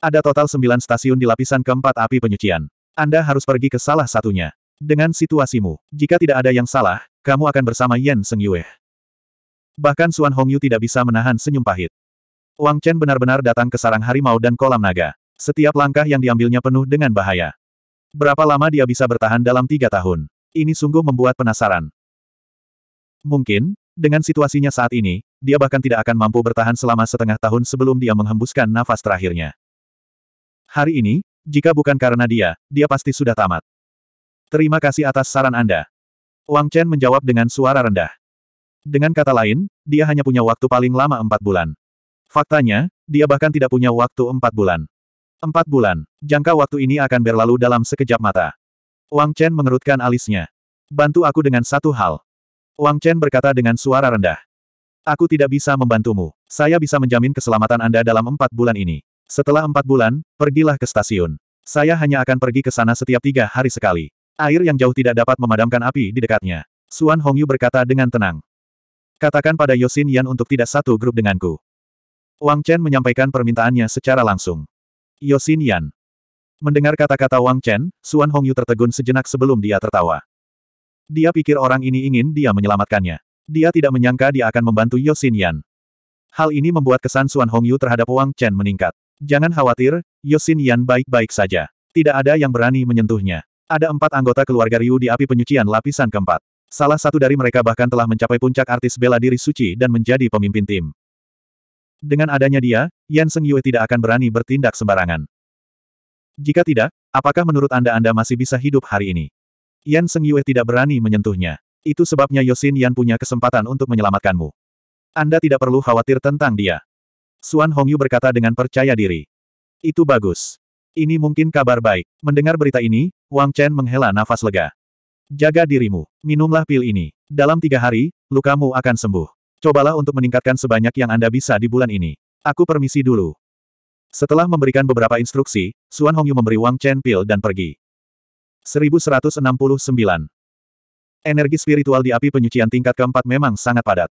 Ada total sembilan stasiun di lapisan keempat api penyucian. Anda harus pergi ke salah satunya. Dengan situasimu, jika tidak ada yang salah, kamu akan bersama Yen Seng Yue. Bahkan Suan Hongyu tidak bisa menahan senyum pahit. Wang Chen benar-benar datang ke sarang harimau dan kolam naga. Setiap langkah yang diambilnya penuh dengan bahaya. Berapa lama dia bisa bertahan dalam tiga tahun? Ini sungguh membuat penasaran. Mungkin, dengan situasinya saat ini, dia bahkan tidak akan mampu bertahan selama setengah tahun sebelum dia menghembuskan nafas terakhirnya. Hari ini, jika bukan karena dia, dia pasti sudah tamat. Terima kasih atas saran Anda. Wang Chen menjawab dengan suara rendah. Dengan kata lain, dia hanya punya waktu paling lama empat bulan. Faktanya, dia bahkan tidak punya waktu empat bulan. Empat bulan. Jangka waktu ini akan berlalu dalam sekejap mata. Wang Chen mengerutkan alisnya. Bantu aku dengan satu hal. Wang Chen berkata dengan suara rendah. Aku tidak bisa membantumu. Saya bisa menjamin keselamatan Anda dalam empat bulan ini. Setelah empat bulan, pergilah ke stasiun. Saya hanya akan pergi ke sana setiap tiga hari sekali. Air yang jauh tidak dapat memadamkan api di dekatnya. Suan Hongyu berkata dengan tenang. Katakan pada Yosin Yan untuk tidak satu grup denganku. Wang Chen menyampaikan permintaannya secara langsung. Yosin Yan. Mendengar kata-kata Wang Chen, Suan Hongyu tertegun sejenak sebelum dia tertawa. Dia pikir orang ini ingin dia menyelamatkannya. Dia tidak menyangka dia akan membantu Yosin Yan. Hal ini membuat kesan Suan Hongyu terhadap Wang Chen meningkat. Jangan khawatir, Yosin Yan baik-baik saja. Tidak ada yang berani menyentuhnya. Ada empat anggota keluarga Ryu di api penyucian lapisan keempat. Salah satu dari mereka bahkan telah mencapai puncak artis bela diri suci dan menjadi pemimpin tim. Dengan adanya dia, Yan Seng Yue tidak akan berani bertindak sembarangan. Jika tidak, apakah menurut Anda Anda masih bisa hidup hari ini? Yan Seng Yue tidak berani menyentuhnya. Itu sebabnya Yosin Yan punya kesempatan untuk menyelamatkanmu. Anda tidak perlu khawatir tentang dia. Suan Hongyu berkata dengan percaya diri. Itu bagus. Ini mungkin kabar baik. Mendengar berita ini, Wang Chen menghela nafas lega. Jaga dirimu. Minumlah pil ini. Dalam tiga hari, lukamu akan sembuh. Cobalah untuk meningkatkan sebanyak yang Anda bisa di bulan ini. Aku permisi dulu. Setelah memberikan beberapa instruksi, Suan Hongyu memberi Wang Chen pil dan pergi. 1169. Energi spiritual di api penyucian tingkat keempat memang sangat padat.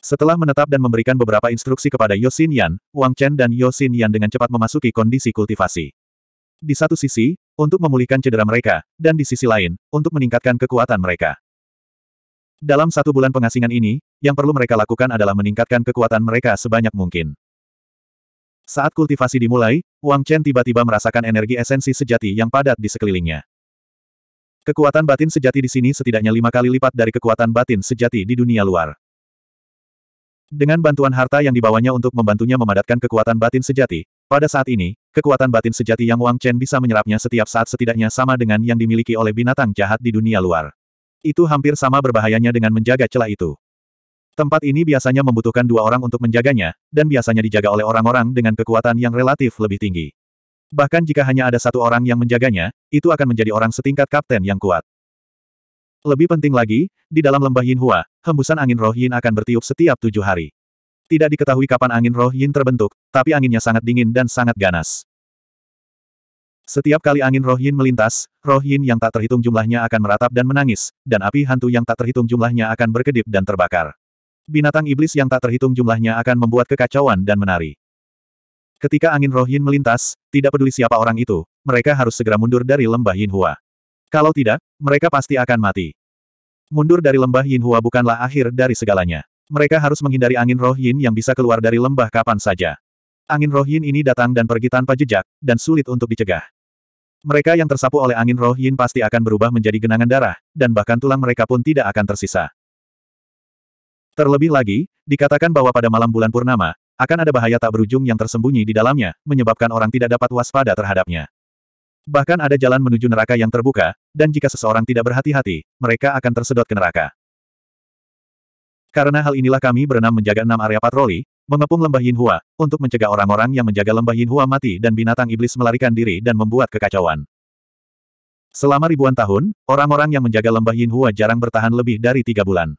Setelah menetap dan memberikan beberapa instruksi kepada Yosin Yan, Wang Chen dan Yosin Yan dengan cepat memasuki kondisi kultivasi. Di satu sisi, untuk memulihkan cedera mereka, dan di sisi lain, untuk meningkatkan kekuatan mereka. Dalam satu bulan pengasingan ini, yang perlu mereka lakukan adalah meningkatkan kekuatan mereka sebanyak mungkin. Saat kultivasi dimulai, Wang Chen tiba-tiba merasakan energi esensi sejati yang padat di sekelilingnya. Kekuatan batin sejati di sini setidaknya lima kali lipat dari kekuatan batin sejati di dunia luar. Dengan bantuan harta yang dibawanya untuk membantunya memadatkan kekuatan batin sejati, pada saat ini, kekuatan batin sejati yang Wang Chen bisa menyerapnya setiap saat setidaknya sama dengan yang dimiliki oleh binatang jahat di dunia luar. Itu hampir sama berbahayanya dengan menjaga celah itu. Tempat ini biasanya membutuhkan dua orang untuk menjaganya, dan biasanya dijaga oleh orang-orang dengan kekuatan yang relatif lebih tinggi. Bahkan jika hanya ada satu orang yang menjaganya, itu akan menjadi orang setingkat kapten yang kuat. Lebih penting lagi, di dalam lembah Yin Hua, hembusan angin roh Yin akan bertiup setiap tujuh hari. Tidak diketahui kapan angin roh Yin terbentuk, tapi anginnya sangat dingin dan sangat ganas. Setiap kali angin roh yin melintas, roh yin yang tak terhitung jumlahnya akan meratap dan menangis, dan api hantu yang tak terhitung jumlahnya akan berkedip dan terbakar. Binatang iblis yang tak terhitung jumlahnya akan membuat kekacauan dan menari. Ketika angin roh Yin melintas, tidak peduli siapa orang itu, mereka harus segera mundur dari lembah Yin Hua. Kalau tidak, mereka pasti akan mati. Mundur dari lembah Yin Hua bukanlah akhir dari segalanya. Mereka harus menghindari angin roh Yin yang bisa keluar dari lembah kapan saja. Angin roh Yin ini datang dan pergi tanpa jejak, dan sulit untuk dicegah. Mereka yang tersapu oleh angin roh Yin pasti akan berubah menjadi genangan darah, dan bahkan tulang mereka pun tidak akan tersisa. Terlebih lagi, dikatakan bahwa pada malam bulan purnama, akan ada bahaya tak berujung yang tersembunyi di dalamnya, menyebabkan orang tidak dapat waspada terhadapnya. Bahkan ada jalan menuju neraka yang terbuka, dan jika seseorang tidak berhati-hati, mereka akan tersedot ke neraka. Karena hal inilah kami berenam menjaga enam area patroli, mengepung lembah Yin Hua untuk mencegah orang-orang yang menjaga lembah Yin Hua mati dan binatang iblis melarikan diri dan membuat kekacauan. Selama ribuan tahun, orang-orang yang menjaga lembah Yin Hua jarang bertahan lebih dari tiga bulan.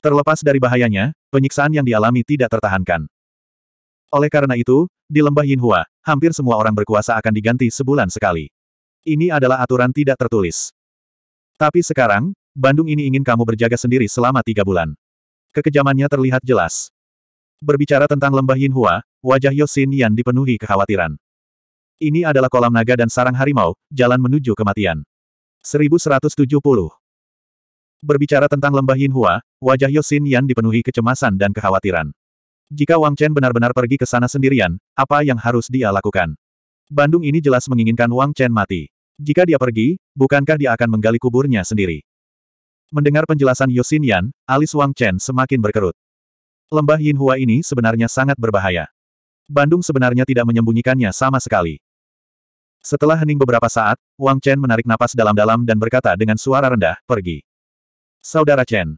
Terlepas dari bahayanya, penyiksaan yang dialami tidak tertahankan. Oleh karena itu, di lembah Yin Hua, hampir semua orang berkuasa akan diganti sebulan sekali. Ini adalah aturan tidak tertulis. Tapi sekarang, Bandung ini ingin kamu berjaga sendiri selama tiga bulan. Kekejamannya terlihat jelas. Berbicara tentang lembah Yin Hua, wajah Yosin Yan dipenuhi kekhawatiran. Ini adalah kolam naga dan sarang harimau, jalan menuju kematian. 1170. Berbicara tentang lembah Yin Hua, wajah Yosin Yan dipenuhi kecemasan dan kekhawatiran. Jika Wang Chen benar-benar pergi ke sana sendirian, apa yang harus dia lakukan? Bandung ini jelas menginginkan Wang Chen mati. Jika dia pergi, bukankah dia akan menggali kuburnya sendiri? Mendengar penjelasan Yosin Yan, alis Wang Chen semakin berkerut. Lembah Yin Hua ini sebenarnya sangat berbahaya. Bandung sebenarnya tidak menyembunyikannya sama sekali. Setelah hening beberapa saat, Wang Chen menarik napas dalam-dalam dan berkata dengan suara rendah, pergi. Saudara Chen.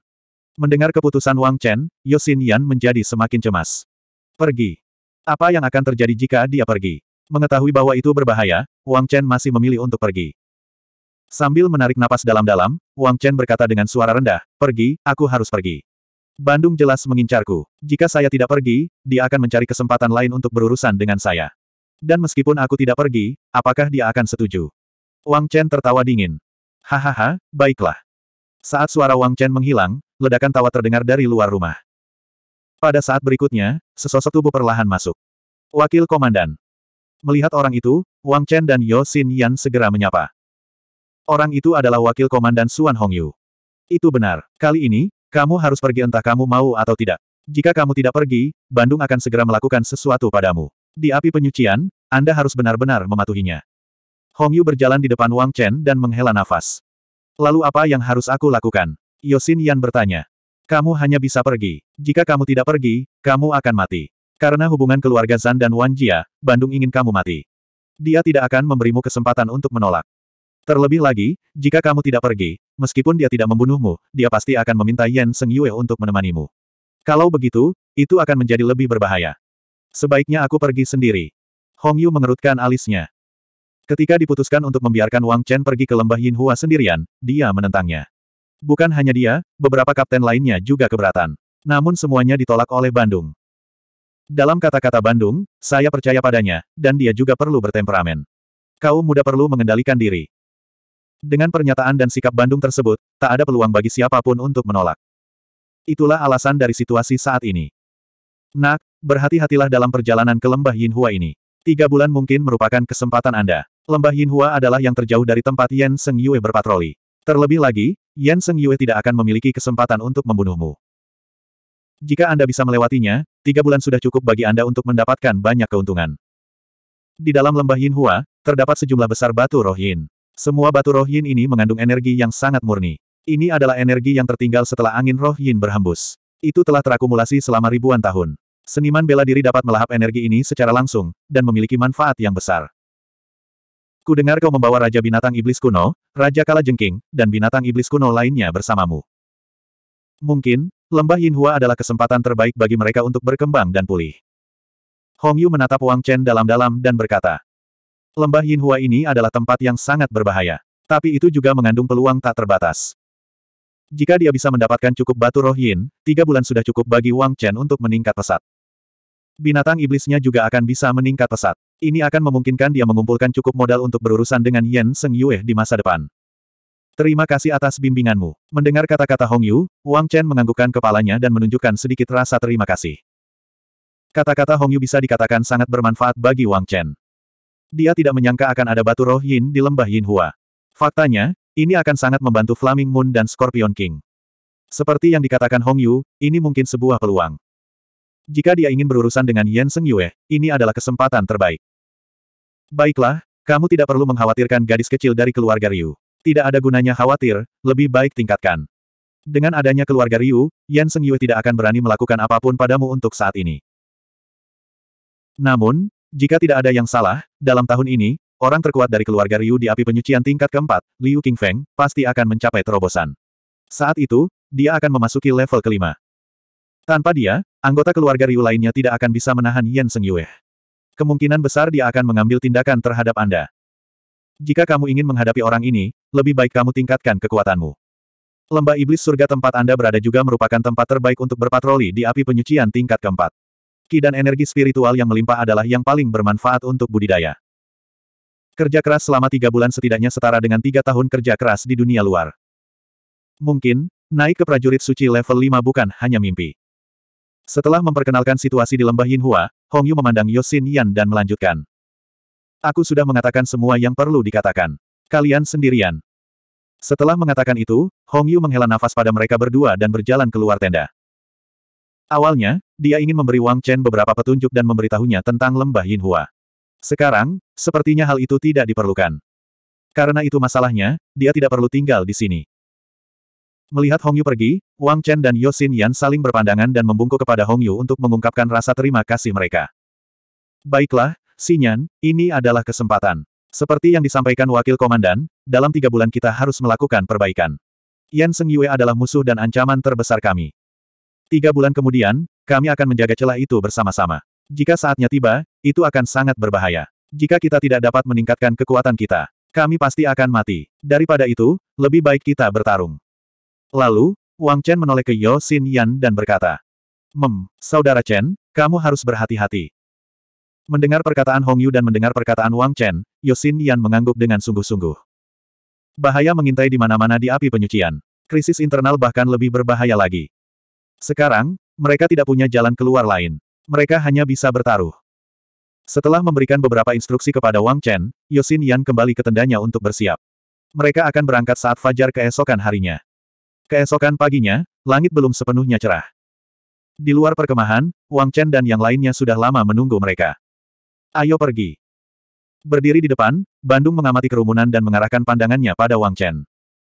Mendengar keputusan Wang Chen, Yosin Yan menjadi semakin cemas. Pergi. Apa yang akan terjadi jika dia pergi? Mengetahui bahwa itu berbahaya, Wang Chen masih memilih untuk pergi. Sambil menarik napas dalam-dalam, Wang Chen berkata dengan suara rendah, pergi, aku harus pergi. Bandung jelas mengincarku. Jika saya tidak pergi, dia akan mencari kesempatan lain untuk berurusan dengan saya. Dan meskipun aku tidak pergi, apakah dia akan setuju? Wang Chen tertawa dingin. Hahaha, baiklah. Saat suara Wang Chen menghilang, ledakan tawa terdengar dari luar rumah. Pada saat berikutnya, sesosok tubuh perlahan masuk. Wakil Komandan. Melihat orang itu, Wang Chen dan Yo Xin Yan segera menyapa. Orang itu adalah Wakil Komandan Suan Hongyu. Itu benar, kali ini, kamu harus pergi entah kamu mau atau tidak. Jika kamu tidak pergi, Bandung akan segera melakukan sesuatu padamu. Di api penyucian, Anda harus benar-benar mematuhinya. Hong Yu berjalan di depan Wang Chen dan menghela nafas. Lalu apa yang harus aku lakukan? Yosin Yan bertanya. Kamu hanya bisa pergi. Jika kamu tidak pergi, kamu akan mati. Karena hubungan keluarga Zan dan Wan Jia, Bandung ingin kamu mati. Dia tidak akan memberimu kesempatan untuk menolak. Terlebih lagi, jika kamu tidak pergi, meskipun dia tidak membunuhmu, dia pasti akan meminta Yan Seng Yue untuk menemanimu. Kalau begitu, itu akan menjadi lebih berbahaya. Sebaiknya aku pergi sendiri. Hong Yu mengerutkan alisnya. Ketika diputuskan untuk membiarkan Wang Chen pergi ke lembah Yin Hua sendirian, dia menentangnya. Bukan hanya dia, beberapa kapten lainnya juga keberatan. Namun semuanya ditolak oleh Bandung. Dalam kata-kata Bandung, saya percaya padanya, dan dia juga perlu bertemperamen. Kau muda perlu mengendalikan diri. Dengan pernyataan dan sikap Bandung tersebut, tak ada peluang bagi siapapun untuk menolak. Itulah alasan dari situasi saat ini. Nak, berhati-hatilah dalam perjalanan ke lembah Yin Hua ini. Tiga bulan mungkin merupakan kesempatan Anda. Lembah Yin Hua adalah yang terjauh dari tempat Yan Seng Yue berpatroli. Terlebih lagi, Yan Seng Yue tidak akan memiliki kesempatan untuk membunuhmu. Jika Anda bisa melewatinya, tiga bulan sudah cukup bagi Anda untuk mendapatkan banyak keuntungan. Di dalam lembah Yin Hua terdapat sejumlah besar batu roh Yin. Semua batu roh yin ini mengandung energi yang sangat murni. Ini adalah energi yang tertinggal setelah angin roh yin berhembus. Itu telah terakumulasi selama ribuan tahun. Seniman bela diri dapat melahap energi ini secara langsung, dan memiliki manfaat yang besar. Ku dengar kau membawa Raja Binatang Iblis kuno, Raja Kala Jengking, dan binatang iblis kuno lainnya bersamamu. Mungkin, lembah Yin Hua adalah kesempatan terbaik bagi mereka untuk berkembang dan pulih. Hong Yu menatap Wang Chen dalam-dalam dan berkata, Lembah Yin Hua ini adalah tempat yang sangat berbahaya. Tapi itu juga mengandung peluang tak terbatas. Jika dia bisa mendapatkan cukup batu roh yin, tiga bulan sudah cukup bagi Wang Chen untuk meningkat pesat. Binatang iblisnya juga akan bisa meningkat pesat. Ini akan memungkinkan dia mengumpulkan cukup modal untuk berurusan dengan Yan Seng Yue di masa depan. Terima kasih atas bimbinganmu. Mendengar kata-kata Hong Yu, Wang Chen menganggukkan kepalanya dan menunjukkan sedikit rasa terima kasih. Kata-kata Hong Yu bisa dikatakan sangat bermanfaat bagi Wang Chen. Dia tidak menyangka akan ada batu roh Yin di lembah Yin Hua. Faktanya, ini akan sangat membantu Flaming Moon dan Scorpion King. Seperti yang dikatakan Hong Yu, ini mungkin sebuah peluang. Jika dia ingin berurusan dengan Yan Seng Yue, ini adalah kesempatan terbaik. Baiklah, kamu tidak perlu mengkhawatirkan gadis kecil dari keluarga Ryu. Tidak ada gunanya khawatir, lebih baik tingkatkan. Dengan adanya keluarga Ryu, Yan Seng Yue tidak akan berani melakukan apapun padamu untuk saat ini. Namun, jika tidak ada yang salah, dalam tahun ini, orang terkuat dari keluarga Ryu di api penyucian tingkat keempat, Liu Qingfeng, pasti akan mencapai terobosan. Saat itu, dia akan memasuki level kelima. Tanpa dia, anggota keluarga Ryu lainnya tidak akan bisa menahan Yan Sengyue. Kemungkinan besar dia akan mengambil tindakan terhadap Anda. Jika kamu ingin menghadapi orang ini, lebih baik kamu tingkatkan kekuatanmu. Lembah iblis surga tempat Anda berada juga merupakan tempat terbaik untuk berpatroli di api penyucian tingkat keempat. Ki dan energi spiritual yang melimpah adalah yang paling bermanfaat untuk budidaya. Kerja keras selama tiga bulan setidaknya setara dengan tiga tahun kerja keras di dunia luar. Mungkin, naik ke prajurit suci level 5 bukan hanya mimpi. Setelah memperkenalkan situasi di lembah Yinhua, Hong Yu memandang Yosin Yan dan melanjutkan. Aku sudah mengatakan semua yang perlu dikatakan. Kalian sendirian. Setelah mengatakan itu, Hong Yu menghela nafas pada mereka berdua dan berjalan keluar tenda. Awalnya, dia ingin memberi Wang Chen beberapa petunjuk dan memberitahunya tentang lembah Yinhua. Sekarang, sepertinya hal itu tidak diperlukan. Karena itu masalahnya, dia tidak perlu tinggal di sini. Melihat Hong Yu pergi, Wang Chen dan Yosin Yan saling berpandangan dan membungkuk kepada Hong Yu untuk mengungkapkan rasa terima kasih mereka. Baiklah, Sinyan, ini adalah kesempatan. Seperti yang disampaikan wakil komandan, dalam tiga bulan kita harus melakukan perbaikan. Yan Seng Yue adalah musuh dan ancaman terbesar kami. Tiga bulan kemudian, kami akan menjaga celah itu bersama-sama. Jika saatnya tiba, itu akan sangat berbahaya. Jika kita tidak dapat meningkatkan kekuatan kita, kami pasti akan mati. Daripada itu, lebih baik kita bertarung. Lalu, Wang Chen menoleh ke Yo Xin Yan dan berkata, Mem, Saudara Chen, kamu harus berhati-hati. Mendengar perkataan Hong Yu dan mendengar perkataan Wang Chen, Yo Xin Yan mengangguk dengan sungguh-sungguh. Bahaya mengintai di mana-mana di api penyucian. Krisis internal bahkan lebih berbahaya lagi. Sekarang, mereka tidak punya jalan keluar lain. Mereka hanya bisa bertaruh. Setelah memberikan beberapa instruksi kepada Wang Chen, Yosin Yan kembali ke tendanya untuk bersiap. Mereka akan berangkat saat fajar keesokan harinya. Keesokan paginya, langit belum sepenuhnya cerah. Di luar perkemahan, Wang Chen dan yang lainnya sudah lama menunggu mereka. Ayo pergi. Berdiri di depan, Bandung mengamati kerumunan dan mengarahkan pandangannya pada Wang Chen.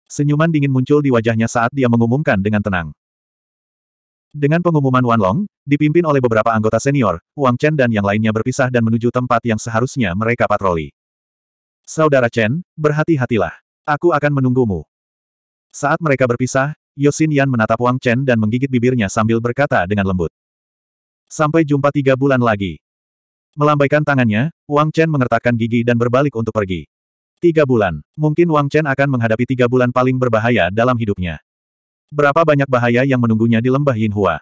Senyuman dingin muncul di wajahnya saat dia mengumumkan dengan tenang. Dengan pengumuman Wan Long, dipimpin oleh beberapa anggota senior, Wang Chen dan yang lainnya berpisah dan menuju tempat yang seharusnya mereka patroli. Saudara Chen, berhati-hatilah. Aku akan menunggumu. Saat mereka berpisah, Yosin Yan menatap Wang Chen dan menggigit bibirnya sambil berkata dengan lembut. Sampai jumpa tiga bulan lagi. Melambaikan tangannya, Wang Chen mengertakkan gigi dan berbalik untuk pergi. Tiga bulan. Mungkin Wang Chen akan menghadapi tiga bulan paling berbahaya dalam hidupnya. Berapa banyak bahaya yang menunggunya di lembah Yin Hua?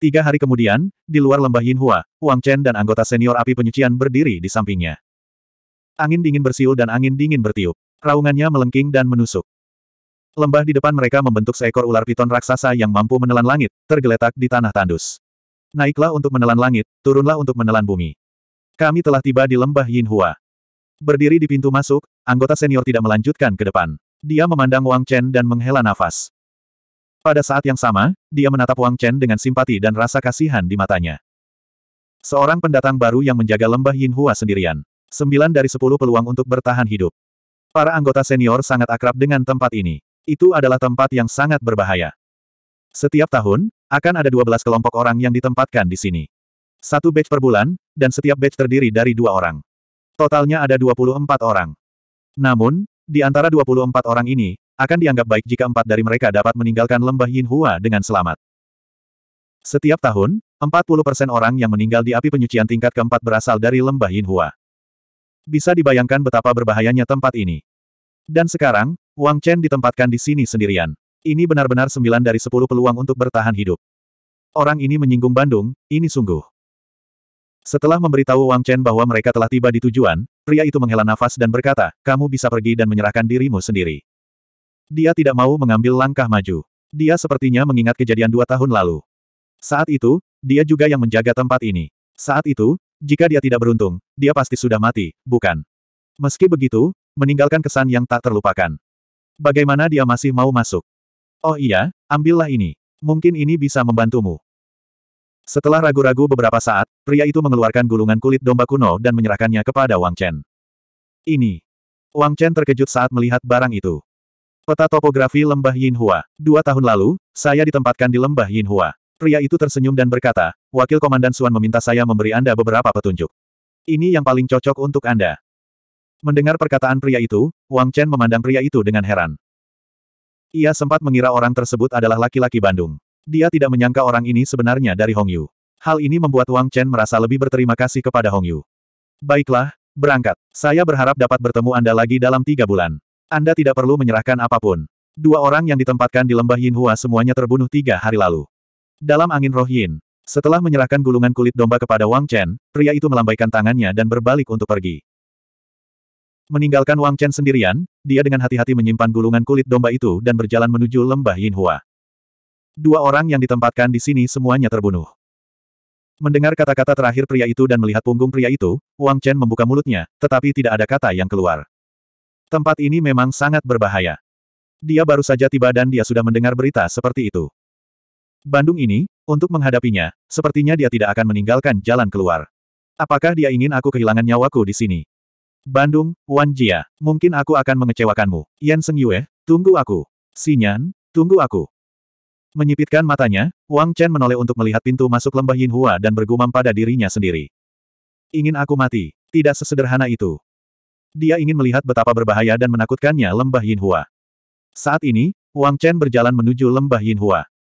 Tiga hari kemudian, di luar lembah Yin Hua, Wang Chen dan anggota senior api penyucian berdiri di sampingnya. Angin dingin bersiul dan angin dingin bertiup. Raungannya melengking dan menusuk. Lembah di depan mereka membentuk seekor ular piton raksasa yang mampu menelan langit, tergeletak di tanah tandus. Naiklah untuk menelan langit, turunlah untuk menelan bumi. Kami telah tiba di lembah Yin Hua. Berdiri di pintu masuk, anggota senior tidak melanjutkan ke depan. Dia memandang Wang Chen dan menghela nafas. Pada saat yang sama, dia menatap Wang Chen dengan simpati dan rasa kasihan di matanya. Seorang pendatang baru yang menjaga lembah Yin Hua sendirian. Sembilan dari sepuluh peluang untuk bertahan hidup. Para anggota senior sangat akrab dengan tempat ini. Itu adalah tempat yang sangat berbahaya. Setiap tahun, akan ada dua belas kelompok orang yang ditempatkan di sini. Satu batch per bulan, dan setiap batch terdiri dari dua orang. Totalnya ada dua puluh empat orang. Namun, di antara 24 orang ini, akan dianggap baik jika empat dari mereka dapat meninggalkan lembah Yin Hua dengan selamat. Setiap tahun, 40% orang yang meninggal di api penyucian tingkat keempat berasal dari lembah Yin Hua. Bisa dibayangkan betapa berbahayanya tempat ini. Dan sekarang, Wang Chen ditempatkan di sini sendirian. Ini benar-benar sembilan dari sepuluh peluang untuk bertahan hidup. Orang ini menyinggung Bandung, ini sungguh. Setelah memberitahu Wang Chen bahwa mereka telah tiba di tujuan, pria itu menghela nafas dan berkata, kamu bisa pergi dan menyerahkan dirimu sendiri. Dia tidak mau mengambil langkah maju. Dia sepertinya mengingat kejadian dua tahun lalu. Saat itu, dia juga yang menjaga tempat ini. Saat itu, jika dia tidak beruntung, dia pasti sudah mati, bukan? Meski begitu, meninggalkan kesan yang tak terlupakan. Bagaimana dia masih mau masuk? Oh iya, ambillah ini. Mungkin ini bisa membantumu. Setelah ragu-ragu beberapa saat, pria itu mengeluarkan gulungan kulit domba kuno dan menyerahkannya kepada Wang Chen. Ini. Wang Chen terkejut saat melihat barang itu. Peta topografi lembah Yin Hua. Dua tahun lalu, saya ditempatkan di lembah Yin Hua. Pria itu tersenyum dan berkata, Wakil Komandan Suan meminta saya memberi Anda beberapa petunjuk. Ini yang paling cocok untuk Anda. Mendengar perkataan pria itu, Wang Chen memandang pria itu dengan heran. Ia sempat mengira orang tersebut adalah laki-laki Bandung. Dia tidak menyangka orang ini sebenarnya dari Hong Yu. Hal ini membuat Wang Chen merasa lebih berterima kasih kepada Hong Yu. Baiklah, berangkat. Saya berharap dapat bertemu Anda lagi dalam tiga bulan. Anda tidak perlu menyerahkan apapun. Dua orang yang ditempatkan di lembah Yinhua semuanya terbunuh tiga hari lalu. Dalam angin roh Yin, setelah menyerahkan gulungan kulit domba kepada Wang Chen, pria itu melambaikan tangannya dan berbalik untuk pergi. Meninggalkan Wang Chen sendirian, dia dengan hati-hati menyimpan gulungan kulit domba itu dan berjalan menuju lembah Yinhua. Dua orang yang ditempatkan di sini semuanya terbunuh. Mendengar kata-kata terakhir pria itu dan melihat punggung pria itu, Wang Chen membuka mulutnya, tetapi tidak ada kata yang keluar. Tempat ini memang sangat berbahaya. Dia baru saja tiba dan dia sudah mendengar berita seperti itu. Bandung ini, untuk menghadapinya, sepertinya dia tidak akan meninggalkan jalan keluar. Apakah dia ingin aku kehilangan nyawaku di sini? Bandung, Wan Jia, mungkin aku akan mengecewakanmu. Yan Seng Yue, tunggu aku. Xinyan, tunggu aku. Menyipitkan matanya, Wang Chen menoleh untuk melihat pintu masuk lembah Yin Hua dan bergumam pada dirinya sendiri. Ingin aku mati. Tidak sesederhana itu. Dia ingin melihat betapa berbahaya dan menakutkannya lembah Yin Hua. Saat ini, Wang Chen berjalan menuju lembah Yin Hua.